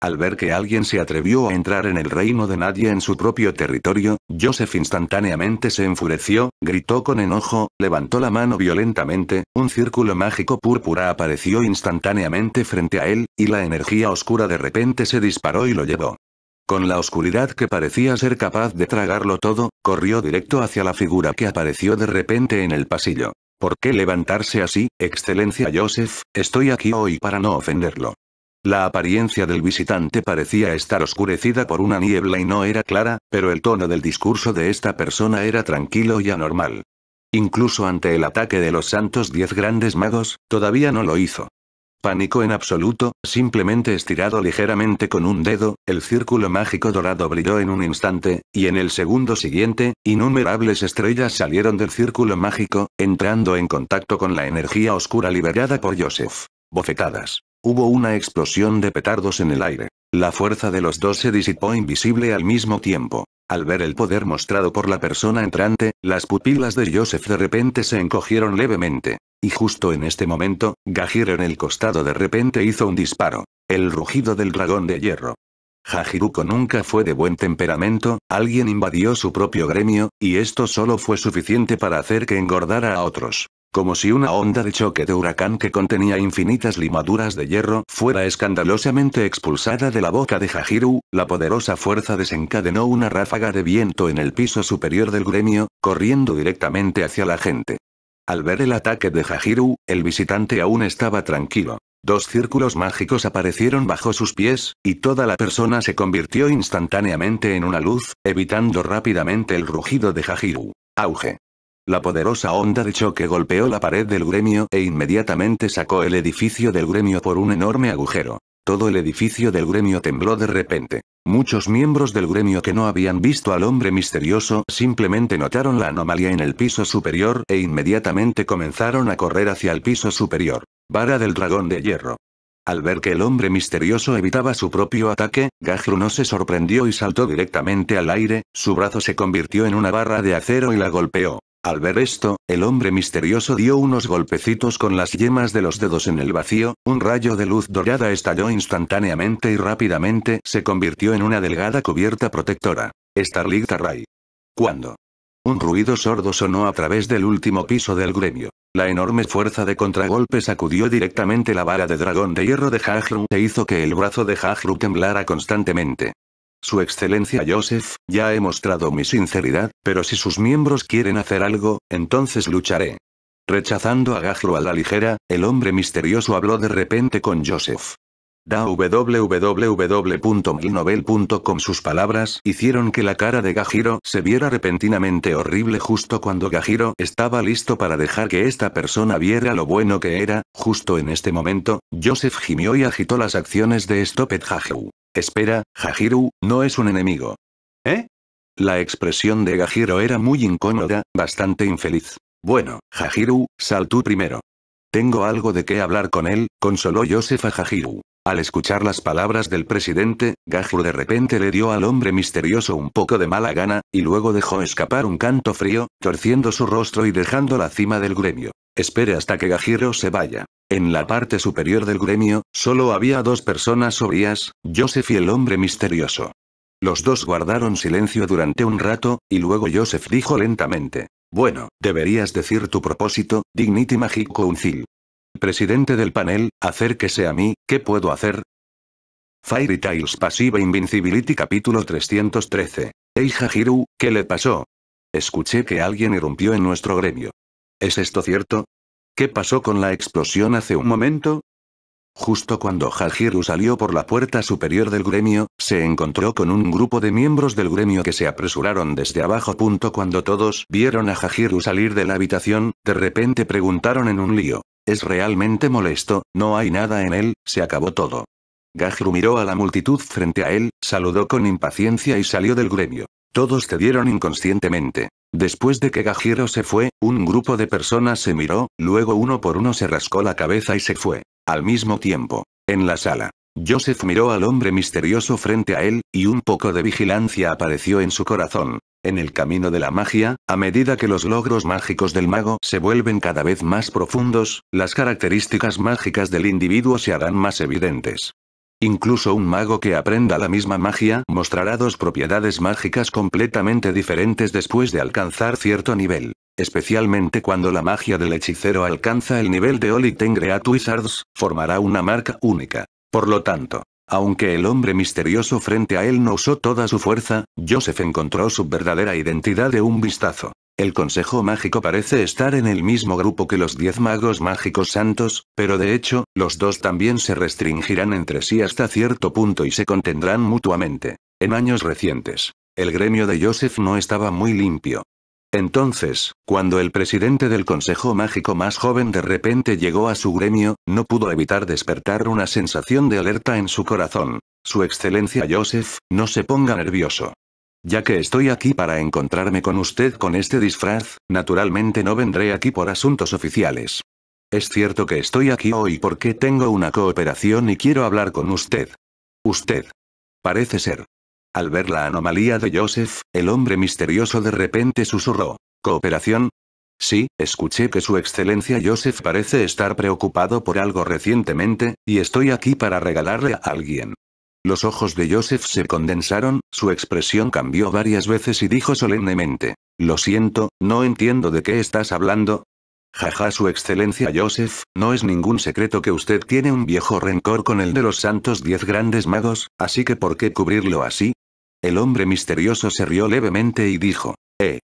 Al ver que alguien se atrevió a entrar en el reino de nadie en su propio territorio, Joseph instantáneamente se enfureció, gritó con enojo, levantó la mano violentamente, un círculo mágico púrpura apareció instantáneamente frente a él, y la energía oscura de repente se disparó y lo llevó. Con la oscuridad que parecía ser capaz de tragarlo todo, corrió directo hacia la figura que apareció de repente en el pasillo. ¿Por qué levantarse así, excelencia Joseph? Estoy aquí hoy para no ofenderlo. La apariencia del visitante parecía estar oscurecida por una niebla y no era clara, pero el tono del discurso de esta persona era tranquilo y anormal. Incluso ante el ataque de los santos diez grandes magos, todavía no lo hizo. Pánico en absoluto, simplemente estirado ligeramente con un dedo, el círculo mágico dorado brilló en un instante, y en el segundo siguiente, innumerables estrellas salieron del círculo mágico, entrando en contacto con la energía oscura liberada por Joseph. Bofetadas. Hubo una explosión de petardos en el aire. La fuerza de los dos se disipó invisible al mismo tiempo. Al ver el poder mostrado por la persona entrante, las pupilas de Joseph de repente se encogieron levemente. Y justo en este momento, Gajir en el costado de repente hizo un disparo. El rugido del dragón de hierro. Hajiruko nunca fue de buen temperamento, alguien invadió su propio gremio, y esto solo fue suficiente para hacer que engordara a otros. Como si una onda de choque de huracán que contenía infinitas limaduras de hierro fuera escandalosamente expulsada de la boca de Hajiru, la poderosa fuerza desencadenó una ráfaga de viento en el piso superior del gremio, corriendo directamente hacia la gente. Al ver el ataque de Hajiru, el visitante aún estaba tranquilo. Dos círculos mágicos aparecieron bajo sus pies, y toda la persona se convirtió instantáneamente en una luz, evitando rápidamente el rugido de Hajiru. Auge. La poderosa onda de choque golpeó la pared del gremio e inmediatamente sacó el edificio del gremio por un enorme agujero. Todo el edificio del gremio tembló de repente. Muchos miembros del gremio que no habían visto al hombre misterioso simplemente notaron la anomalía en el piso superior e inmediatamente comenzaron a correr hacia el piso superior. Vara del dragón de hierro. Al ver que el hombre misterioso evitaba su propio ataque, Gajru no se sorprendió y saltó directamente al aire, su brazo se convirtió en una barra de acero y la golpeó. Al ver esto, el hombre misterioso dio unos golpecitos con las yemas de los dedos en el vacío, un rayo de luz dorada estalló instantáneamente y rápidamente se convirtió en una delgada cubierta protectora. Starlight Ray. ¿Cuándo? Un ruido sordo sonó a través del último piso del gremio. La enorme fuerza de contragolpe sacudió directamente la vara de dragón de hierro de Hajru e hizo que el brazo de Hajru temblara constantemente. Su Excelencia Joseph, ya he mostrado mi sinceridad, pero si sus miembros quieren hacer algo, entonces lucharé. Rechazando a Gajlo a la ligera, el hombre misterioso habló de repente con Joseph. Da www.milnovel.com Sus palabras hicieron que la cara de Gajiro se viera repentinamente horrible justo cuando Gajiro estaba listo para dejar que esta persona viera lo bueno que era, justo en este momento, Joseph gimió y agitó las acciones de Stop Hajiru. Espera, Hajiru, no es un enemigo. ¿Eh? La expresión de Gajiro era muy incómoda, bastante infeliz. Bueno, Hajiru, sal tú primero. Tengo algo de qué hablar con él, consoló Joseph a Hajiru. Al escuchar las palabras del presidente, Gajiro de repente le dio al hombre misterioso un poco de mala gana, y luego dejó escapar un canto frío, torciendo su rostro y dejando la cima del gremio. Espere hasta que Gajiro se vaya. En la parte superior del gremio, solo había dos personas sobrias: Joseph y el hombre misterioso. Los dos guardaron silencio durante un rato, y luego Joseph dijo lentamente. Bueno, deberías decir tu propósito, Dignity Magic Council. Presidente del panel, acérquese a mí, ¿qué puedo hacer? Fairy Tales Pasiva Invincibility capítulo 313. Hey Hajiru, ¿qué le pasó? Escuché que alguien irrumpió en nuestro gremio. ¿Es esto cierto? ¿Qué pasó con la explosión hace un momento? Justo cuando Hajiru salió por la puerta superior del gremio, se encontró con un grupo de miembros del gremio que se apresuraron desde abajo. Punto cuando todos vieron a Hajiru salir de la habitación, de repente preguntaron en un lío, es realmente molesto, no hay nada en él, se acabó todo. Gajiru miró a la multitud frente a él, saludó con impaciencia y salió del gremio. Todos cedieron inconscientemente. Después de que Gajiro se fue, un grupo de personas se miró, luego uno por uno se rascó la cabeza y se fue. Al mismo tiempo, en la sala, Joseph miró al hombre misterioso frente a él, y un poco de vigilancia apareció en su corazón. En el camino de la magia, a medida que los logros mágicos del mago se vuelven cada vez más profundos, las características mágicas del individuo se harán más evidentes. Incluso un mago que aprenda la misma magia mostrará dos propiedades mágicas completamente diferentes después de alcanzar cierto nivel. Especialmente cuando la magia del hechicero alcanza el nivel de Oli Wizards, formará una marca única. Por lo tanto, aunque el hombre misterioso frente a él no usó toda su fuerza, Joseph encontró su verdadera identidad de un vistazo. El Consejo Mágico parece estar en el mismo grupo que los diez magos mágicos santos, pero de hecho, los dos también se restringirán entre sí hasta cierto punto y se contendrán mutuamente. En años recientes, el gremio de Joseph no estaba muy limpio. Entonces, cuando el presidente del Consejo Mágico más joven de repente llegó a su gremio, no pudo evitar despertar una sensación de alerta en su corazón. Su Excelencia Joseph, no se ponga nervioso. Ya que estoy aquí para encontrarme con usted con este disfraz, naturalmente no vendré aquí por asuntos oficiales. Es cierto que estoy aquí hoy porque tengo una cooperación y quiero hablar con usted. Usted. Parece ser. Al ver la anomalía de Joseph, el hombre misterioso de repente susurró. ¿Cooperación? Sí, escuché que su excelencia Joseph parece estar preocupado por algo recientemente, y estoy aquí para regalarle a alguien. Los ojos de Joseph se condensaron, su expresión cambió varias veces y dijo solemnemente. Lo siento, no entiendo de qué estás hablando, Jaja, su excelencia Joseph, no es ningún secreto que usted tiene un viejo rencor con el de los santos diez grandes magos, así que ¿por qué cubrirlo así? El hombre misterioso se rió levemente y dijo, «Eh».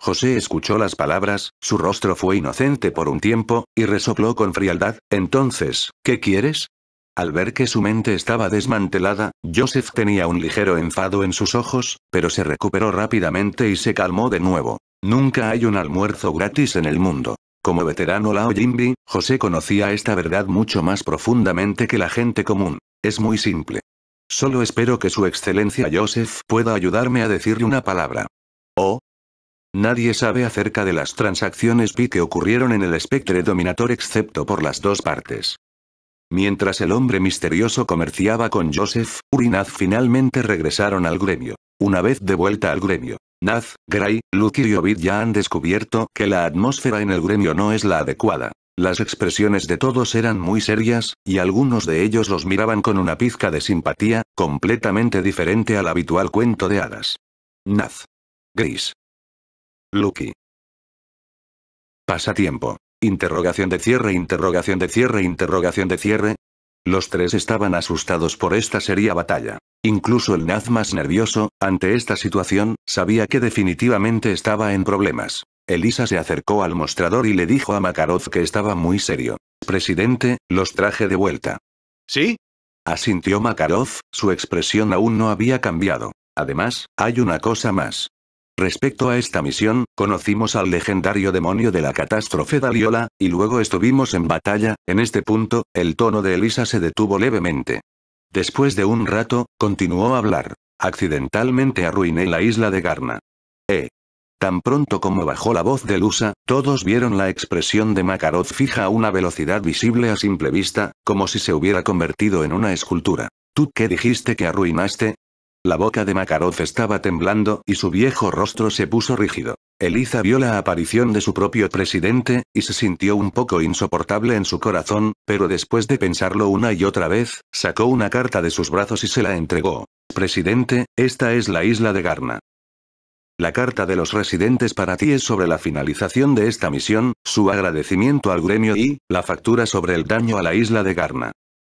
José escuchó las palabras, su rostro fue inocente por un tiempo, y resopló con frialdad, «Entonces, ¿qué quieres?» Al ver que su mente estaba desmantelada, Joseph tenía un ligero enfado en sus ojos, pero se recuperó rápidamente y se calmó de nuevo. Nunca hay un almuerzo gratis en el mundo. Como veterano Lao Jimbi, José conocía esta verdad mucho más profundamente que la gente común. Es muy simple. Solo espero que su excelencia Joseph pueda ayudarme a decirle una palabra. ¿Oh? Nadie sabe acerca de las transacciones Pi que ocurrieron en el espectre dominator excepto por las dos partes. Mientras el hombre misterioso comerciaba con Joseph, Urinaz finalmente regresaron al gremio. Una vez de vuelta al gremio, Naz, Gray, Luke y Ovid ya han descubierto que la atmósfera en el gremio no es la adecuada. Las expresiones de todos eran muy serias, y algunos de ellos los miraban con una pizca de simpatía, completamente diferente al habitual cuento de hadas. Naz. Gris. Lucky. Pasatiempo. Interrogación de cierre, interrogación de cierre, interrogación de cierre. Los tres estaban asustados por esta seria batalla. Incluso el Naz más nervioso, ante esta situación, sabía que definitivamente estaba en problemas. Elisa se acercó al mostrador y le dijo a Makarov que estaba muy serio. Presidente, los traje de vuelta. ¿Sí? Asintió Makarov, su expresión aún no había cambiado. Además, hay una cosa más. Respecto a esta misión, conocimos al legendario demonio de la catástrofe Daliola, y luego estuvimos en batalla, en este punto, el tono de Elisa se detuvo levemente. Después de un rato, continuó a hablar. Accidentalmente arruiné la isla de Garna. ¿Eh? Tan pronto como bajó la voz de Lusa, todos vieron la expresión de Makarov fija a una velocidad visible a simple vista, como si se hubiera convertido en una escultura. ¿Tú qué dijiste que arruinaste? La boca de Makarov estaba temblando y su viejo rostro se puso rígido. Eliza vio la aparición de su propio presidente, y se sintió un poco insoportable en su corazón, pero después de pensarlo una y otra vez, sacó una carta de sus brazos y se la entregó. Presidente, esta es la isla de Garna. La carta de los residentes para ti es sobre la finalización de esta misión, su agradecimiento al gremio y, la factura sobre el daño a la isla de Garna.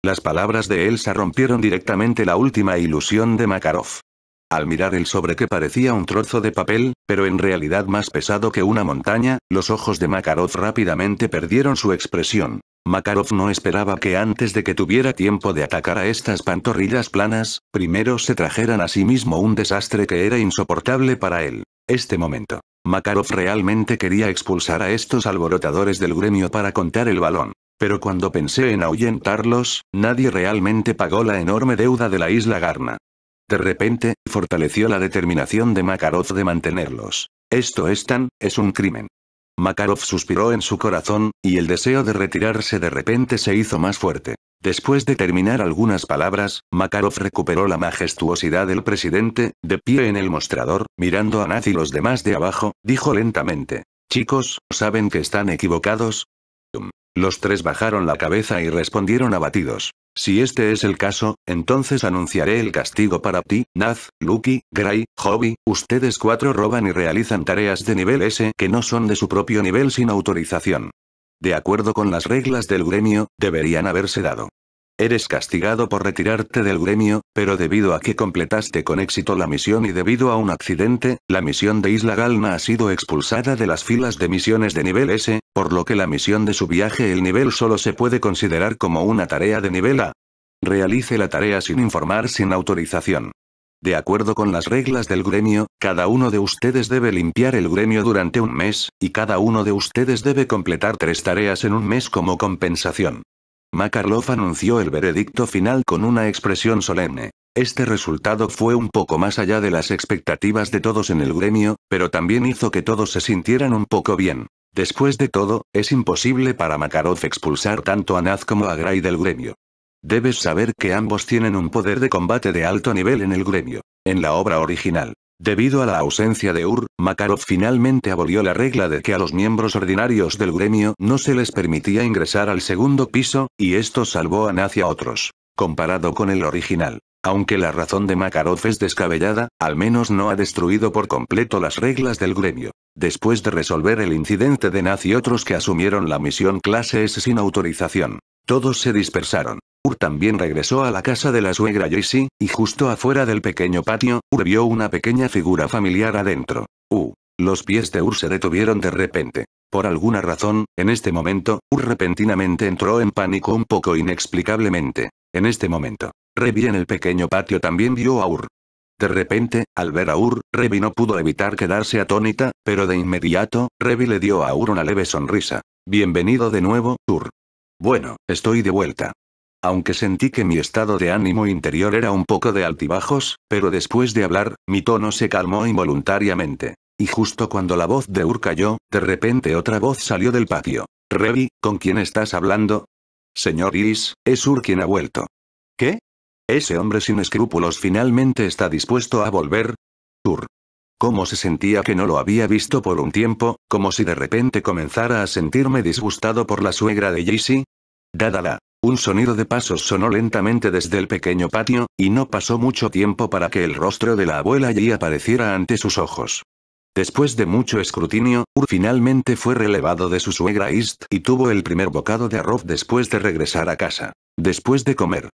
Las palabras de Elsa rompieron directamente la última ilusión de Makarov. Al mirar el sobre que parecía un trozo de papel, pero en realidad más pesado que una montaña, los ojos de Makarov rápidamente perdieron su expresión. Makarov no esperaba que antes de que tuviera tiempo de atacar a estas pantorrillas planas, primero se trajeran a sí mismo un desastre que era insoportable para él. Este momento. Makarov realmente quería expulsar a estos alborotadores del gremio para contar el balón. Pero cuando pensé en ahuyentarlos, nadie realmente pagó la enorme deuda de la isla Garna. De repente, fortaleció la determinación de Makarov de mantenerlos. Esto es tan, es un crimen. Makarov suspiró en su corazón, y el deseo de retirarse de repente se hizo más fuerte. Después de terminar algunas palabras, Makarov recuperó la majestuosidad del presidente, de pie en el mostrador, mirando a Naz y los demás de abajo, dijo lentamente. Chicos, saben que están equivocados, los tres bajaron la cabeza y respondieron abatidos. Si este es el caso, entonces anunciaré el castigo para ti, Naz, Lucky, Gray, Hobby, ustedes cuatro roban y realizan tareas de nivel S que no son de su propio nivel sin autorización. De acuerdo con las reglas del gremio, deberían haberse dado. Eres castigado por retirarte del gremio, pero debido a que completaste con éxito la misión y debido a un accidente, la misión de Isla Galna ha sido expulsada de las filas de misiones de nivel S, por lo que la misión de su viaje el nivel solo se puede considerar como una tarea de nivel A. Realice la tarea sin informar sin autorización. De acuerdo con las reglas del gremio, cada uno de ustedes debe limpiar el gremio durante un mes, y cada uno de ustedes debe completar tres tareas en un mes como compensación. Makarlov anunció el veredicto final con una expresión solemne. Este resultado fue un poco más allá de las expectativas de todos en el gremio, pero también hizo que todos se sintieran un poco bien. Después de todo, es imposible para Makarov expulsar tanto a Naz como a Gray del gremio. Debes saber que ambos tienen un poder de combate de alto nivel en el gremio. En la obra original, Debido a la ausencia de Ur, Makarov finalmente abolió la regla de que a los miembros ordinarios del gremio no se les permitía ingresar al segundo piso, y esto salvó a y a otros, comparado con el original. Aunque la razón de Makarov es descabellada, al menos no ha destruido por completo las reglas del gremio. Después de resolver el incidente de y otros que asumieron la misión clase S sin autorización, todos se dispersaron. Ur también regresó a la casa de la suegra Joyce, y justo afuera del pequeño patio, Ur vio una pequeña figura familiar adentro. Uh. Los pies de Ur se detuvieron de repente. Por alguna razón, en este momento, Ur repentinamente entró en pánico un poco inexplicablemente. En este momento, Revi en el pequeño patio también vio a Ur. De repente, al ver a Ur, Revi no pudo evitar quedarse atónita, pero de inmediato, Revi le dio a Ur una leve sonrisa. Bienvenido de nuevo, Ur. Bueno, estoy de vuelta. Aunque sentí que mi estado de ánimo interior era un poco de altibajos, pero después de hablar, mi tono se calmó involuntariamente. Y justo cuando la voz de Ur cayó, de repente otra voz salió del patio. Revi, ¿con quién estás hablando? Señor Is, es Ur quien ha vuelto. ¿Qué? ¿Ese hombre sin escrúpulos finalmente está dispuesto a volver? Ur. Cómo se sentía que no lo había visto por un tiempo, como si de repente comenzara a sentirme disgustado por la suegra de Jisi? Dádala. Un sonido de pasos sonó lentamente desde el pequeño patio, y no pasó mucho tiempo para que el rostro de la abuela allí apareciera ante sus ojos. Después de mucho escrutinio, Ur finalmente fue relevado de su suegra East y tuvo el primer bocado de arroz después de regresar a casa. Después de comer.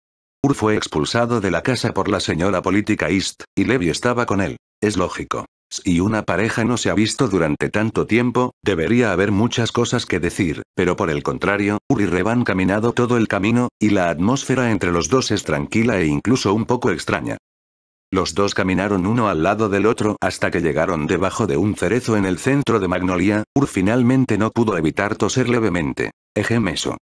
Ur fue expulsado de la casa por la señora política East, y Levi estaba con él. Es lógico. Y una pareja no se ha visto durante tanto tiempo, debería haber muchas cosas que decir, pero por el contrario, Uri y caminado todo el camino, y la atmósfera entre los dos es tranquila e incluso un poco extraña. Los dos caminaron uno al lado del otro hasta que llegaron debajo de un cerezo en el centro de Magnolia, Ur finalmente no pudo evitar toser levemente. eso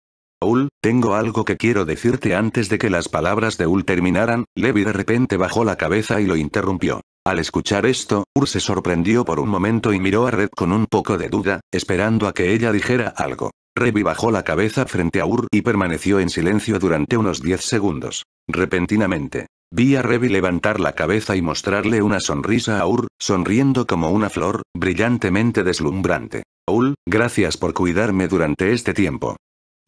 Ul, tengo algo que quiero decirte antes de que las palabras de Ul terminaran, Levi de repente bajó la cabeza y lo interrumpió. Al escuchar esto, Ur se sorprendió por un momento y miró a Red con un poco de duda, esperando a que ella dijera algo. Revi bajó la cabeza frente a Ur y permaneció en silencio durante unos 10 segundos. Repentinamente, vi a Revi levantar la cabeza y mostrarle una sonrisa a Ur, sonriendo como una flor, brillantemente deslumbrante. Ul, gracias por cuidarme durante este tiempo.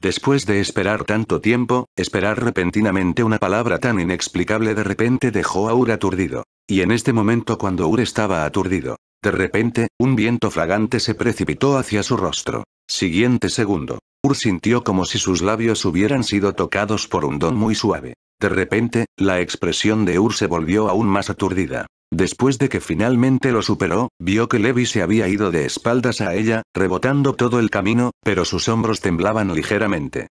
Después de esperar tanto tiempo, esperar repentinamente una palabra tan inexplicable de repente dejó a Ur aturdido. Y en este momento cuando Ur estaba aturdido, de repente, un viento fragante se precipitó hacia su rostro. Siguiente segundo, Ur sintió como si sus labios hubieran sido tocados por un don muy suave. De repente, la expresión de Ur se volvió aún más aturdida. Después de que finalmente lo superó, vio que Levi se había ido de espaldas a ella, rebotando todo el camino, pero sus hombros temblaban ligeramente.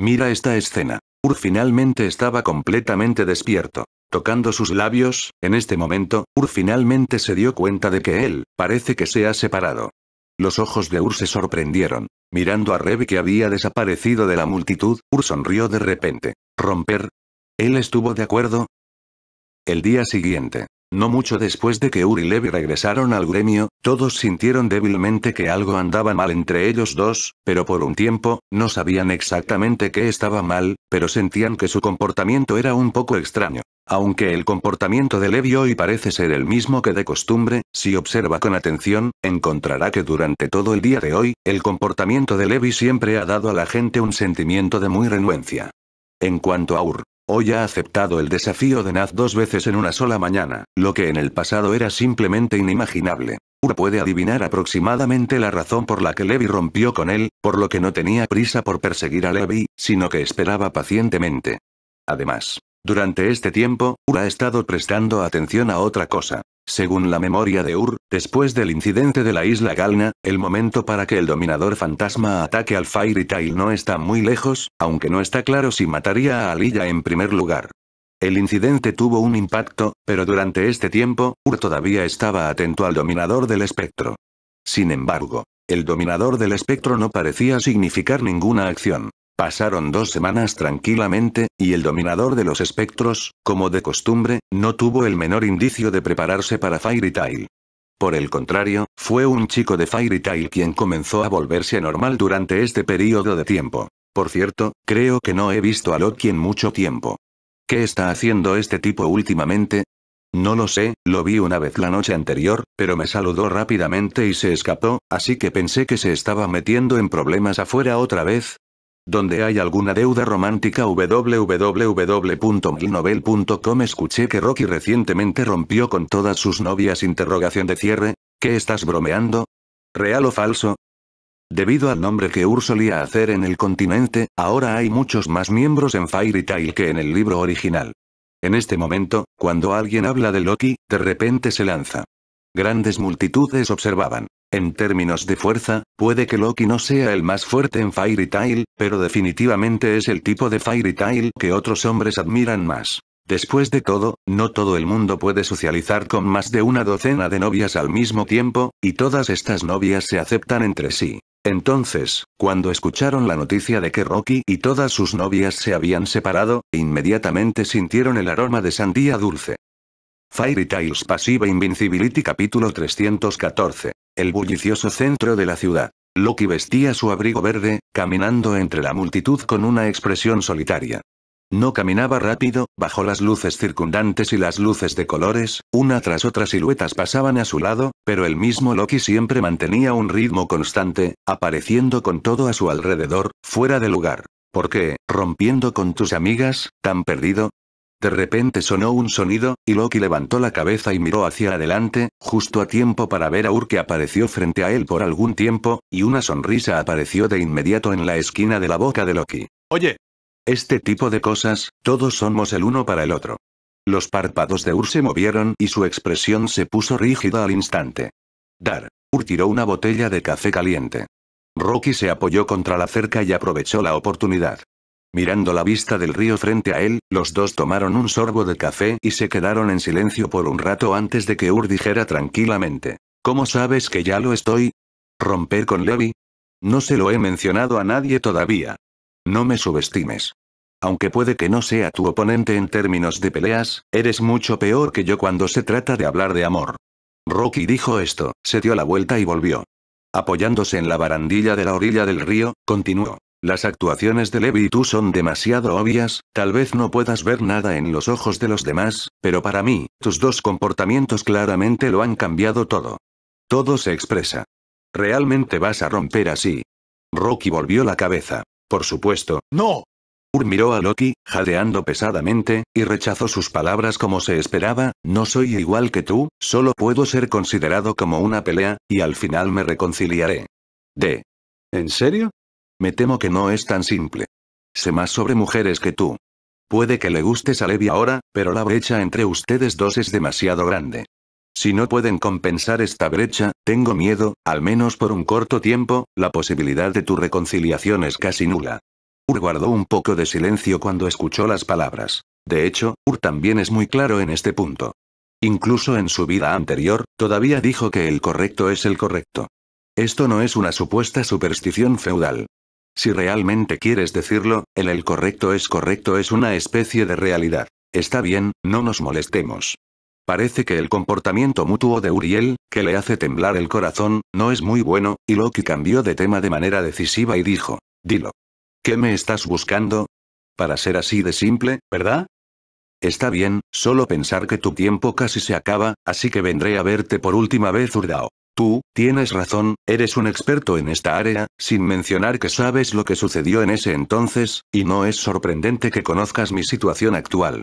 Mira esta escena. Ur finalmente estaba completamente despierto. Tocando sus labios, en este momento, Ur finalmente se dio cuenta de que él, parece que se ha separado. Los ojos de Ur se sorprendieron. Mirando a Revi que había desaparecido de la multitud, Ur sonrió de repente. ¿Romper? ¿Él estuvo de acuerdo? El día siguiente, no mucho después de que Ur y Levi regresaron al gremio, todos sintieron débilmente que algo andaba mal entre ellos dos, pero por un tiempo, no sabían exactamente qué estaba mal, pero sentían que su comportamiento era un poco extraño. Aunque el comportamiento de Levi hoy parece ser el mismo que de costumbre, si observa con atención, encontrará que durante todo el día de hoy, el comportamiento de Levi siempre ha dado a la gente un sentimiento de muy renuencia. En cuanto a Ur, Hoy ha aceptado el desafío de Naz dos veces en una sola mañana, lo que en el pasado era simplemente inimaginable. Ura puede adivinar aproximadamente la razón por la que Levi rompió con él, por lo que no tenía prisa por perseguir a Levi, sino que esperaba pacientemente. Además, durante este tiempo, Ura ha estado prestando atención a otra cosa. Según la memoria de Ur, después del incidente de la isla Galna, el momento para que el dominador fantasma ataque al Fairy Tail no está muy lejos, aunque no está claro si mataría a Alilla en primer lugar. El incidente tuvo un impacto, pero durante este tiempo, Ur todavía estaba atento al dominador del espectro. Sin embargo, el dominador del espectro no parecía significar ninguna acción. Pasaron dos semanas tranquilamente, y el dominador de los espectros, como de costumbre, no tuvo el menor indicio de prepararse para Fairy Tail. Por el contrario, fue un chico de Fairy Tail quien comenzó a volverse normal durante este periodo de tiempo. Por cierto, creo que no he visto a Loki en mucho tiempo. ¿Qué está haciendo este tipo últimamente? No lo sé, lo vi una vez la noche anterior, pero me saludó rápidamente y se escapó, así que pensé que se estaba metiendo en problemas afuera otra vez, donde hay alguna deuda romántica www.milnovel.com escuché que Rocky recientemente rompió con todas sus novias interrogación de cierre, ¿qué estás bromeando? ¿Real o falso? Debido al nombre que Ur solía hacer en el continente, ahora hay muchos más miembros en Fairy Tail que en el libro original. En este momento, cuando alguien habla de Loki, de repente se lanza. Grandes multitudes observaban. En términos de fuerza, puede que Loki no sea el más fuerte en Fairy Tail, pero definitivamente es el tipo de Fairy Tail que otros hombres admiran más. Después de todo, no todo el mundo puede socializar con más de una docena de novias al mismo tiempo, y todas estas novias se aceptan entre sí. Entonces, cuando escucharon la noticia de que Rocky y todas sus novias se habían separado, inmediatamente sintieron el aroma de sandía dulce. Fairy Tails Pasiva Invincibility Capítulo 314 el bullicioso centro de la ciudad. Loki vestía su abrigo verde, caminando entre la multitud con una expresión solitaria. No caminaba rápido, bajo las luces circundantes y las luces de colores, una tras otra siluetas pasaban a su lado, pero el mismo Loki siempre mantenía un ritmo constante, apareciendo con todo a su alrededor, fuera de lugar. ¿Por qué, rompiendo con tus amigas, tan perdido? De repente sonó un sonido, y Loki levantó la cabeza y miró hacia adelante, justo a tiempo para ver a Ur que apareció frente a él por algún tiempo, y una sonrisa apareció de inmediato en la esquina de la boca de Loki. Oye. Este tipo de cosas, todos somos el uno para el otro. Los párpados de Ur se movieron y su expresión se puso rígida al instante. Dar. Ur tiró una botella de café caliente. Rocky se apoyó contra la cerca y aprovechó la oportunidad. Mirando la vista del río frente a él, los dos tomaron un sorbo de café y se quedaron en silencio por un rato antes de que Ur dijera tranquilamente. ¿Cómo sabes que ya lo estoy? ¿Romper con Levi? No se lo he mencionado a nadie todavía. No me subestimes. Aunque puede que no sea tu oponente en términos de peleas, eres mucho peor que yo cuando se trata de hablar de amor. Rocky dijo esto, se dio la vuelta y volvió. Apoyándose en la barandilla de la orilla del río, continuó. Las actuaciones de Levi y tú son demasiado obvias, tal vez no puedas ver nada en los ojos de los demás, pero para mí, tus dos comportamientos claramente lo han cambiado todo. Todo se expresa. ¿Realmente vas a romper así? Rocky volvió la cabeza. Por supuesto, no. Ur miró a Loki, jadeando pesadamente, y rechazó sus palabras como se esperaba, no soy igual que tú, solo puedo ser considerado como una pelea, y al final me reconciliaré. De. ¿En serio? Me temo que no es tan simple. Sé más sobre mujeres que tú. Puede que le gustes a Levi ahora, pero la brecha entre ustedes dos es demasiado grande. Si no pueden compensar esta brecha, tengo miedo, al menos por un corto tiempo, la posibilidad de tu reconciliación es casi nula. Ur guardó un poco de silencio cuando escuchó las palabras. De hecho, Ur también es muy claro en este punto. Incluso en su vida anterior, todavía dijo que el correcto es el correcto. Esto no es una supuesta superstición feudal. Si realmente quieres decirlo, el el correcto es correcto es una especie de realidad. Está bien, no nos molestemos. Parece que el comportamiento mutuo de Uriel, que le hace temblar el corazón, no es muy bueno, y Loki cambió de tema de manera decisiva y dijo, dilo. ¿Qué me estás buscando? Para ser así de simple, ¿verdad? Está bien, solo pensar que tu tiempo casi se acaba, así que vendré a verte por última vez Urdao. Tú, tienes razón, eres un experto en esta área, sin mencionar que sabes lo que sucedió en ese entonces, y no es sorprendente que conozcas mi situación actual.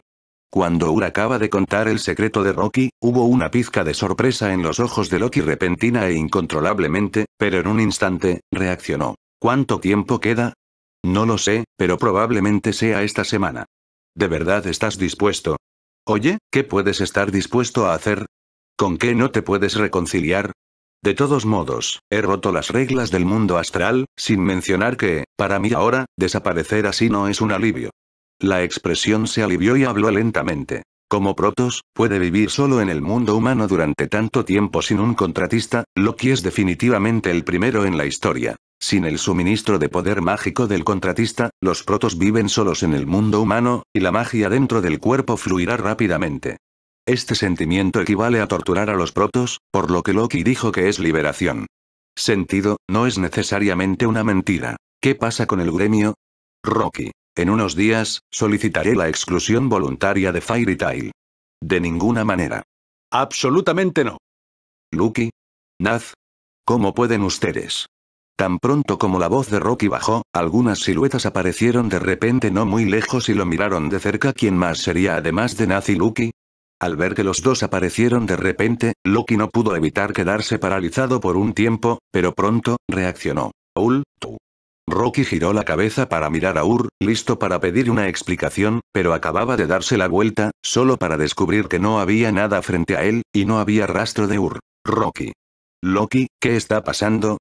Cuando Ur acaba de contar el secreto de Rocky, hubo una pizca de sorpresa en los ojos de Loki repentina e incontrolablemente, pero en un instante, reaccionó. ¿Cuánto tiempo queda? No lo sé, pero probablemente sea esta semana. ¿De verdad estás dispuesto? Oye, ¿qué puedes estar dispuesto a hacer? ¿Con qué no te puedes reconciliar? De todos modos, he roto las reglas del mundo astral, sin mencionar que, para mí ahora, desaparecer así no es un alivio. La expresión se alivió y habló lentamente. Como Protos, puede vivir solo en el mundo humano durante tanto tiempo sin un contratista, Loki es definitivamente el primero en la historia. Sin el suministro de poder mágico del contratista, los protos viven solos en el mundo humano, y la magia dentro del cuerpo fluirá rápidamente. Este sentimiento equivale a torturar a los protos, por lo que Loki dijo que es liberación. Sentido, no es necesariamente una mentira. ¿Qué pasa con el gremio? Rocky. En unos días, solicitaré la exclusión voluntaria de Fairy Tail. De ninguna manera. Absolutamente no. Lucky. Naz. ¿Cómo pueden ustedes? Tan pronto como la voz de Rocky bajó, algunas siluetas aparecieron de repente no muy lejos y lo miraron de cerca. ¿Quién más sería además de Naz y Lucky? Al ver que los dos aparecieron de repente, Loki no pudo evitar quedarse paralizado por un tiempo, pero pronto, reaccionó. Ul, tú. Rocky giró la cabeza para mirar a Ur, listo para pedir una explicación, pero acababa de darse la vuelta, solo para descubrir que no había nada frente a él, y no había rastro de Ur. Rocky. Loki, ¿qué está pasando?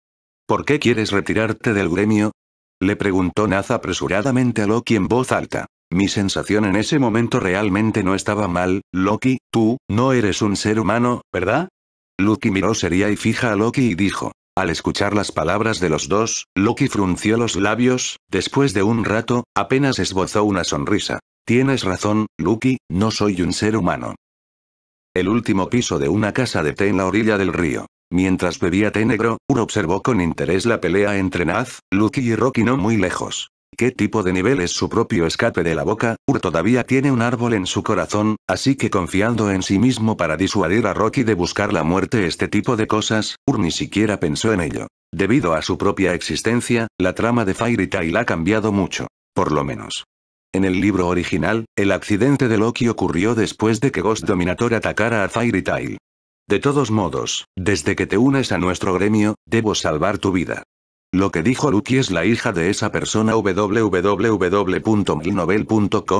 ¿Por qué quieres retirarte del gremio? Le preguntó Naz apresuradamente a Loki en voz alta. Mi sensación en ese momento realmente no estaba mal, Loki, tú, no eres un ser humano, ¿verdad? Loki miró seria y fija a Loki y dijo. Al escuchar las palabras de los dos, Loki frunció los labios, después de un rato, apenas esbozó una sonrisa. Tienes razón, Loki, no soy un ser humano. El último piso de una casa de té en la orilla del río. Mientras bebía té negro, Ur observó con interés la pelea entre Naz, Loki y Rocky no muy lejos. ¿Qué tipo de nivel es su propio escape de la boca? Ur todavía tiene un árbol en su corazón, así que confiando en sí mismo para disuadir a Rocky de buscar la muerte este tipo de cosas, Ur ni siquiera pensó en ello. Debido a su propia existencia, la trama de Fairy Tail ha cambiado mucho. Por lo menos. En el libro original, el accidente de Loki ocurrió después de que Ghost Dominator atacara a Fairy Tail. De todos modos, desde que te unes a nuestro gremio, debo salvar tu vida. Lo que dijo Lucky es la hija de esa persona www.milnovel.com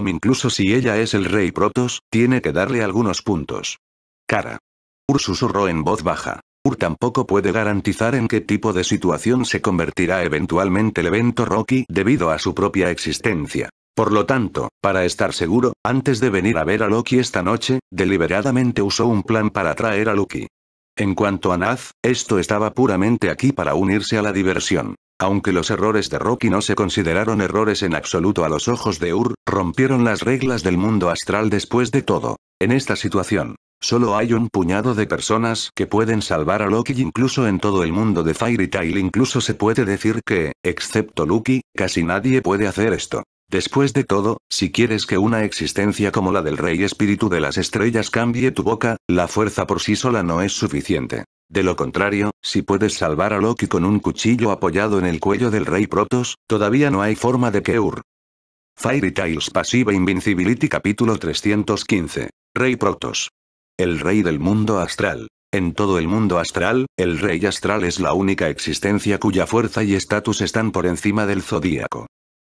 Incluso si ella es el rey Protos, tiene que darle algunos puntos. Cara. Ur susurró en voz baja. Ur tampoco puede garantizar en qué tipo de situación se convertirá eventualmente el evento Rocky debido a su propia existencia. Por lo tanto, para estar seguro, antes de venir a ver a Loki esta noche, deliberadamente usó un plan para atraer a Loki. En cuanto a Nath, esto estaba puramente aquí para unirse a la diversión. Aunque los errores de Rocky no se consideraron errores en absoluto a los ojos de Ur, rompieron las reglas del mundo astral después de todo. En esta situación, Solo hay un puñado de personas que pueden salvar a Loki incluso en todo el mundo de Fairy Tail incluso se puede decir que, excepto Loki, casi nadie puede hacer esto. Después de todo, si quieres que una existencia como la del Rey Espíritu de las Estrellas cambie tu boca, la fuerza por sí sola no es suficiente. De lo contrario, si puedes salvar a Loki con un cuchillo apoyado en el cuello del Rey Protos, todavía no hay forma de que Ur. Fairy Tails Pasiva Invincibility Capítulo 315. Rey Protos el rey del mundo astral. En todo el mundo astral, el rey astral es la única existencia cuya fuerza y estatus están por encima del zodíaco.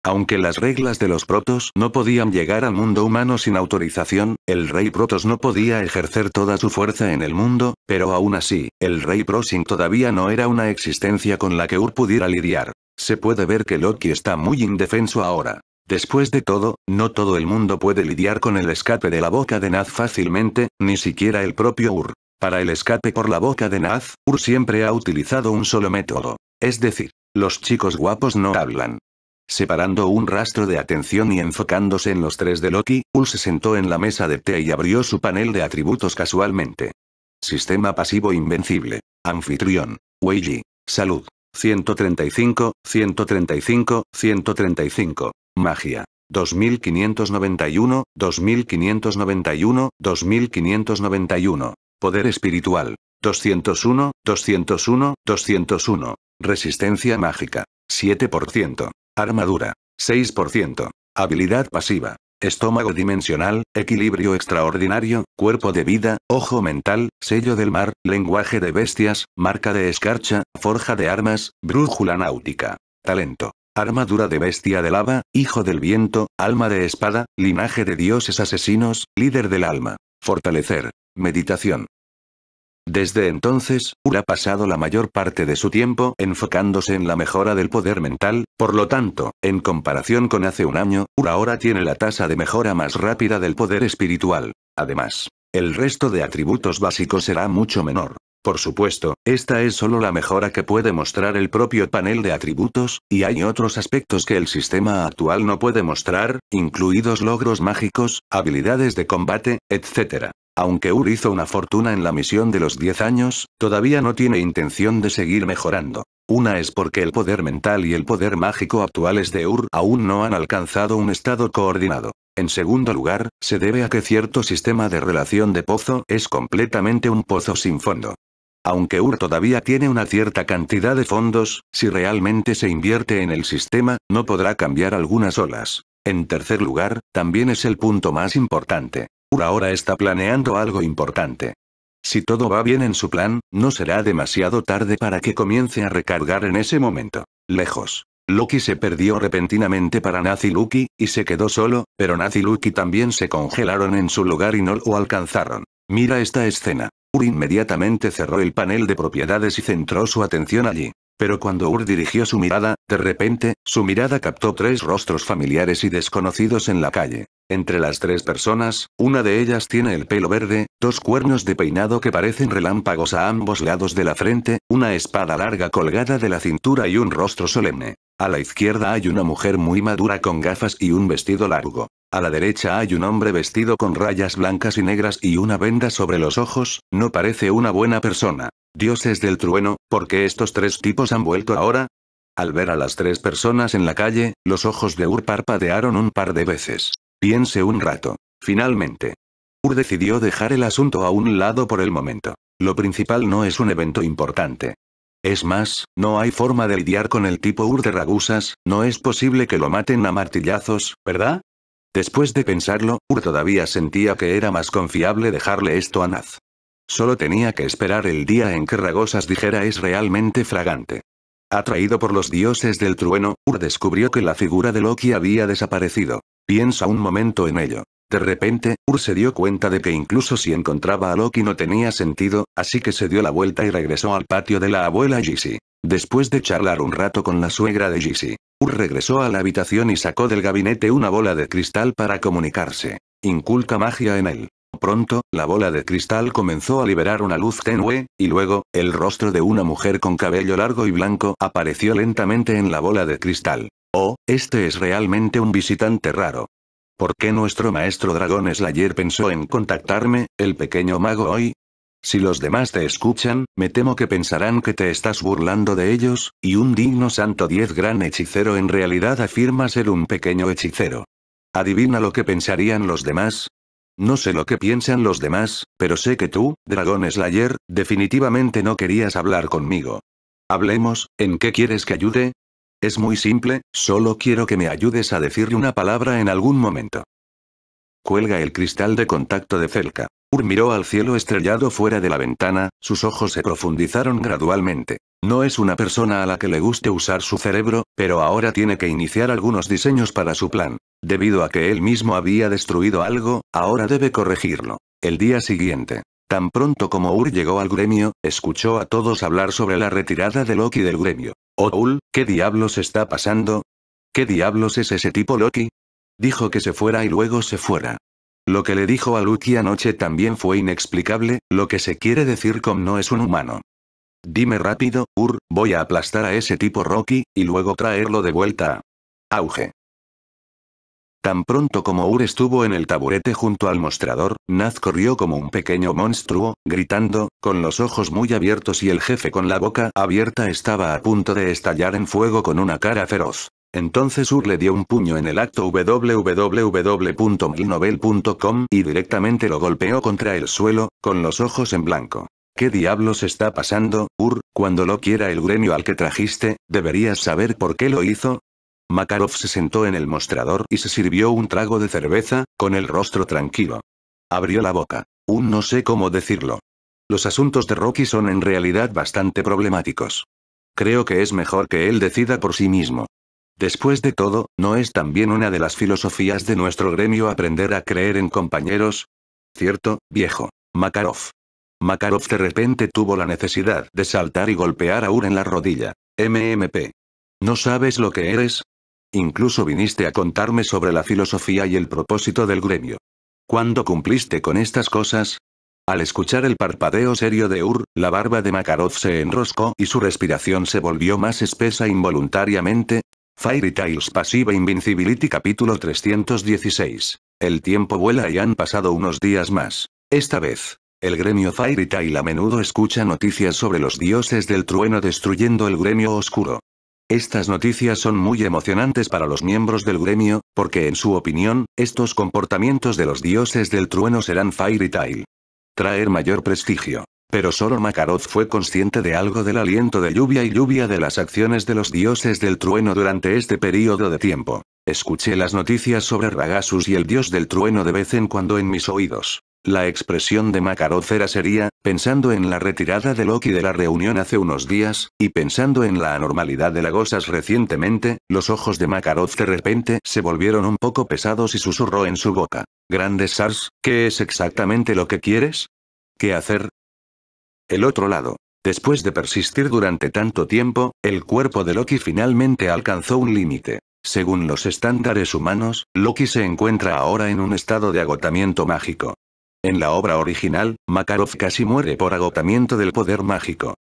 Aunque las reglas de los protos no podían llegar al mundo humano sin autorización, el rey protos no podía ejercer toda su fuerza en el mundo, pero aún así, el rey prosing todavía no era una existencia con la que Ur pudiera lidiar. Se puede ver que Loki está muy indefenso ahora. Después de todo, no todo el mundo puede lidiar con el escape de la boca de Naz fácilmente, ni siquiera el propio Ur. Para el escape por la boca de Naz, Ur siempre ha utilizado un solo método. Es decir, los chicos guapos no hablan. Separando un rastro de atención y enfocándose en los tres de Loki, Ur se sentó en la mesa de té y abrió su panel de atributos casualmente. Sistema pasivo invencible. Anfitrión. Weiji. Salud. 135, 135, 135. Magia. 2591, 2591, 2591. Poder espiritual. 201, 201, 201. Resistencia mágica. 7%. Armadura. 6%. Habilidad pasiva. Estómago dimensional, equilibrio extraordinario, cuerpo de vida, ojo mental, sello del mar, lenguaje de bestias, marca de escarcha, forja de armas, brújula náutica. Talento. Armadura de bestia de lava, hijo del viento, alma de espada, linaje de dioses asesinos, líder del alma. Fortalecer. Meditación. Desde entonces, Ur ha pasado la mayor parte de su tiempo enfocándose en la mejora del poder mental, por lo tanto, en comparación con hace un año, Ur ahora tiene la tasa de mejora más rápida del poder espiritual. Además, el resto de atributos básicos será mucho menor. Por supuesto, esta es solo la mejora que puede mostrar el propio panel de atributos, y hay otros aspectos que el sistema actual no puede mostrar, incluidos logros mágicos, habilidades de combate, etc. Aunque Ur hizo una fortuna en la misión de los 10 años, todavía no tiene intención de seguir mejorando. Una es porque el poder mental y el poder mágico actuales de Ur aún no han alcanzado un estado coordinado. En segundo lugar, se debe a que cierto sistema de relación de pozo es completamente un pozo sin fondo. Aunque UR todavía tiene una cierta cantidad de fondos, si realmente se invierte en el sistema, no podrá cambiar algunas olas. En tercer lugar, también es el punto más importante. UR ahora está planeando algo importante. Si todo va bien en su plan, no será demasiado tarde para que comience a recargar en ese momento. Lejos. Loki se perdió repentinamente para Nazi Loki, y se quedó solo, pero Nazi Loki también se congelaron en su lugar y no lo alcanzaron. Mira esta escena. Ur inmediatamente cerró el panel de propiedades y centró su atención allí. Pero cuando Ur dirigió su mirada, de repente, su mirada captó tres rostros familiares y desconocidos en la calle. Entre las tres personas, una de ellas tiene el pelo verde, dos cuernos de peinado que parecen relámpagos a ambos lados de la frente, una espada larga colgada de la cintura y un rostro solemne. A la izquierda hay una mujer muy madura con gafas y un vestido largo. A la derecha hay un hombre vestido con rayas blancas y negras y una venda sobre los ojos, no parece una buena persona. Dioses del trueno, ¿por qué estos tres tipos han vuelto ahora? Al ver a las tres personas en la calle, los ojos de Ur parpadearon un par de veces. Piense un rato. Finalmente. Ur decidió dejar el asunto a un lado por el momento. Lo principal no es un evento importante. Es más, no hay forma de lidiar con el tipo Ur de Ragusas, no es posible que lo maten a martillazos, ¿verdad? Después de pensarlo, Ur todavía sentía que era más confiable dejarle esto a Naz. Solo tenía que esperar el día en que Ragosas dijera es realmente fragante. Atraído por los dioses del trueno, Ur descubrió que la figura de Loki había desaparecido. Piensa un momento en ello. De repente, Ur se dio cuenta de que incluso si encontraba a Loki no tenía sentido, así que se dio la vuelta y regresó al patio de la abuela Jisi. Después de charlar un rato con la suegra de Jisi regresó a la habitación y sacó del gabinete una bola de cristal para comunicarse. Inculca magia en él. Pronto, la bola de cristal comenzó a liberar una luz tenue, y luego, el rostro de una mujer con cabello largo y blanco apareció lentamente en la bola de cristal. Oh, este es realmente un visitante raro. ¿Por qué nuestro maestro dragón Slayer pensó en contactarme, el pequeño mago hoy? Si los demás te escuchan, me temo que pensarán que te estás burlando de ellos, y un digno santo diez gran hechicero en realidad afirma ser un pequeño hechicero. Adivina lo que pensarían los demás, no sé lo que piensan los demás, pero sé que tú, Dragón Slayer, definitivamente no querías hablar conmigo. Hablemos, ¿en qué quieres que ayude? Es muy simple, solo quiero que me ayudes a decirle una palabra en algún momento. Cuelga el cristal de contacto de cerca. Ur miró al cielo estrellado fuera de la ventana, sus ojos se profundizaron gradualmente. No es una persona a la que le guste usar su cerebro, pero ahora tiene que iniciar algunos diseños para su plan. Debido a que él mismo había destruido algo, ahora debe corregirlo. El día siguiente. Tan pronto como Ur llegó al gremio, escuchó a todos hablar sobre la retirada de Loki del gremio. Oh Ul, ¿qué diablos está pasando? ¿Qué diablos es ese tipo Loki? Dijo que se fuera y luego se fuera. Lo que le dijo a Lucky anoche también fue inexplicable, lo que se quiere decir con no es un humano. Dime rápido, Ur, voy a aplastar a ese tipo Rocky, y luego traerlo de vuelta a... Auge. Tan pronto como Ur estuvo en el taburete junto al mostrador, Naz corrió como un pequeño monstruo, gritando, con los ojos muy abiertos y el jefe con la boca abierta estaba a punto de estallar en fuego con una cara feroz. Entonces Ur le dio un puño en el acto www.milnovel.com y directamente lo golpeó contra el suelo, con los ojos en blanco. ¿Qué diablos está pasando, Ur? Cuando lo quiera el gremio al que trajiste, deberías saber por qué lo hizo, Makarov se sentó en el mostrador y se sirvió un trago de cerveza, con el rostro tranquilo. Abrió la boca. Un no sé cómo decirlo. Los asuntos de Rocky son en realidad bastante problemáticos. Creo que es mejor que él decida por sí mismo. Después de todo, ¿no es también una de las filosofías de nuestro gremio aprender a creer en compañeros? Cierto, viejo. Makarov. Makarov de repente tuvo la necesidad de saltar y golpear a Ur en la rodilla. MMP. No sabes lo que eres, Incluso viniste a contarme sobre la filosofía y el propósito del gremio. ¿Cuándo cumpliste con estas cosas? Al escuchar el parpadeo serio de Ur, la barba de Makarov se enroscó y su respiración se volvió más espesa involuntariamente. Fairy Tales Pasiva Invincibility capítulo 316. El tiempo vuela y han pasado unos días más. Esta vez, el gremio Fairy Tail a menudo escucha noticias sobre los dioses del trueno destruyendo el gremio oscuro. Estas noticias son muy emocionantes para los miembros del gremio, porque en su opinión, estos comportamientos de los dioses del trueno serán y Tail. Traer mayor prestigio. Pero solo Makarov fue consciente de algo del aliento de lluvia y lluvia de las acciones de los dioses del trueno durante este periodo de tiempo. Escuché las noticias sobre Ragasus y el dios del trueno de vez en cuando en mis oídos. La expresión de Makarov era seria, pensando en la retirada de Loki de la reunión hace unos días, y pensando en la anormalidad de Lagosas recientemente, los ojos de Makarov de repente se volvieron un poco pesados y susurró en su boca. Grande Sars, ¿qué es exactamente lo que quieres? ¿Qué hacer? El otro lado. Después de persistir durante tanto tiempo, el cuerpo de Loki finalmente alcanzó un límite. Según los estándares humanos, Loki se encuentra ahora en un estado de agotamiento mágico. En la obra original, Makarov casi muere por agotamiento del poder mágico.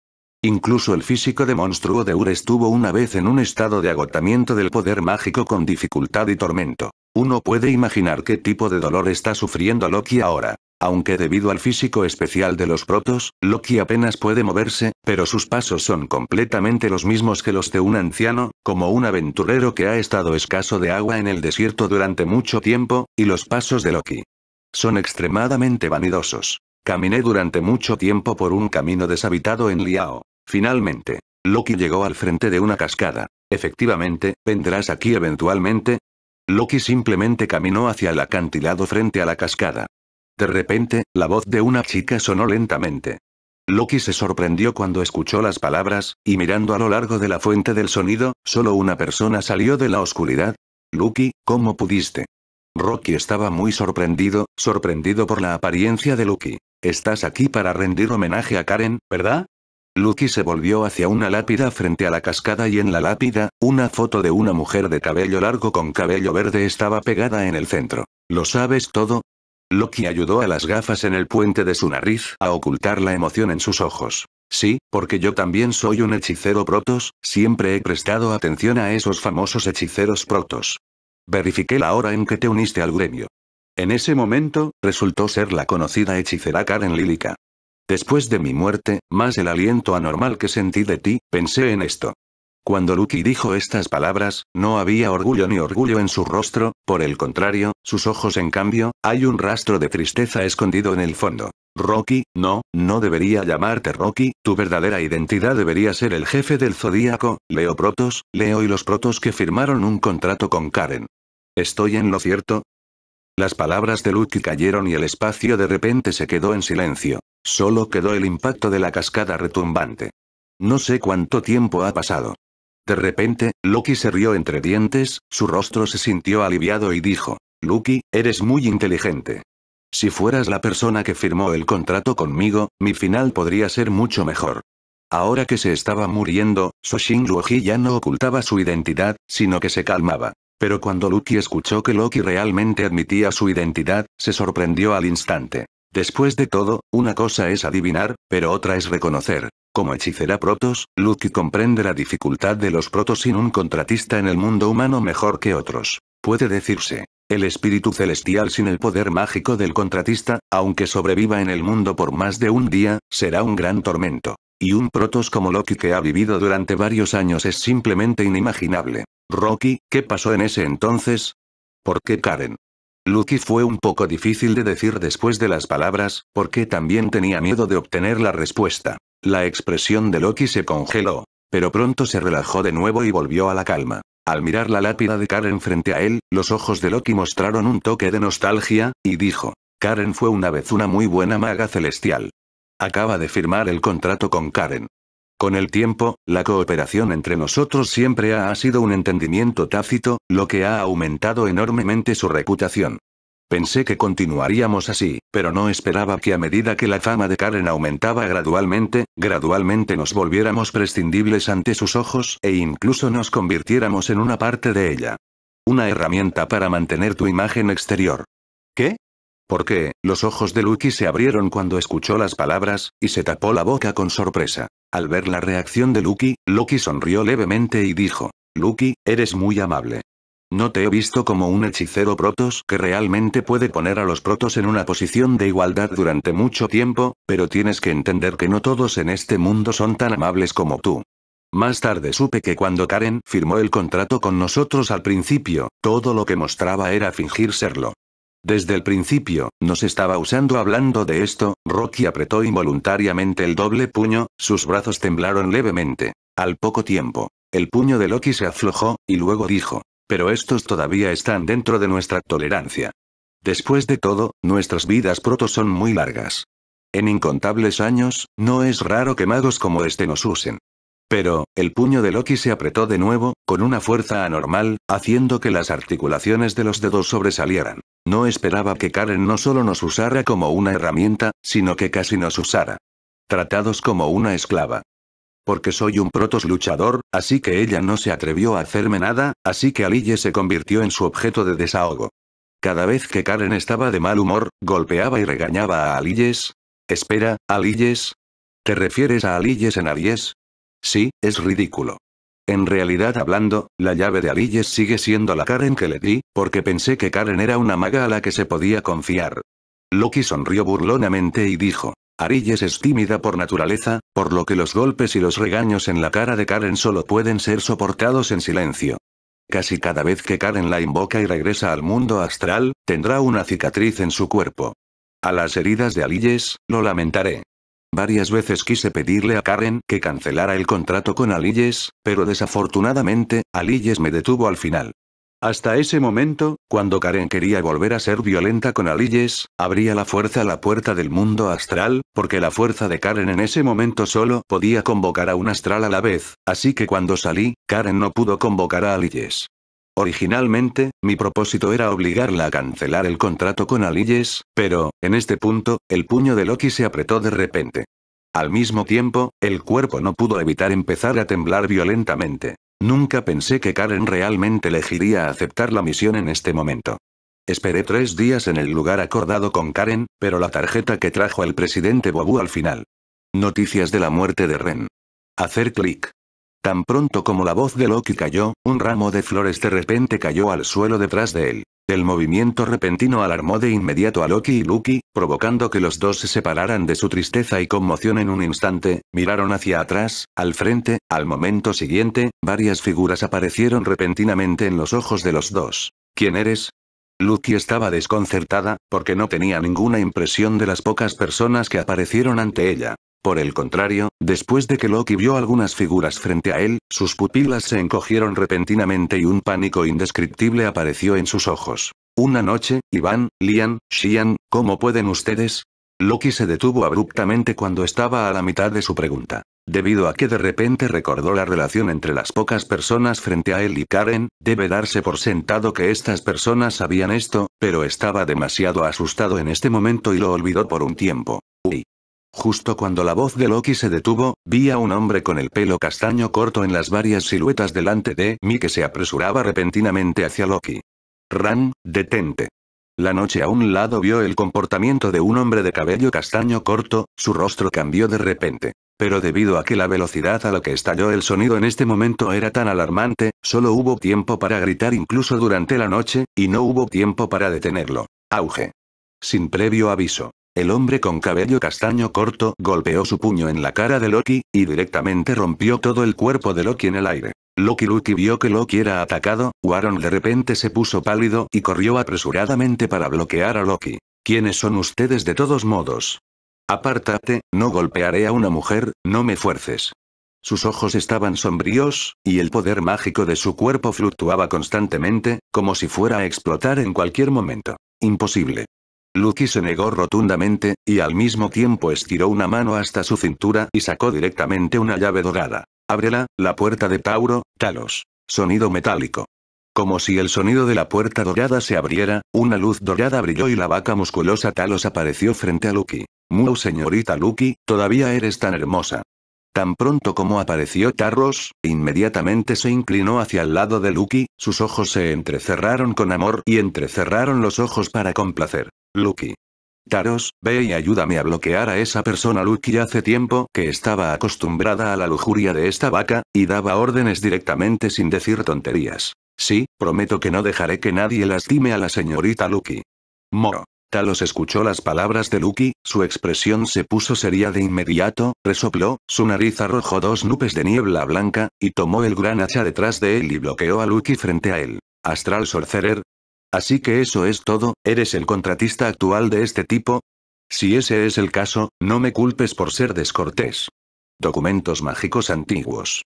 Incluso el físico de monstruo de Ur estuvo una vez en un estado de agotamiento del poder mágico con dificultad y tormento. Uno puede imaginar qué tipo de dolor está sufriendo Loki ahora. Aunque debido al físico especial de los protos, Loki apenas puede moverse, pero sus pasos son completamente los mismos que los de un anciano, como un aventurero que ha estado escaso de agua en el desierto durante mucho tiempo, y los pasos de Loki son extremadamente vanidosos. Caminé durante mucho tiempo por un camino deshabitado en Liao. Finalmente, Loki llegó al frente de una cascada. Efectivamente, vendrás aquí eventualmente. Loki simplemente caminó hacia el acantilado frente a la cascada. De repente, la voz de una chica sonó lentamente. Loki se sorprendió cuando escuchó las palabras, y mirando a lo largo de la fuente del sonido, solo una persona salió de la oscuridad. Loki, ¿cómo pudiste? Rocky estaba muy sorprendido, sorprendido por la apariencia de Lucky. Estás aquí para rendir homenaje a Karen, ¿verdad? Lucky se volvió hacia una lápida frente a la cascada y en la lápida, una foto de una mujer de cabello largo con cabello verde estaba pegada en el centro. ¿Lo sabes todo? Lucky ayudó a las gafas en el puente de su nariz a ocultar la emoción en sus ojos. Sí, porque yo también soy un hechicero protos, siempre he prestado atención a esos famosos hechiceros protos. Verifiqué la hora en que te uniste al gremio. En ese momento, resultó ser la conocida hechicera Karen Lílica. Después de mi muerte, más el aliento anormal que sentí de ti, pensé en esto. Cuando Lucky dijo estas palabras, no había orgullo ni orgullo en su rostro, por el contrario, sus ojos en cambio, hay un rastro de tristeza escondido en el fondo. Rocky, no, no debería llamarte Rocky, tu verdadera identidad debería ser el jefe del Zodíaco, Leo Protos, Leo y los Protos que firmaron un contrato con Karen. ¿Estoy en lo cierto? Las palabras de Lucky cayeron y el espacio de repente se quedó en silencio. Solo quedó el impacto de la cascada retumbante. No sé cuánto tiempo ha pasado. De repente, Loki se rió entre dientes, su rostro se sintió aliviado y dijo, Luki, eres muy inteligente. Si fueras la persona que firmó el contrato conmigo, mi final podría ser mucho mejor. Ahora que se estaba muriendo, Soshin Luoji ya no ocultaba su identidad, sino que se calmaba. Pero cuando Lucky escuchó que Loki realmente admitía su identidad, se sorprendió al instante. Después de todo, una cosa es adivinar, pero otra es reconocer. Como hechicera protos, Lucky comprende la dificultad de los protos sin un contratista en el mundo humano mejor que otros. Puede decirse, el espíritu celestial sin el poder mágico del contratista, aunque sobreviva en el mundo por más de un día, será un gran tormento. Y un protos como Loki que ha vivido durante varios años es simplemente inimaginable. Rocky, ¿qué pasó en ese entonces? ¿Por qué Karen? Loki fue un poco difícil de decir después de las palabras, porque también tenía miedo de obtener la respuesta. La expresión de Loki se congeló, pero pronto se relajó de nuevo y volvió a la calma. Al mirar la lápida de Karen frente a él, los ojos de Loki mostraron un toque de nostalgia, y dijo, Karen fue una vez una muy buena maga celestial. Acaba de firmar el contrato con Karen. Con el tiempo, la cooperación entre nosotros siempre ha sido un entendimiento tácito, lo que ha aumentado enormemente su reputación. Pensé que continuaríamos así, pero no esperaba que a medida que la fama de Karen aumentaba gradualmente, gradualmente nos volviéramos prescindibles ante sus ojos e incluso nos convirtiéramos en una parte de ella. Una herramienta para mantener tu imagen exterior. ¿Qué? Porque, los ojos de Lucky se abrieron cuando escuchó las palabras, y se tapó la boca con sorpresa. Al ver la reacción de Lucky, Loki sonrió levemente y dijo, Lucky, eres muy amable. No te he visto como un hechicero protos que realmente puede poner a los protos en una posición de igualdad durante mucho tiempo, pero tienes que entender que no todos en este mundo son tan amables como tú. Más tarde supe que cuando Karen firmó el contrato con nosotros al principio, todo lo que mostraba era fingir serlo. Desde el principio, nos estaba usando hablando de esto, Rocky apretó involuntariamente el doble puño, sus brazos temblaron levemente. Al poco tiempo, el puño de Loki se aflojó, y luego dijo, pero estos todavía están dentro de nuestra tolerancia. Después de todo, nuestras vidas proto son muy largas. En incontables años, no es raro que magos como este nos usen. Pero, el puño de Loki se apretó de nuevo, con una fuerza anormal, haciendo que las articulaciones de los dedos sobresalieran. No esperaba que Karen no solo nos usara como una herramienta, sino que casi nos usara. Tratados como una esclava. Porque soy un protos luchador, así que ella no se atrevió a hacerme nada, así que Aliyes se convirtió en su objeto de desahogo. Cada vez que Karen estaba de mal humor, golpeaba y regañaba a Aliyes. Espera, Aliyes. ¿Te refieres a Aliyes en Aries? Sí, es ridículo. En realidad hablando, la llave de Alies sigue siendo la Karen que le di, porque pensé que Karen era una maga a la que se podía confiar. Loki sonrió burlonamente y dijo, Arilles es tímida por naturaleza, por lo que los golpes y los regaños en la cara de Karen solo pueden ser soportados en silencio. Casi cada vez que Karen la invoca y regresa al mundo astral, tendrá una cicatriz en su cuerpo. A las heridas de Alies, lo lamentaré. Varias veces quise pedirle a Karen que cancelara el contrato con Aliyes, pero desafortunadamente, Aliyes me detuvo al final. Hasta ese momento, cuando Karen quería volver a ser violenta con Aliyes, abría la fuerza a la puerta del mundo astral, porque la fuerza de Karen en ese momento solo podía convocar a un astral a la vez, así que cuando salí, Karen no pudo convocar a Aliyes. Originalmente, mi propósito era obligarla a cancelar el contrato con Aliyes, pero, en este punto, el puño de Loki se apretó de repente. Al mismo tiempo, el cuerpo no pudo evitar empezar a temblar violentamente. Nunca pensé que Karen realmente elegiría aceptar la misión en este momento. Esperé tres días en el lugar acordado con Karen, pero la tarjeta que trajo el presidente Bobu al final. Noticias de la muerte de Ren. Hacer clic. Tan pronto como la voz de Loki cayó, un ramo de flores de repente cayó al suelo detrás de él. El movimiento repentino alarmó de inmediato a Loki y Luki, provocando que los dos se separaran de su tristeza y conmoción en un instante, miraron hacia atrás, al frente, al momento siguiente, varias figuras aparecieron repentinamente en los ojos de los dos. ¿Quién eres? Loki estaba desconcertada, porque no tenía ninguna impresión de las pocas personas que aparecieron ante ella. Por el contrario, después de que Loki vio algunas figuras frente a él, sus pupilas se encogieron repentinamente y un pánico indescriptible apareció en sus ojos. Una noche, Iván, Lian, Xian, ¿cómo pueden ustedes? Loki se detuvo abruptamente cuando estaba a la mitad de su pregunta. Debido a que de repente recordó la relación entre las pocas personas frente a él y Karen, debe darse por sentado que estas personas sabían esto, pero estaba demasiado asustado en este momento y lo olvidó por un tiempo. Justo cuando la voz de Loki se detuvo, vi a un hombre con el pelo castaño corto en las varias siluetas delante de mí que se apresuraba repentinamente hacia Loki. Ran, detente. La noche a un lado vio el comportamiento de un hombre de cabello castaño corto, su rostro cambió de repente. Pero debido a que la velocidad a la que estalló el sonido en este momento era tan alarmante, solo hubo tiempo para gritar incluso durante la noche, y no hubo tiempo para detenerlo. Auge. Sin previo aviso. El hombre con cabello castaño corto golpeó su puño en la cara de Loki, y directamente rompió todo el cuerpo de Loki en el aire. Loki Loki vio que Loki era atacado, Warren de repente se puso pálido y corrió apresuradamente para bloquear a Loki. ¿Quiénes son ustedes de todos modos? Apártate, no golpearé a una mujer, no me fuerces. Sus ojos estaban sombríos, y el poder mágico de su cuerpo fluctuaba constantemente, como si fuera a explotar en cualquier momento. Imposible. Lucky se negó rotundamente, y al mismo tiempo estiró una mano hasta su cintura y sacó directamente una llave dorada. Ábrela, la puerta de Tauro, Talos. Sonido metálico. Como si el sonido de la puerta dorada se abriera, una luz dorada brilló y la vaca musculosa Talos apareció frente a Lucky. Mu señorita Lucky, todavía eres tan hermosa. Tan pronto como apareció Tarros, inmediatamente se inclinó hacia el lado de Lucky, sus ojos se entrecerraron con amor y entrecerraron los ojos para complacer. Lucky. Taros, ve y ayúdame a bloquear a esa persona Lucky hace tiempo que estaba acostumbrada a la lujuria de esta vaca, y daba órdenes directamente sin decir tonterías. Sí, prometo que no dejaré que nadie lastime a la señorita Lucky. Moro. Talos escuchó las palabras de Lucky, su expresión se puso seria de inmediato, resopló, su nariz arrojó dos nubes de niebla blanca, y tomó el gran hacha detrás de él y bloqueó a Lucky frente a él. Astral Sorcerer. Así que eso es todo, ¿eres el contratista actual de este tipo? Si ese es el caso, no me culpes por ser descortés. Documentos mágicos antiguos.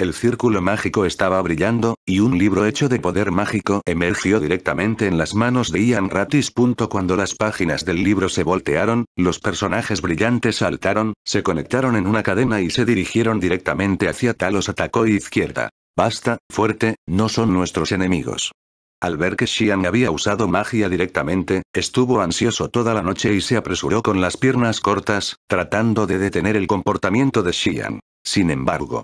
El círculo mágico estaba brillando, y un libro hecho de poder mágico emergió directamente en las manos de Ian Ratis. Cuando las páginas del libro se voltearon, los personajes brillantes saltaron, se conectaron en una cadena y se dirigieron directamente hacia Talos atacó izquierda. Basta, fuerte, no son nuestros enemigos. Al ver que Xian había usado magia directamente, estuvo ansioso toda la noche y se apresuró con las piernas cortas, tratando de detener el comportamiento de Xian. Sin embargo,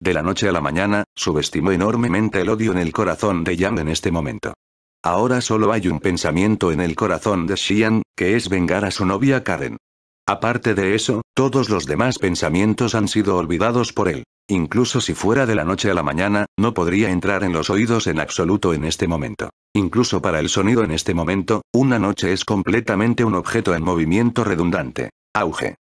de la noche a la mañana, subestimó enormemente el odio en el corazón de Yang en este momento. Ahora solo hay un pensamiento en el corazón de Xian, que es vengar a su novia Karen. Aparte de eso, todos los demás pensamientos han sido olvidados por él. Incluso si fuera de la noche a la mañana, no podría entrar en los oídos en absoluto en este momento. Incluso para el sonido en este momento, una noche es completamente un objeto en movimiento redundante. Auge.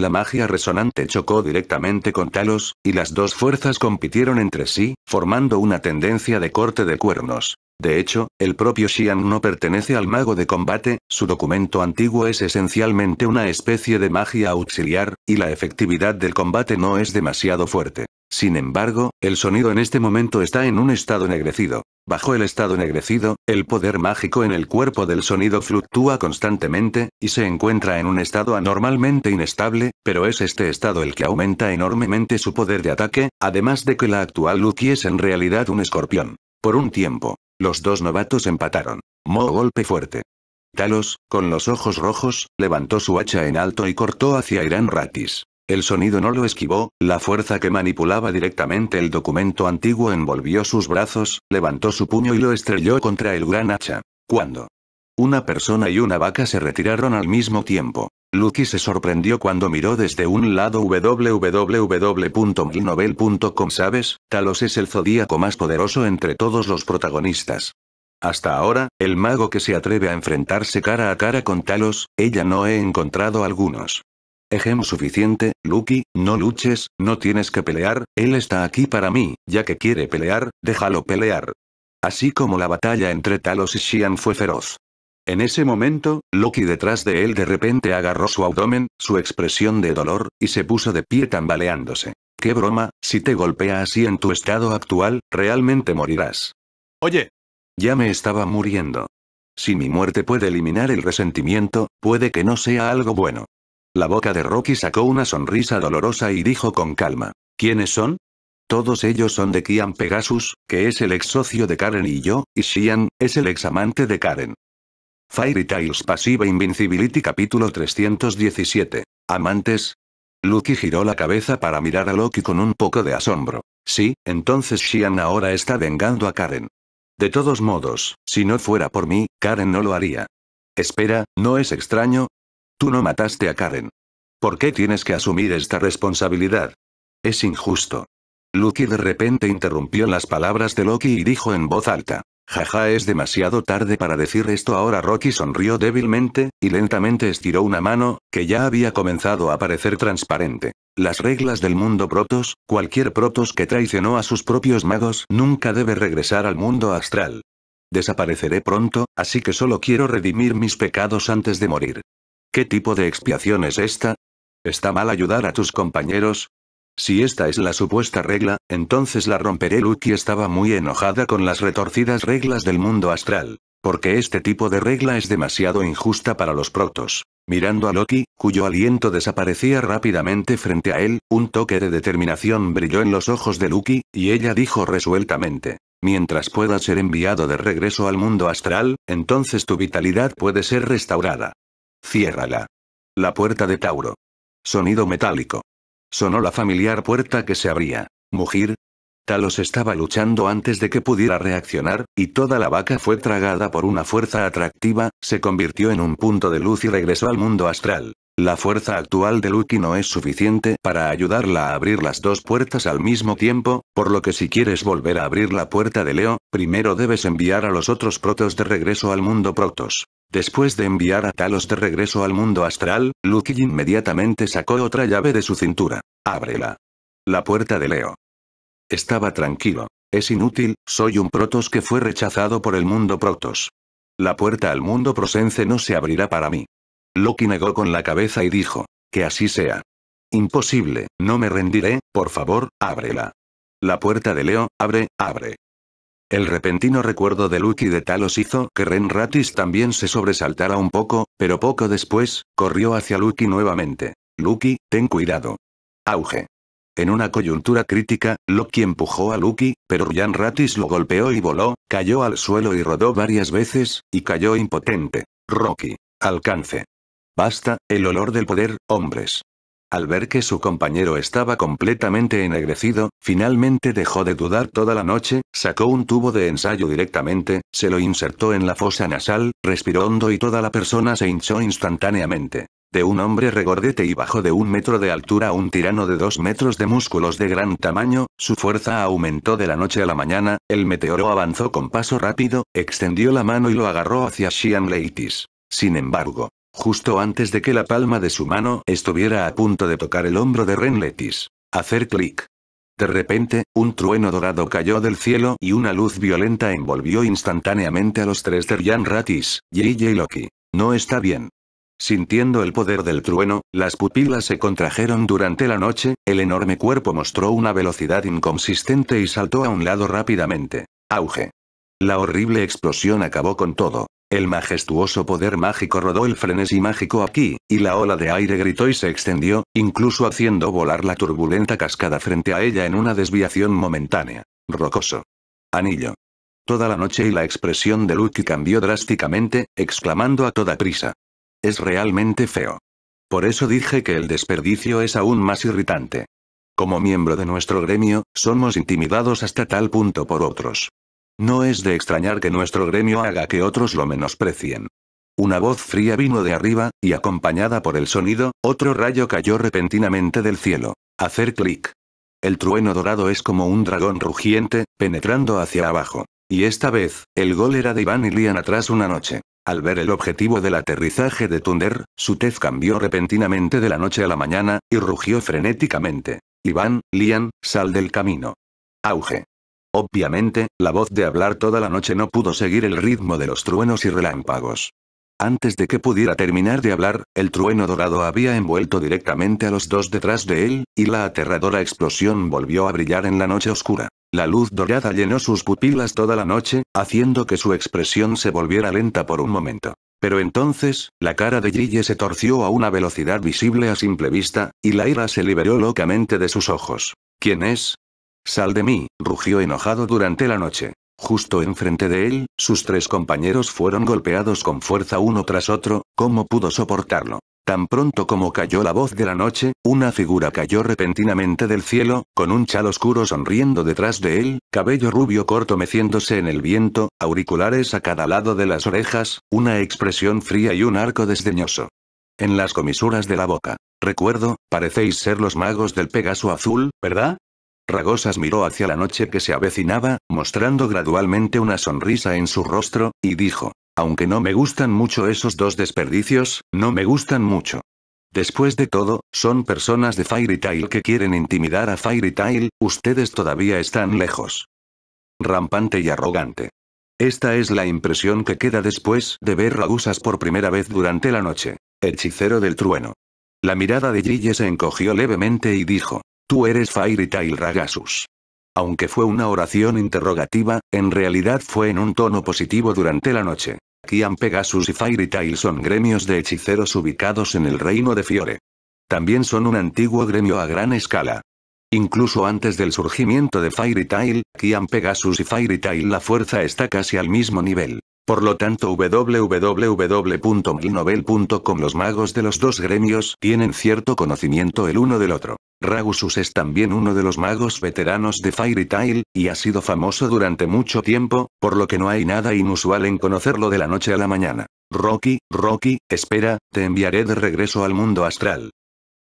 La magia resonante chocó directamente con Talos, y las dos fuerzas compitieron entre sí, formando una tendencia de corte de cuernos. De hecho, el propio Xian no pertenece al mago de combate, su documento antiguo es esencialmente una especie de magia auxiliar, y la efectividad del combate no es demasiado fuerte. Sin embargo, el sonido en este momento está en un estado ennegrecido. Bajo el estado ennegrecido, el poder mágico en el cuerpo del sonido fluctúa constantemente, y se encuentra en un estado anormalmente inestable, pero es este estado el que aumenta enormemente su poder de ataque, además de que la actual Lucky es en realidad un escorpión. Por un tiempo, los dos novatos empataron. Mo golpe fuerte. Talos, con los ojos rojos, levantó su hacha en alto y cortó hacia Irán Ratis. El sonido no lo esquivó, la fuerza que manipulaba directamente el documento antiguo envolvió sus brazos, levantó su puño y lo estrelló contra el gran hacha. Cuando una persona y una vaca se retiraron al mismo tiempo. Lucky se sorprendió cuando miró desde un lado www.milnovel.com Sabes, Talos es el zodíaco más poderoso entre todos los protagonistas. Hasta ahora, el mago que se atreve a enfrentarse cara a cara con Talos, ella no he encontrado algunos. Ejem suficiente, Lucky, no luches, no tienes que pelear, él está aquí para mí, ya que quiere pelear, déjalo pelear. Así como la batalla entre Talos y Xian fue feroz. En ese momento, Loki detrás de él de repente agarró su abdomen, su expresión de dolor, y se puso de pie tambaleándose. Qué broma, si te golpea así en tu estado actual, realmente morirás. Oye. Ya me estaba muriendo. Si mi muerte puede eliminar el resentimiento, puede que no sea algo bueno. La boca de Rocky sacó una sonrisa dolorosa y dijo con calma. ¿Quiénes son? Todos ellos son de Kian Pegasus, que es el ex socio de Karen y yo, y Shian, es el ex amante de Karen. Fairy Tales Pasiva Invincibility capítulo 317. Amantes. Lucky giró la cabeza para mirar a Loki con un poco de asombro. Sí, entonces Shian ahora está vengando a Karen. De todos modos, si no fuera por mí, Karen no lo haría. Espera, ¿no es extraño? Tú no mataste a Karen. ¿Por qué tienes que asumir esta responsabilidad? Es injusto. Lucky de repente interrumpió las palabras de Loki y dijo en voz alta. Jaja, es demasiado tarde para decir esto ahora. Rocky sonrió débilmente, y lentamente estiró una mano, que ya había comenzado a parecer transparente. Las reglas del mundo Protos, cualquier Protos que traicionó a sus propios magos nunca debe regresar al mundo astral. Desapareceré pronto, así que solo quiero redimir mis pecados antes de morir. ¿Qué tipo de expiación es esta? ¿Está mal ayudar a tus compañeros? Si esta es la supuesta regla, entonces la romperé. Lucky estaba muy enojada con las retorcidas reglas del mundo astral. Porque este tipo de regla es demasiado injusta para los protos. Mirando a Loki, cuyo aliento desaparecía rápidamente frente a él, un toque de determinación brilló en los ojos de Lucky, y ella dijo resueltamente. Mientras pueda ser enviado de regreso al mundo astral, entonces tu vitalidad puede ser restaurada. Ciérrala. La puerta de Tauro. Sonido metálico. Sonó la familiar puerta que se abría. Mugir. Talos estaba luchando antes de que pudiera reaccionar, y toda la vaca fue tragada por una fuerza atractiva, se convirtió en un punto de luz y regresó al mundo astral. La fuerza actual de Lucky no es suficiente para ayudarla a abrir las dos puertas al mismo tiempo, por lo que si quieres volver a abrir la puerta de Leo, primero debes enviar a los otros protos de regreso al mundo protos. Después de enviar a Talos de regreso al mundo astral, Lucky inmediatamente sacó otra llave de su cintura. Ábrela. La puerta de Leo. Estaba tranquilo. Es inútil, soy un Protos que fue rechazado por el mundo Protos. La puerta al mundo Prosense no se abrirá para mí. Loki negó con la cabeza y dijo, que así sea. Imposible, no me rendiré, por favor, ábrela. La puerta de Leo, abre, abre. El repentino recuerdo de Lucky de Talos hizo que Ren Ratis también se sobresaltara un poco, pero poco después, corrió hacia Lucky nuevamente. Lucky, ten cuidado. Auge. En una coyuntura crítica, Loki empujó a Lucky, pero Ryan Ratis lo golpeó y voló, cayó al suelo y rodó varias veces, y cayó impotente. Rocky. Alcance. Basta, el olor del poder, hombres. Al ver que su compañero estaba completamente ennegrecido, finalmente dejó de dudar toda la noche, sacó un tubo de ensayo directamente, se lo insertó en la fosa nasal, respiró hondo y toda la persona se hinchó instantáneamente. De un hombre regordete y bajo de un metro de altura a un tirano de dos metros de músculos de gran tamaño, su fuerza aumentó de la noche a la mañana, el meteoro avanzó con paso rápido, extendió la mano y lo agarró hacia Xian Leitis. Sin embargo, Justo antes de que la palma de su mano estuviera a punto de tocar el hombro de Renletis. Hacer clic. De repente, un trueno dorado cayó del cielo y una luz violenta envolvió instantáneamente a los tres terian Ratis, Gigi y Loki. No está bien. Sintiendo el poder del trueno, las pupilas se contrajeron durante la noche, el enorme cuerpo mostró una velocidad inconsistente y saltó a un lado rápidamente. Auge. La horrible explosión acabó con todo. El majestuoso poder mágico rodó el frenesí mágico aquí, y la ola de aire gritó y se extendió, incluso haciendo volar la turbulenta cascada frente a ella en una desviación momentánea. Rocoso. Anillo. Toda la noche y la expresión de Lucky cambió drásticamente, exclamando a toda prisa. Es realmente feo. Por eso dije que el desperdicio es aún más irritante. Como miembro de nuestro gremio, somos intimidados hasta tal punto por otros. No es de extrañar que nuestro gremio haga que otros lo menosprecien. Una voz fría vino de arriba, y acompañada por el sonido, otro rayo cayó repentinamente del cielo. Hacer clic. El trueno dorado es como un dragón rugiente, penetrando hacia abajo. Y esta vez, el gol era de Iván y Lian atrás una noche. Al ver el objetivo del aterrizaje de Thunder, su tez cambió repentinamente de la noche a la mañana, y rugió frenéticamente. Iván, Lian, sal del camino. Auge. Obviamente, la voz de hablar toda la noche no pudo seguir el ritmo de los truenos y relámpagos. Antes de que pudiera terminar de hablar, el trueno dorado había envuelto directamente a los dos detrás de él, y la aterradora explosión volvió a brillar en la noche oscura. La luz dorada llenó sus pupilas toda la noche, haciendo que su expresión se volviera lenta por un momento. Pero entonces, la cara de Gille se torció a una velocidad visible a simple vista, y la ira se liberó locamente de sus ojos. ¿Quién es? Sal de mí, rugió enojado durante la noche. Justo enfrente de él, sus tres compañeros fueron golpeados con fuerza uno tras otro, ¿cómo pudo soportarlo? Tan pronto como cayó la voz de la noche, una figura cayó repentinamente del cielo, con un chal oscuro sonriendo detrás de él, cabello rubio corto meciéndose en el viento, auriculares a cada lado de las orejas, una expresión fría y un arco desdeñoso. En las comisuras de la boca. Recuerdo, parecéis ser los magos del Pegaso Azul, ¿verdad? Ragosas miró hacia la noche que se avecinaba, mostrando gradualmente una sonrisa en su rostro, y dijo, aunque no me gustan mucho esos dos desperdicios, no me gustan mucho. Después de todo, son personas de Fairy Tail que quieren intimidar a Fairy Tail, ustedes todavía están lejos. Rampante y arrogante. Esta es la impresión que queda después de ver Ragusas por primera vez durante la noche. Hechicero del trueno. La mirada de Gille se encogió levemente y dijo, Tú eres Fairy Tail Ragasus. Aunque fue una oración interrogativa, en realidad fue en un tono positivo durante la noche. Kian Pegasus y Fairy Tail son gremios de hechiceros ubicados en el reino de Fiore. También son un antiguo gremio a gran escala. Incluso antes del surgimiento de Fairy Tail, Kian Pegasus y Fairy Tail la fuerza está casi al mismo nivel. Por lo tanto www.milnovel.com Los magos de los dos gremios tienen cierto conocimiento el uno del otro. Ragusus es también uno de los magos veteranos de Fairy Tail, y ha sido famoso durante mucho tiempo, por lo que no hay nada inusual en conocerlo de la noche a la mañana. Rocky, Rocky, espera, te enviaré de regreso al mundo astral.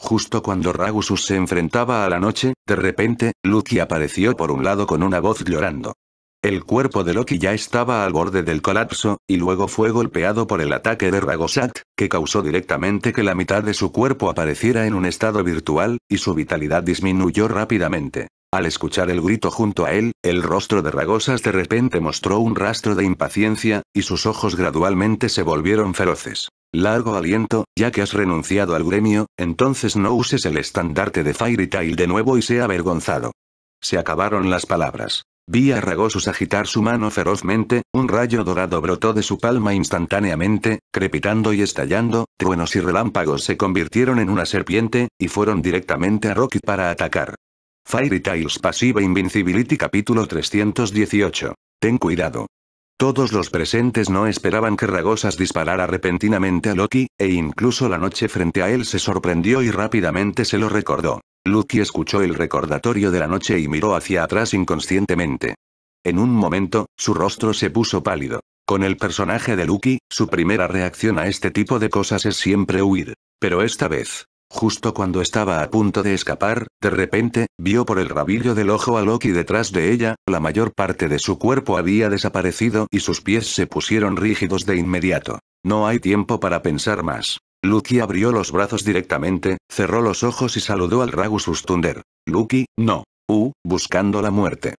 Justo cuando Ragusus se enfrentaba a la noche, de repente, Lucky apareció por un lado con una voz llorando. El cuerpo de Loki ya estaba al borde del colapso, y luego fue golpeado por el ataque de Ragosat, que causó directamente que la mitad de su cuerpo apareciera en un estado virtual, y su vitalidad disminuyó rápidamente. Al escuchar el grito junto a él, el rostro de Ragosas de repente mostró un rastro de impaciencia, y sus ojos gradualmente se volvieron feroces. Largo aliento, ya que has renunciado al gremio, entonces no uses el estandarte de Fairy Tail de nuevo y sea avergonzado. Se acabaron las palabras. Vi a Ragosus agitar su mano ferozmente, un rayo dorado brotó de su palma instantáneamente, crepitando y estallando, truenos y relámpagos se convirtieron en una serpiente, y fueron directamente a Rocky para atacar. Fairy Tales Pasiva Invincibility Capítulo 318. Ten cuidado. Todos los presentes no esperaban que Ragosas disparara repentinamente a Loki, e incluso la noche frente a él se sorprendió y rápidamente se lo recordó. Loki escuchó el recordatorio de la noche y miró hacia atrás inconscientemente. En un momento, su rostro se puso pálido. Con el personaje de Loki, su primera reacción a este tipo de cosas es siempre huir. Pero esta vez, Justo cuando estaba a punto de escapar, de repente, vio por el rabillo del ojo a Loki detrás de ella, la mayor parte de su cuerpo había desaparecido y sus pies se pusieron rígidos de inmediato. No hay tiempo para pensar más. Loki abrió los brazos directamente, cerró los ojos y saludó al Ragusus Thunder. Loki, no. U, buscando la muerte.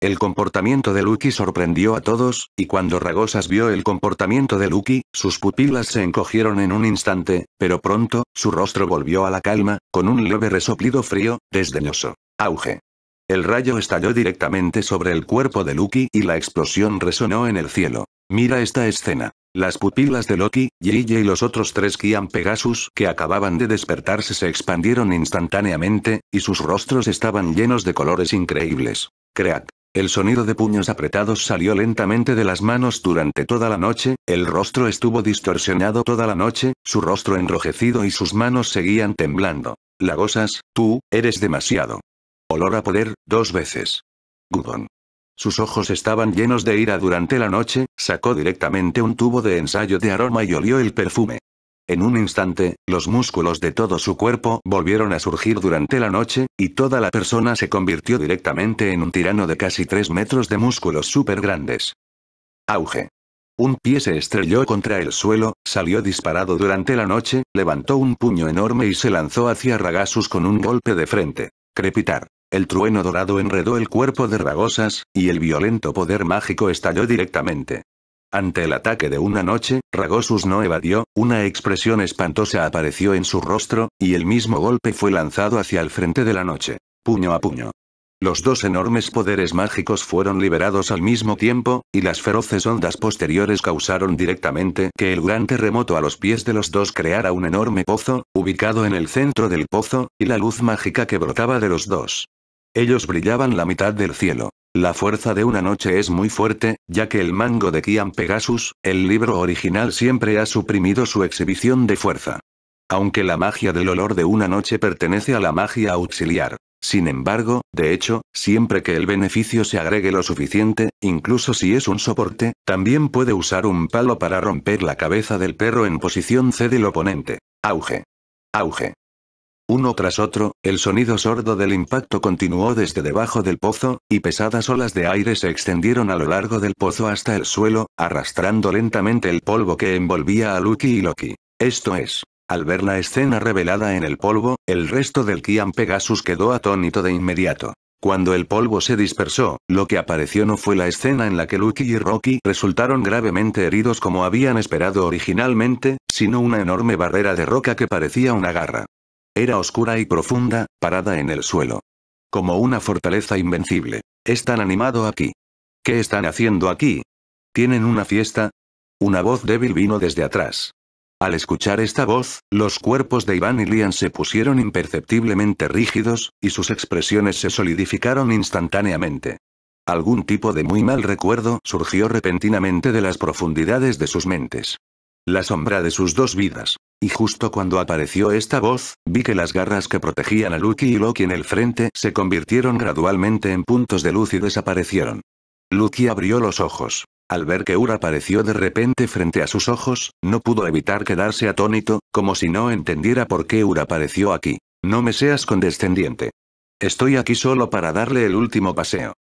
El comportamiento de Lucky sorprendió a todos, y cuando Ragosas vio el comportamiento de Lucky, sus pupilas se encogieron en un instante, pero pronto, su rostro volvió a la calma, con un leve resoplido frío, desdeñoso. Auge. El rayo estalló directamente sobre el cuerpo de Lucky y la explosión resonó en el cielo. Mira esta escena. Las pupilas de Loki, Yille y los otros tres Kian Pegasus que acababan de despertarse se expandieron instantáneamente, y sus rostros estaban llenos de colores increíbles. Crack. El sonido de puños apretados salió lentamente de las manos durante toda la noche, el rostro estuvo distorsionado toda la noche, su rostro enrojecido y sus manos seguían temblando. Lagosas, tú, eres demasiado. Olor a poder, dos veces. Gudon. Sus ojos estaban llenos de ira durante la noche, sacó directamente un tubo de ensayo de aroma y olió el perfume. En un instante, los músculos de todo su cuerpo volvieron a surgir durante la noche, y toda la persona se convirtió directamente en un tirano de casi 3 metros de músculos súper grandes. Auge. Un pie se estrelló contra el suelo, salió disparado durante la noche, levantó un puño enorme y se lanzó hacia Ragasus con un golpe de frente. Crepitar. El trueno dorado enredó el cuerpo de Ragosas, y el violento poder mágico estalló directamente. Ante el ataque de una noche, Ragosus no evadió, una expresión espantosa apareció en su rostro, y el mismo golpe fue lanzado hacia el frente de la noche. Puño a puño. Los dos enormes poderes mágicos fueron liberados al mismo tiempo, y las feroces ondas posteriores causaron directamente que el gran terremoto a los pies de los dos creara un enorme pozo, ubicado en el centro del pozo, y la luz mágica que brotaba de los dos ellos brillaban la mitad del cielo. La fuerza de una noche es muy fuerte, ya que el mango de Kian Pegasus, el libro original siempre ha suprimido su exhibición de fuerza. Aunque la magia del olor de una noche pertenece a la magia auxiliar. Sin embargo, de hecho, siempre que el beneficio se agregue lo suficiente, incluso si es un soporte, también puede usar un palo para romper la cabeza del perro en posición C del oponente. Auge. Auge. Uno tras otro, el sonido sordo del impacto continuó desde debajo del pozo, y pesadas olas de aire se extendieron a lo largo del pozo hasta el suelo, arrastrando lentamente el polvo que envolvía a Lucky y Loki. Esto es. Al ver la escena revelada en el polvo, el resto del Kian Pegasus quedó atónito de inmediato. Cuando el polvo se dispersó, lo que apareció no fue la escena en la que Lucky y Rocky resultaron gravemente heridos como habían esperado originalmente, sino una enorme barrera de roca que parecía una garra. Era oscura y profunda, parada en el suelo. Como una fortaleza invencible. Están animado aquí. ¿Qué están haciendo aquí? ¿Tienen una fiesta? Una voz débil vino desde atrás. Al escuchar esta voz, los cuerpos de Iván y Lian se pusieron imperceptiblemente rígidos, y sus expresiones se solidificaron instantáneamente. Algún tipo de muy mal recuerdo surgió repentinamente de las profundidades de sus mentes. La sombra de sus dos vidas. Y justo cuando apareció esta voz, vi que las garras que protegían a Lucky y Loki en el frente se convirtieron gradualmente en puntos de luz y desaparecieron. Lucky abrió los ojos. Al ver que Ura apareció de repente frente a sus ojos, no pudo evitar quedarse atónito, como si no entendiera por qué Ura apareció aquí. No me seas condescendiente. Estoy aquí solo para darle el último paseo.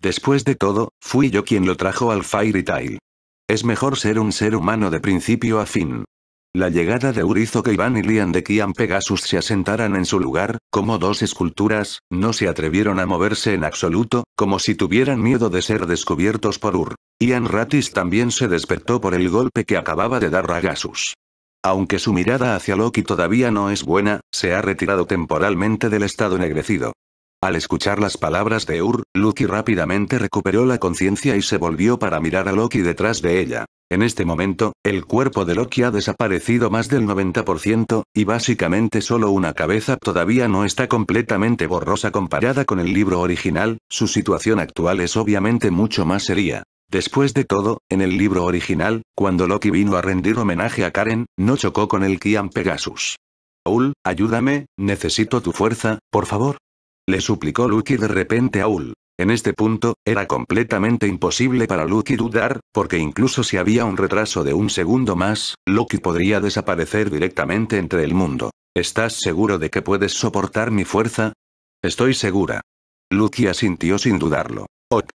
Después de todo, fui yo quien lo trajo al Fairy Tail. Es mejor ser un ser humano de principio a fin. La llegada de Ur hizo que Iván y Lian de Kian Pegasus se asentaran en su lugar, como dos esculturas, no se atrevieron a moverse en absoluto, como si tuvieran miedo de ser descubiertos por Ur. Ian Ratis también se despertó por el golpe que acababa de dar Ragasus. Aunque su mirada hacia Loki todavía no es buena, se ha retirado temporalmente del estado ennegrecido. Al escuchar las palabras de Ur, Loki rápidamente recuperó la conciencia y se volvió para mirar a Loki detrás de ella. En este momento, el cuerpo de Loki ha desaparecido más del 90%, y básicamente solo una cabeza todavía no está completamente borrosa comparada con el libro original, su situación actual es obviamente mucho más seria. Después de todo, en el libro original, cuando Loki vino a rendir homenaje a Karen, no chocó con el Kian Pegasus. Aul, ayúdame, necesito tu fuerza, por favor. Le suplicó Loki de repente a Aul. En este punto, era completamente imposible para Lucky dudar, porque incluso si había un retraso de un segundo más, Loki podría desaparecer directamente entre el mundo. ¿Estás seguro de que puedes soportar mi fuerza? Estoy segura. Lucky asintió sin dudarlo. Ok.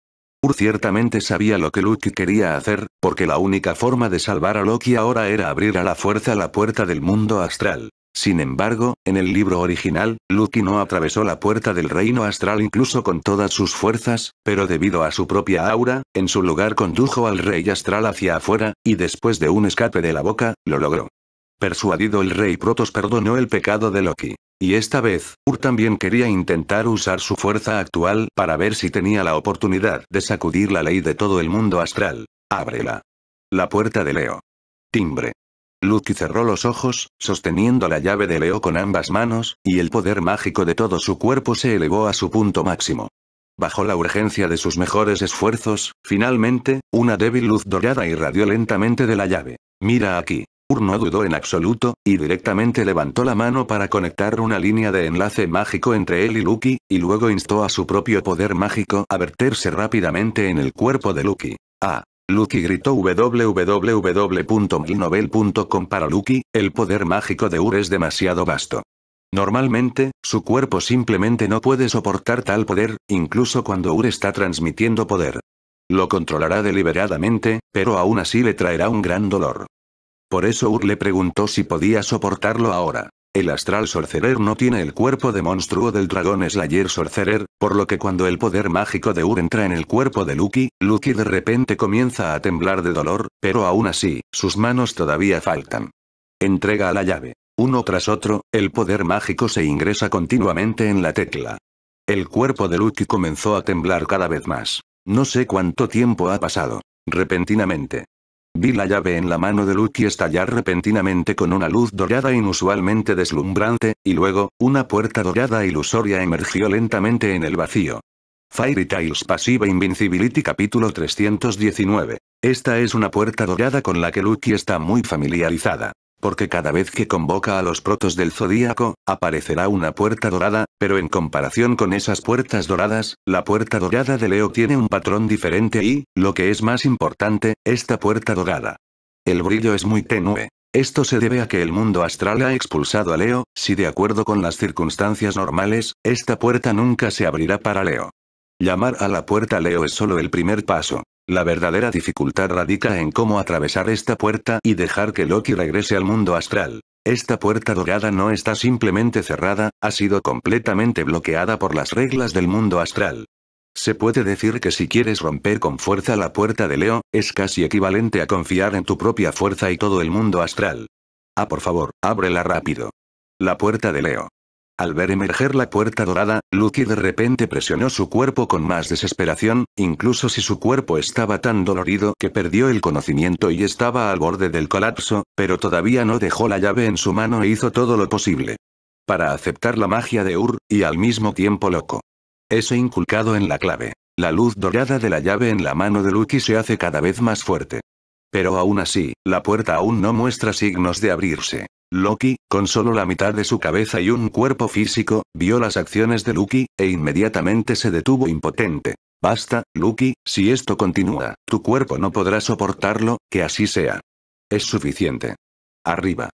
Ur ciertamente sabía lo que Lucky quería hacer, porque la única forma de salvar a Loki ahora era abrir a la fuerza la puerta del mundo astral. Sin embargo, en el libro original, Lucky no atravesó la puerta del reino astral incluso con todas sus fuerzas, pero debido a su propia aura, en su lugar condujo al rey astral hacia afuera, y después de un escape de la boca, lo logró. Persuadido el rey Protos perdonó el pecado de Loki. Y esta vez, Ur también quería intentar usar su fuerza actual para ver si tenía la oportunidad de sacudir la ley de todo el mundo astral. Ábrela. La puerta de Leo. Timbre. Lucky cerró los ojos, sosteniendo la llave de Leo con ambas manos, y el poder mágico de todo su cuerpo se elevó a su punto máximo. Bajo la urgencia de sus mejores esfuerzos, finalmente, una débil luz dorada irradió lentamente de la llave. Mira aquí. Ur no dudó en absoluto, y directamente levantó la mano para conectar una línea de enlace mágico entre él y Lucky, y luego instó a su propio poder mágico a verterse rápidamente en el cuerpo de Lucky. Ah, Lucky gritó www.milnovel.com para Lucky, el poder mágico de Ur es demasiado vasto. Normalmente, su cuerpo simplemente no puede soportar tal poder, incluso cuando Ur está transmitiendo poder. Lo controlará deliberadamente, pero aún así le traerá un gran dolor. Por eso Ur le preguntó si podía soportarlo ahora. El Astral Sorcerer no tiene el cuerpo de monstruo del dragón Slayer Sorcerer, por lo que cuando el poder mágico de Ur entra en el cuerpo de Lucky, Lucky de repente comienza a temblar de dolor, pero aún así, sus manos todavía faltan. Entrega la llave. Uno tras otro, el poder mágico se ingresa continuamente en la tecla. El cuerpo de Lucky comenzó a temblar cada vez más. No sé cuánto tiempo ha pasado. Repentinamente, Vi la llave en la mano de Lucky estallar repentinamente con una luz dorada inusualmente deslumbrante, y luego, una puerta dorada ilusoria emergió lentamente en el vacío. Fairy Tales Pasiva Invincibility Capítulo 319. Esta es una puerta dorada con la que Lucky está muy familiarizada porque cada vez que convoca a los protos del zodíaco, aparecerá una puerta dorada, pero en comparación con esas puertas doradas, la puerta dorada de Leo tiene un patrón diferente y, lo que es más importante, esta puerta dorada. El brillo es muy tenue. Esto se debe a que el mundo astral ha expulsado a Leo, si de acuerdo con las circunstancias normales, esta puerta nunca se abrirá para Leo. Llamar a la puerta Leo es solo el primer paso. La verdadera dificultad radica en cómo atravesar esta puerta y dejar que Loki regrese al mundo astral. Esta puerta dorada no está simplemente cerrada, ha sido completamente bloqueada por las reglas del mundo astral. Se puede decir que si quieres romper con fuerza la puerta de Leo, es casi equivalente a confiar en tu propia fuerza y todo el mundo astral. Ah por favor, ábrela rápido. La puerta de Leo. Al ver emerger la puerta dorada, Lucky de repente presionó su cuerpo con más desesperación, incluso si su cuerpo estaba tan dolorido que perdió el conocimiento y estaba al borde del colapso, pero todavía no dejó la llave en su mano e hizo todo lo posible. Para aceptar la magia de Ur, y al mismo tiempo loco. Eso inculcado en la clave. La luz dorada de la llave en la mano de Lucky se hace cada vez más fuerte. Pero aún así, la puerta aún no muestra signos de abrirse. Loki, con solo la mitad de su cabeza y un cuerpo físico, vio las acciones de Loki e inmediatamente se detuvo impotente. Basta, Loki, si esto continúa, tu cuerpo no podrá soportarlo, que así sea. Es suficiente. Arriba.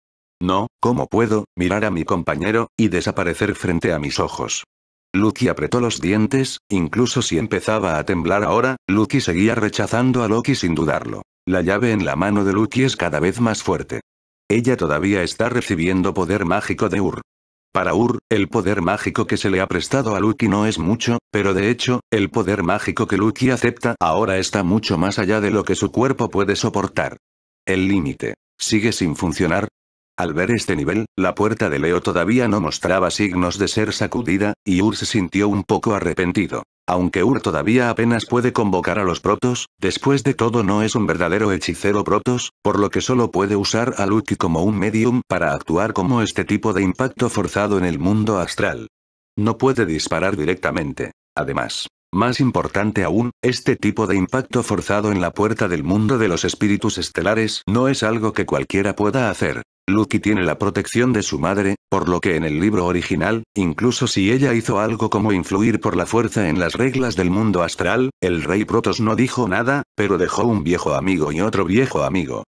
No, ¿cómo puedo mirar a mi compañero y desaparecer frente a mis ojos? Loki apretó los dientes, incluso si empezaba a temblar ahora, Loki seguía rechazando a Loki sin dudarlo. La llave en la mano de Loki es cada vez más fuerte. Ella todavía está recibiendo poder mágico de Ur. Para Ur, el poder mágico que se le ha prestado a Lucky no es mucho, pero de hecho, el poder mágico que Lucky acepta ahora está mucho más allá de lo que su cuerpo puede soportar. El límite. ¿Sigue sin funcionar? Al ver este nivel, la puerta de Leo todavía no mostraba signos de ser sacudida, y Ur se sintió un poco arrepentido. Aunque Ur todavía apenas puede convocar a los protos, después de todo no es un verdadero hechicero protos, por lo que solo puede usar a Lucky como un medium para actuar como este tipo de impacto forzado en el mundo astral. No puede disparar directamente. Además, más importante aún, este tipo de impacto forzado en la puerta del mundo de los espíritus estelares no es algo que cualquiera pueda hacer. Lucky tiene la protección de su madre, por lo que en el libro original, incluso si ella hizo algo como influir por la fuerza en las reglas del mundo astral, el rey Protos no dijo nada, pero dejó un viejo amigo y otro viejo amigo.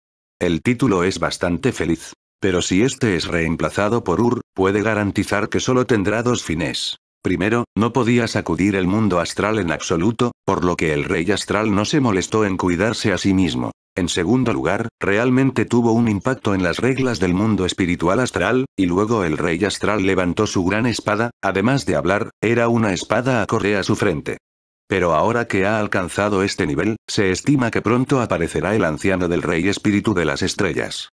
El título es bastante feliz. Pero si este es reemplazado por Ur, puede garantizar que solo tendrá dos fines. Primero, no podía sacudir el mundo astral en absoluto, por lo que el rey astral no se molestó en cuidarse a sí mismo. En segundo lugar, realmente tuvo un impacto en las reglas del mundo espiritual astral, y luego el rey astral levantó su gran espada, además de hablar, era una espada a a su frente. Pero ahora que ha alcanzado este nivel, se estima que pronto aparecerá el anciano del rey espíritu de las estrellas.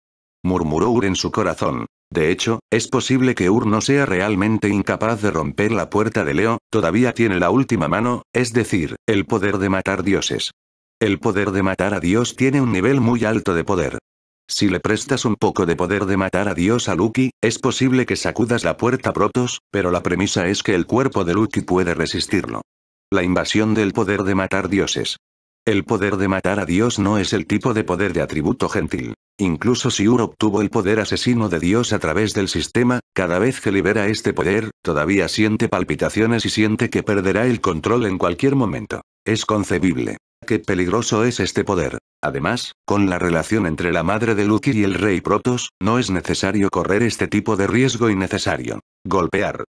Murmuró Ur en su corazón. De hecho, es posible que no sea realmente incapaz de romper la puerta de Leo, todavía tiene la última mano, es decir, el poder de matar dioses. El poder de matar a Dios tiene un nivel muy alto de poder. Si le prestas un poco de poder de matar a Dios a Lucky, es posible que sacudas la puerta Protos, pero la premisa es que el cuerpo de Lucky puede resistirlo. La invasión del poder de matar dioses. El poder de matar a Dios no es el tipo de poder de atributo gentil. Incluso si Uro obtuvo el poder asesino de Dios a través del sistema, cada vez que libera este poder, todavía siente palpitaciones y siente que perderá el control en cualquier momento. Es concebible. Qué peligroso es este poder. Además, con la relación entre la madre de Lucky y el rey Protos, no es necesario correr este tipo de riesgo innecesario. Golpear,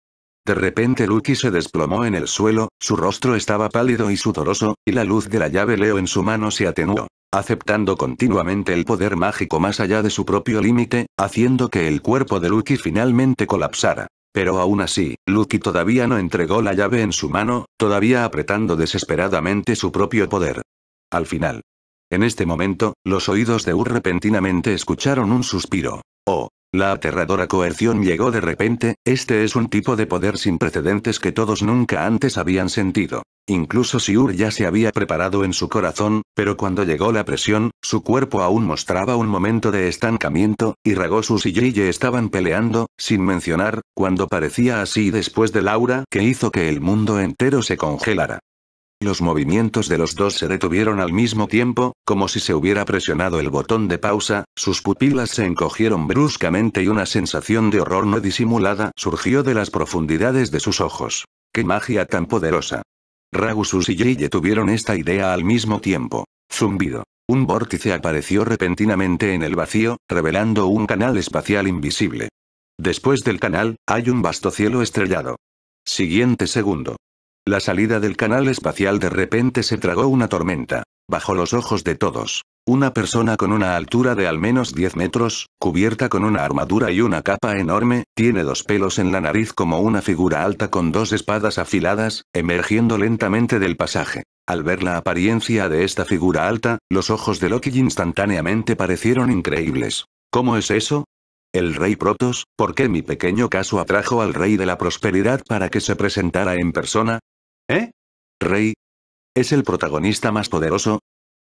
de repente Lucky se desplomó en el suelo, su rostro estaba pálido y sudoroso, y la luz de la llave Leo en su mano se atenuó, aceptando continuamente el poder mágico más allá de su propio límite, haciendo que el cuerpo de Lucky finalmente colapsara. Pero aún así, Lucky todavía no entregó la llave en su mano, todavía apretando desesperadamente su propio poder. Al final. En este momento, los oídos de Ur repentinamente escucharon un suspiro. Oh, la aterradora coerción llegó de repente, este es un tipo de poder sin precedentes que todos nunca antes habían sentido. Incluso Siur ya se había preparado en su corazón, pero cuando llegó la presión, su cuerpo aún mostraba un momento de estancamiento, y Ragosus y Grille estaban peleando, sin mencionar, cuando parecía así después de Laura que hizo que el mundo entero se congelara. Los movimientos de los dos se detuvieron al mismo tiempo, como si se hubiera presionado el botón de pausa, sus pupilas se encogieron bruscamente y una sensación de horror no disimulada surgió de las profundidades de sus ojos. ¡Qué magia tan poderosa! Ragusus y Yeye tuvieron esta idea al mismo tiempo. Zumbido. Un vórtice apareció repentinamente en el vacío, revelando un canal espacial invisible. Después del canal, hay un vasto cielo estrellado. Siguiente segundo. La salida del canal espacial de repente se tragó una tormenta. Bajo los ojos de todos. Una persona con una altura de al menos 10 metros, cubierta con una armadura y una capa enorme, tiene dos pelos en la nariz como una figura alta con dos espadas afiladas, emergiendo lentamente del pasaje. Al ver la apariencia de esta figura alta, los ojos de Loki instantáneamente parecieron increíbles. ¿Cómo es eso? El rey Protos, ¿por qué mi pequeño caso atrajo al rey de la prosperidad para que se presentara en persona? ¿Eh? Rey. Es el protagonista más poderoso,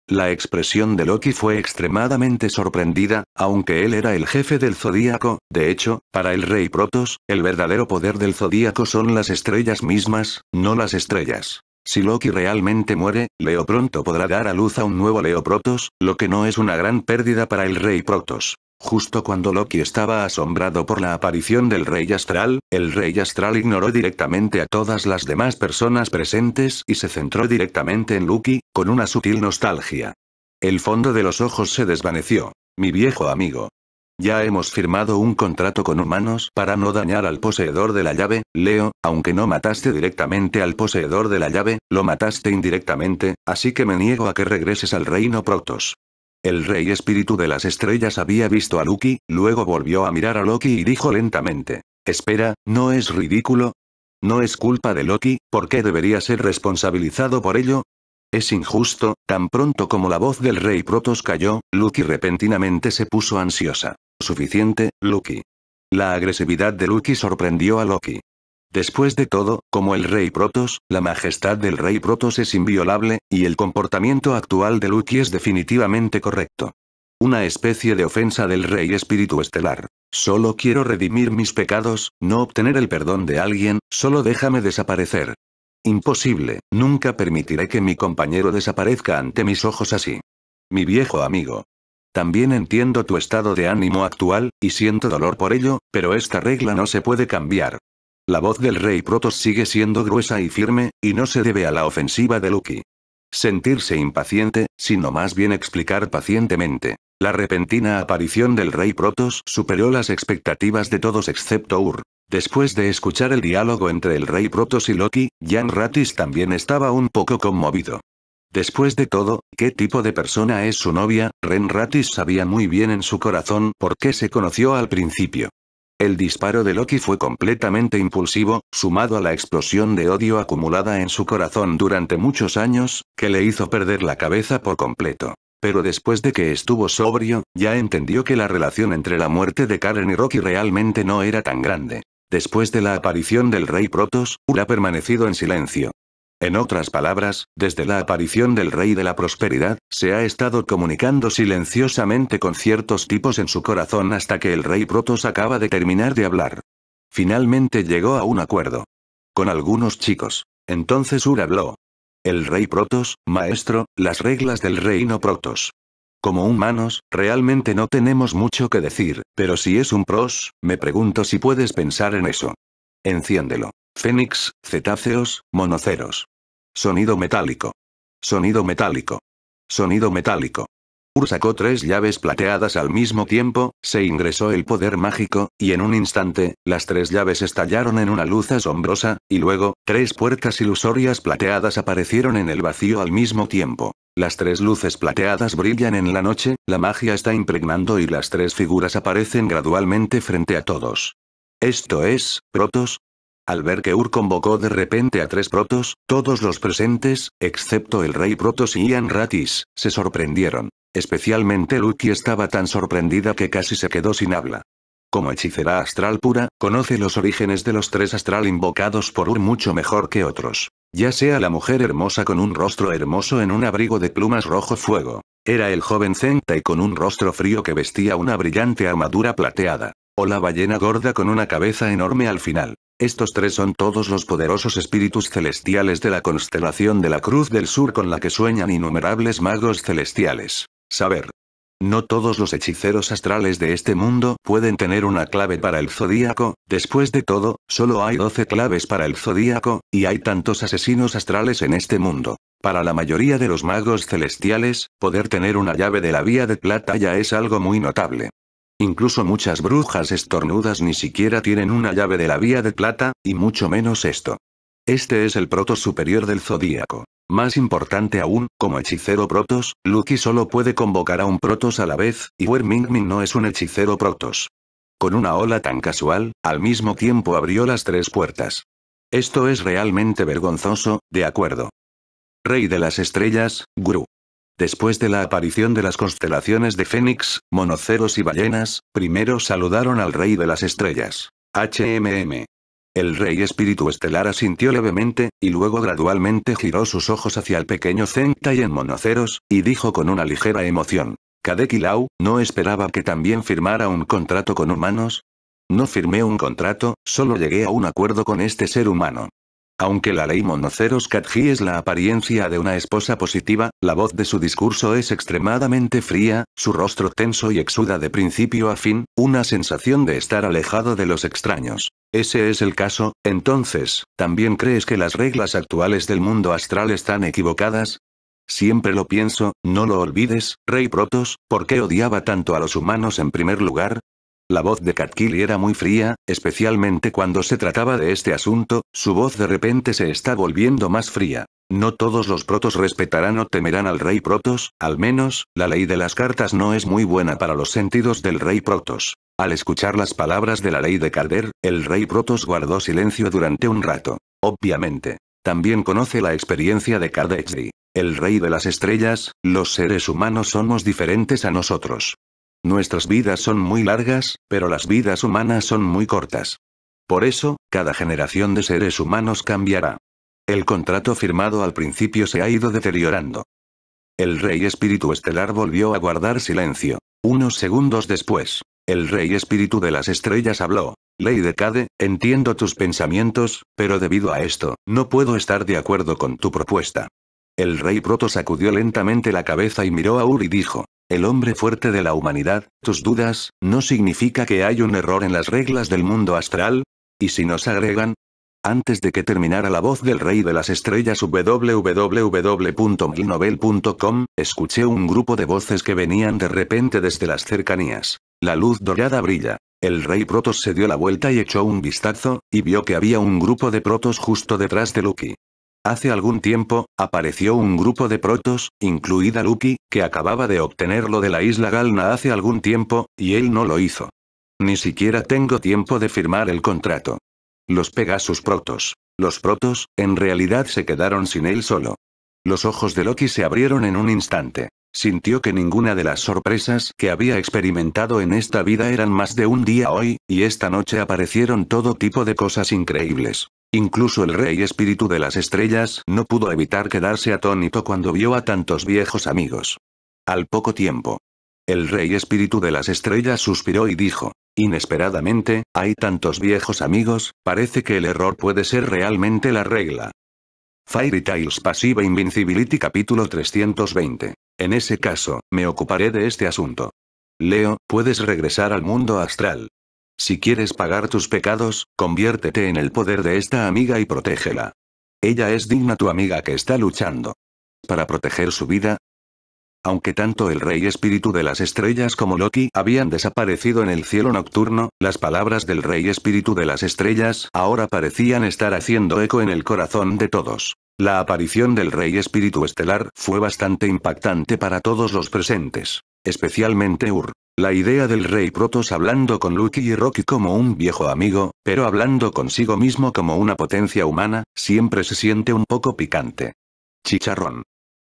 la expresión de Loki fue extremadamente sorprendida, aunque él era el jefe del Zodíaco, de hecho, para el rey Protos, el verdadero poder del Zodíaco son las estrellas mismas, no las estrellas. Si Loki realmente muere, Leo pronto podrá dar a luz a un nuevo Leo Protos, lo que no es una gran pérdida para el rey Protos. Justo cuando Loki estaba asombrado por la aparición del Rey Astral, el Rey Astral ignoró directamente a todas las demás personas presentes y se centró directamente en Loki, con una sutil nostalgia. El fondo de los ojos se desvaneció. Mi viejo amigo. Ya hemos firmado un contrato con humanos para no dañar al poseedor de la llave, Leo, aunque no mataste directamente al poseedor de la llave, lo mataste indirectamente, así que me niego a que regreses al reino Protos. El rey espíritu de las estrellas había visto a Loki, luego volvió a mirar a Loki y dijo lentamente. Espera, ¿no es ridículo? ¿No es culpa de Loki, por qué debería ser responsabilizado por ello? Es injusto, tan pronto como la voz del rey Protos cayó, Loki repentinamente se puso ansiosa. Suficiente, Loki. La agresividad de Loki sorprendió a Loki. Después de todo, como el rey Protos, la majestad del rey Protos es inviolable, y el comportamiento actual de Lucky es definitivamente correcto. Una especie de ofensa del rey espíritu estelar. Solo quiero redimir mis pecados, no obtener el perdón de alguien, solo déjame desaparecer. Imposible, nunca permitiré que mi compañero desaparezca ante mis ojos así. Mi viejo amigo. También entiendo tu estado de ánimo actual, y siento dolor por ello, pero esta regla no se puede cambiar. La voz del rey Protos sigue siendo gruesa y firme, y no se debe a la ofensiva de Loki. Sentirse impaciente, sino más bien explicar pacientemente. La repentina aparición del rey Protos superó las expectativas de todos excepto Ur. Después de escuchar el diálogo entre el rey Protos y Loki, Jan Ratis también estaba un poco conmovido. Después de todo, ¿qué tipo de persona es su novia? Ren Ratis sabía muy bien en su corazón por qué se conoció al principio. El disparo de Loki fue completamente impulsivo, sumado a la explosión de odio acumulada en su corazón durante muchos años, que le hizo perder la cabeza por completo. Pero después de que estuvo sobrio, ya entendió que la relación entre la muerte de Karen y Rocky realmente no era tan grande. Después de la aparición del rey Protos, Ur ha permanecido en silencio. En otras palabras, desde la aparición del Rey de la Prosperidad, se ha estado comunicando silenciosamente con ciertos tipos en su corazón hasta que el Rey Protos acaba de terminar de hablar. Finalmente llegó a un acuerdo. Con algunos chicos. Entonces Ur habló. El Rey Protos, maestro, las reglas del reino Protos. Como humanos, realmente no tenemos mucho que decir, pero si es un pros, me pregunto si puedes pensar en eso. Enciéndelo. Fénix, cetáceos, monoceros. Sonido metálico. Sonido metálico. Sonido metálico. Ur sacó tres llaves plateadas al mismo tiempo, se ingresó el poder mágico, y en un instante, las tres llaves estallaron en una luz asombrosa, y luego, tres puertas ilusorias plateadas aparecieron en el vacío al mismo tiempo. Las tres luces plateadas brillan en la noche, la magia está impregnando y las tres figuras aparecen gradualmente frente a todos. Esto es, Protos, al ver que Ur convocó de repente a tres protos, todos los presentes, excepto el rey protos y Ian Ratis, se sorprendieron. Especialmente Lucky estaba tan sorprendida que casi se quedó sin habla. Como hechicera astral pura, conoce los orígenes de los tres astral invocados por Ur mucho mejor que otros. Ya sea la mujer hermosa con un rostro hermoso en un abrigo de plumas rojo fuego. Era el joven y con un rostro frío que vestía una brillante armadura plateada. O la ballena gorda con una cabeza enorme al final. Estos tres son todos los poderosos espíritus celestiales de la constelación de la Cruz del Sur con la que sueñan innumerables magos celestiales. Saber. No todos los hechiceros astrales de este mundo pueden tener una clave para el zodíaco, después de todo, solo hay 12 claves para el zodíaco, y hay tantos asesinos astrales en este mundo. Para la mayoría de los magos celestiales, poder tener una llave de la vía de plata ya es algo muy notable. Incluso muchas brujas estornudas ni siquiera tienen una llave de la vía de plata, y mucho menos esto. Este es el proto superior del zodíaco. Más importante aún, como hechicero protos, Lucky solo puede convocar a un protos a la vez, y Wer no es un hechicero protos. Con una ola tan casual, al mismo tiempo abrió las tres puertas. Esto es realmente vergonzoso, de acuerdo. Rey de las estrellas, Guru. Después de la aparición de las constelaciones de Fénix, Monoceros y Ballenas, primero saludaron al Rey de las Estrellas. HMM. El Rey Espíritu Estelar asintió levemente, y luego gradualmente giró sus ojos hacia el pequeño Zentai y en Monoceros, y dijo con una ligera emoción. Kadekilau, ¿no esperaba que también firmara un contrato con humanos? No firmé un contrato, solo llegué a un acuerdo con este ser humano. Aunque la ley Monoceros Katji es la apariencia de una esposa positiva, la voz de su discurso es extremadamente fría, su rostro tenso y exuda de principio a fin, una sensación de estar alejado de los extraños. Ese es el caso, entonces, ¿también crees que las reglas actuales del mundo astral están equivocadas? Siempre lo pienso, no lo olvides, Rey Protos, ¿por qué odiaba tanto a los humanos en primer lugar? La voz de Katkili era muy fría, especialmente cuando se trataba de este asunto, su voz de repente se está volviendo más fría. No todos los protos respetarán o temerán al rey protos, al menos, la ley de las cartas no es muy buena para los sentidos del rey protos. Al escuchar las palabras de la ley de Calder, el rey protos guardó silencio durante un rato. Obviamente. También conoce la experiencia de Kardexi. El rey de las estrellas, los seres humanos somos diferentes a nosotros. Nuestras vidas son muy largas, pero las vidas humanas son muy cortas. Por eso, cada generación de seres humanos cambiará. El contrato firmado al principio se ha ido deteriorando. El rey espíritu estelar volvió a guardar silencio. Unos segundos después, el rey espíritu de las estrellas habló. Ley de Cade, entiendo tus pensamientos, pero debido a esto, no puedo estar de acuerdo con tu propuesta. El rey proto sacudió lentamente la cabeza y miró a Uri y dijo, el hombre fuerte de la humanidad, tus dudas, ¿no significa que hay un error en las reglas del mundo astral? ¿Y si nos agregan? Antes de que terminara la voz del rey de las estrellas www.milnovel.com, escuché un grupo de voces que venían de repente desde las cercanías. La luz dorada brilla. El rey Protos se dio la vuelta y echó un vistazo, y vio que había un grupo de Protos justo detrás de Lucky. Hace algún tiempo, apareció un grupo de protos, incluida Lucky, que acababa de obtenerlo de la isla Galna hace algún tiempo, y él no lo hizo. Ni siquiera tengo tiempo de firmar el contrato. Los Pegasus protos. Los protos, en realidad se quedaron sin él solo. Los ojos de Loki se abrieron en un instante. Sintió que ninguna de las sorpresas que había experimentado en esta vida eran más de un día hoy, y esta noche aparecieron todo tipo de cosas increíbles. Incluso el rey espíritu de las estrellas no pudo evitar quedarse atónito cuando vio a tantos viejos amigos. Al poco tiempo. El rey espíritu de las estrellas suspiró y dijo, Inesperadamente, hay tantos viejos amigos, parece que el error puede ser realmente la regla. Fairy Tales Pasiva Invincibility capítulo 320 en ese caso, me ocuparé de este asunto. Leo, puedes regresar al mundo astral. Si quieres pagar tus pecados, conviértete en el poder de esta amiga y protégela. Ella es digna tu amiga que está luchando. Para proteger su vida, aunque tanto el rey espíritu de las estrellas como Loki habían desaparecido en el cielo nocturno, las palabras del rey espíritu de las estrellas ahora parecían estar haciendo eco en el corazón de todos. La aparición del Rey Espíritu Estelar fue bastante impactante para todos los presentes, especialmente Ur. La idea del Rey Protos hablando con Lucky y Rocky como un viejo amigo, pero hablando consigo mismo como una potencia humana, siempre se siente un poco picante. Chicharrón.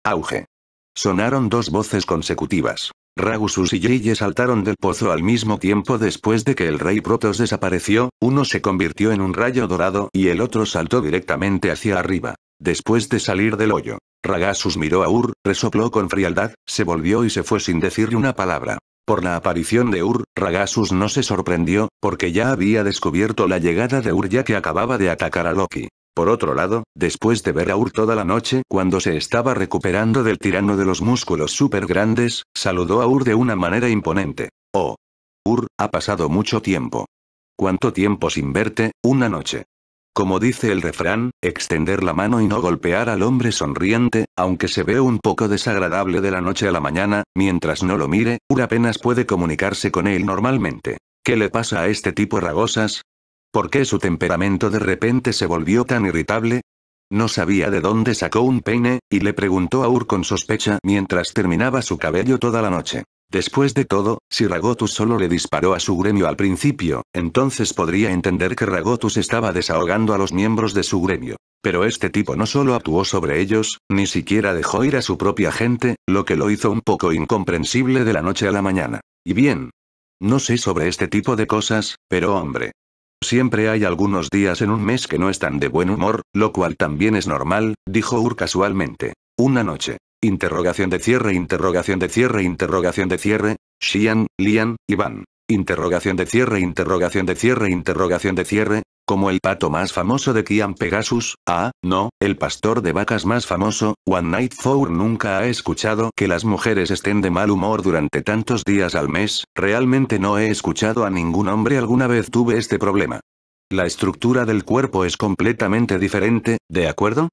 Auge. Sonaron dos voces consecutivas. Ragusus y Yeye saltaron del pozo al mismo tiempo después de que el rey Protos desapareció, uno se convirtió en un rayo dorado y el otro saltó directamente hacia arriba. Después de salir del hoyo, Ragasus miró a Ur, resopló con frialdad, se volvió y se fue sin decirle una palabra. Por la aparición de Ur, Ragasus no se sorprendió, porque ya había descubierto la llegada de Ur ya que acababa de atacar a Loki. Por otro lado, después de ver a Ur toda la noche cuando se estaba recuperando del tirano de los músculos super grandes, saludó a Ur de una manera imponente. Oh. Ur, ha pasado mucho tiempo. ¿Cuánto tiempo sin verte? Una noche. Como dice el refrán, extender la mano y no golpear al hombre sonriente, aunque se ve un poco desagradable de la noche a la mañana, mientras no lo mire, Ur apenas puede comunicarse con él normalmente. ¿Qué le pasa a este tipo ragosas? ¿Por qué su temperamento de repente se volvió tan irritable? No sabía de dónde sacó un peine, y le preguntó a Ur con sospecha mientras terminaba su cabello toda la noche. Después de todo, si Ragotus solo le disparó a su gremio al principio, entonces podría entender que Ragotus estaba desahogando a los miembros de su gremio. Pero este tipo no solo actuó sobre ellos, ni siquiera dejó ir a su propia gente, lo que lo hizo un poco incomprensible de la noche a la mañana. Y bien. No sé sobre este tipo de cosas, pero hombre. Siempre hay algunos días en un mes que no están de buen humor, lo cual también es normal, dijo Ur casualmente. Una noche. Interrogación de cierre, interrogación de cierre, interrogación de cierre, Xian, Lian, Iván. Interrogación de cierre, interrogación de cierre, interrogación de cierre, como el pato más famoso de Kian Pegasus, ah, no, el pastor de vacas más famoso, One Night Four nunca ha escuchado que las mujeres estén de mal humor durante tantos días al mes, realmente no he escuchado a ningún hombre alguna vez tuve este problema. La estructura del cuerpo es completamente diferente, ¿de acuerdo?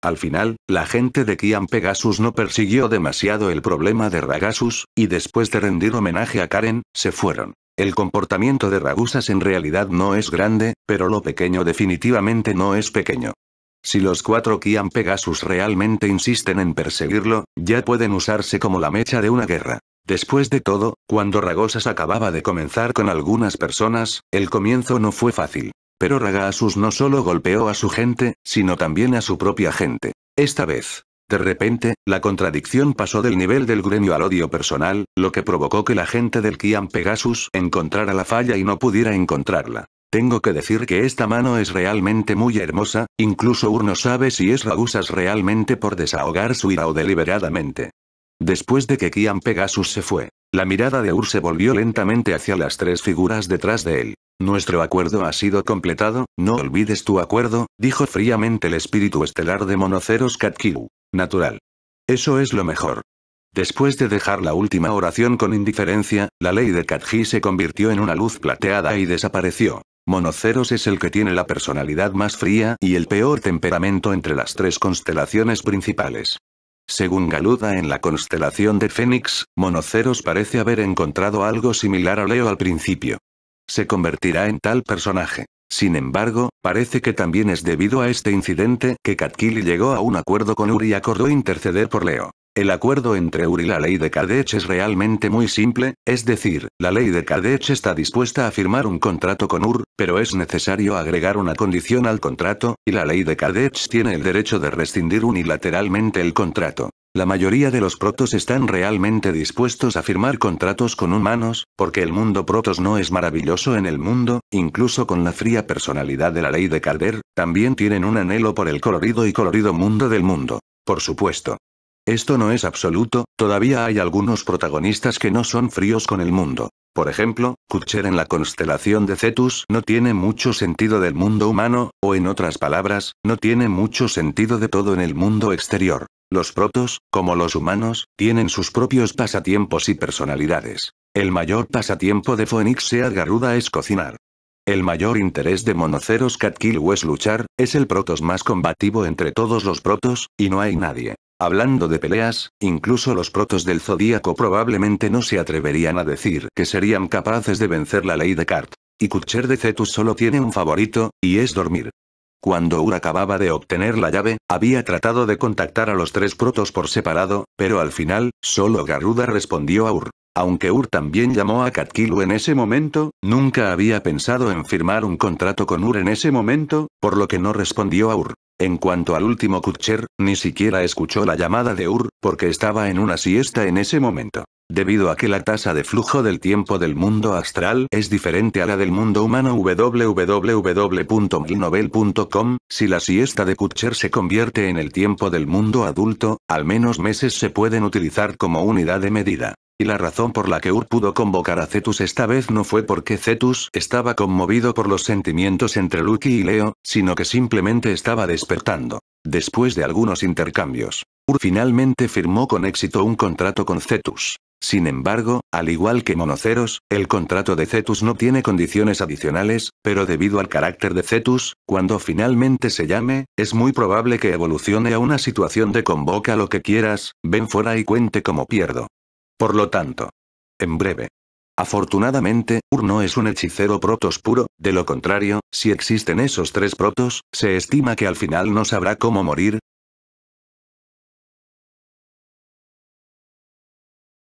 Al final, la gente de Kian Pegasus no persiguió demasiado el problema de Ragasus, y después de rendir homenaje a Karen, se fueron. El comportamiento de Ragusas en realidad no es grande, pero lo pequeño definitivamente no es pequeño. Si los cuatro Kian Pegasus realmente insisten en perseguirlo, ya pueden usarse como la mecha de una guerra. Después de todo, cuando Ragosas acababa de comenzar con algunas personas, el comienzo no fue fácil. Pero Ragasus no solo golpeó a su gente, sino también a su propia gente. Esta vez. De repente, la contradicción pasó del nivel del gremio al odio personal, lo que provocó que la gente del Kian Pegasus encontrara la falla y no pudiera encontrarla. Tengo que decir que esta mano es realmente muy hermosa, incluso Ur no sabe si es la realmente por desahogar su ira o deliberadamente. Después de que Kian Pegasus se fue, la mirada de Ur se volvió lentamente hacia las tres figuras detrás de él. Nuestro acuerdo ha sido completado, no olvides tu acuerdo, dijo fríamente el espíritu estelar de Monoceros Katkiu. Natural. Eso es lo mejor. Después de dejar la última oración con indiferencia, la ley de Katji se convirtió en una luz plateada y desapareció. Monoceros es el que tiene la personalidad más fría y el peor temperamento entre las tres constelaciones principales. Según Galuda en la constelación de Fénix, Monoceros parece haber encontrado algo similar a Leo al principio se convertirá en tal personaje. Sin embargo, parece que también es debido a este incidente que Katkili llegó a un acuerdo con Ur y acordó interceder por Leo. El acuerdo entre Ur y la ley de Kadech es realmente muy simple, es decir, la ley de Kadech está dispuesta a firmar un contrato con Ur, pero es necesario agregar una condición al contrato, y la ley de Kadech tiene el derecho de rescindir unilateralmente el contrato. La mayoría de los protos están realmente dispuestos a firmar contratos con humanos, porque el mundo protos no es maravilloso en el mundo, incluso con la fría personalidad de la ley de Calder, también tienen un anhelo por el colorido y colorido mundo del mundo. Por supuesto. Esto no es absoluto, todavía hay algunos protagonistas que no son fríos con el mundo. Por ejemplo, Kutcher en la constelación de Cetus no tiene mucho sentido del mundo humano, o en otras palabras, no tiene mucho sentido de todo en el mundo exterior. Los protos, como los humanos, tienen sus propios pasatiempos y personalidades. El mayor pasatiempo de sea garruda es cocinar. El mayor interés de Monoceros Catkill es luchar, es el protos más combativo entre todos los protos, y no hay nadie. Hablando de peleas, incluso los protos del Zodíaco probablemente no se atreverían a decir que serían capaces de vencer la ley de Kart. Y Kutcher de Cetus solo tiene un favorito, y es dormir. Cuando Ur acababa de obtener la llave, había tratado de contactar a los tres protos por separado, pero al final, solo Garuda respondió a Ur. Aunque Ur también llamó a Katkilu en ese momento, nunca había pensado en firmar un contrato con Ur en ese momento, por lo que no respondió a Ur. En cuanto al último Kutcher, ni siquiera escuchó la llamada de Ur, porque estaba en una siesta en ese momento. Debido a que la tasa de flujo del tiempo del mundo astral es diferente a la del mundo humano www.milnovel.com, si la siesta de Kutcher se convierte en el tiempo del mundo adulto, al menos meses se pueden utilizar como unidad de medida. Y la razón por la que Ur pudo convocar a Cetus esta vez no fue porque Cetus estaba conmovido por los sentimientos entre Lucky y Leo, sino que simplemente estaba despierto despertando. Después de algunos intercambios, Ur finalmente firmó con éxito un contrato con Cetus. Sin embargo, al igual que Monoceros, el contrato de Cetus no tiene condiciones adicionales, pero debido al carácter de Cetus, cuando finalmente se llame, es muy probable que evolucione a una situación de convoca lo que quieras, ven fuera y cuente como pierdo. Por lo tanto, en breve, Afortunadamente, Ur no es un hechicero protos puro, de lo contrario, si existen esos tres protos, se estima que al final no sabrá cómo morir,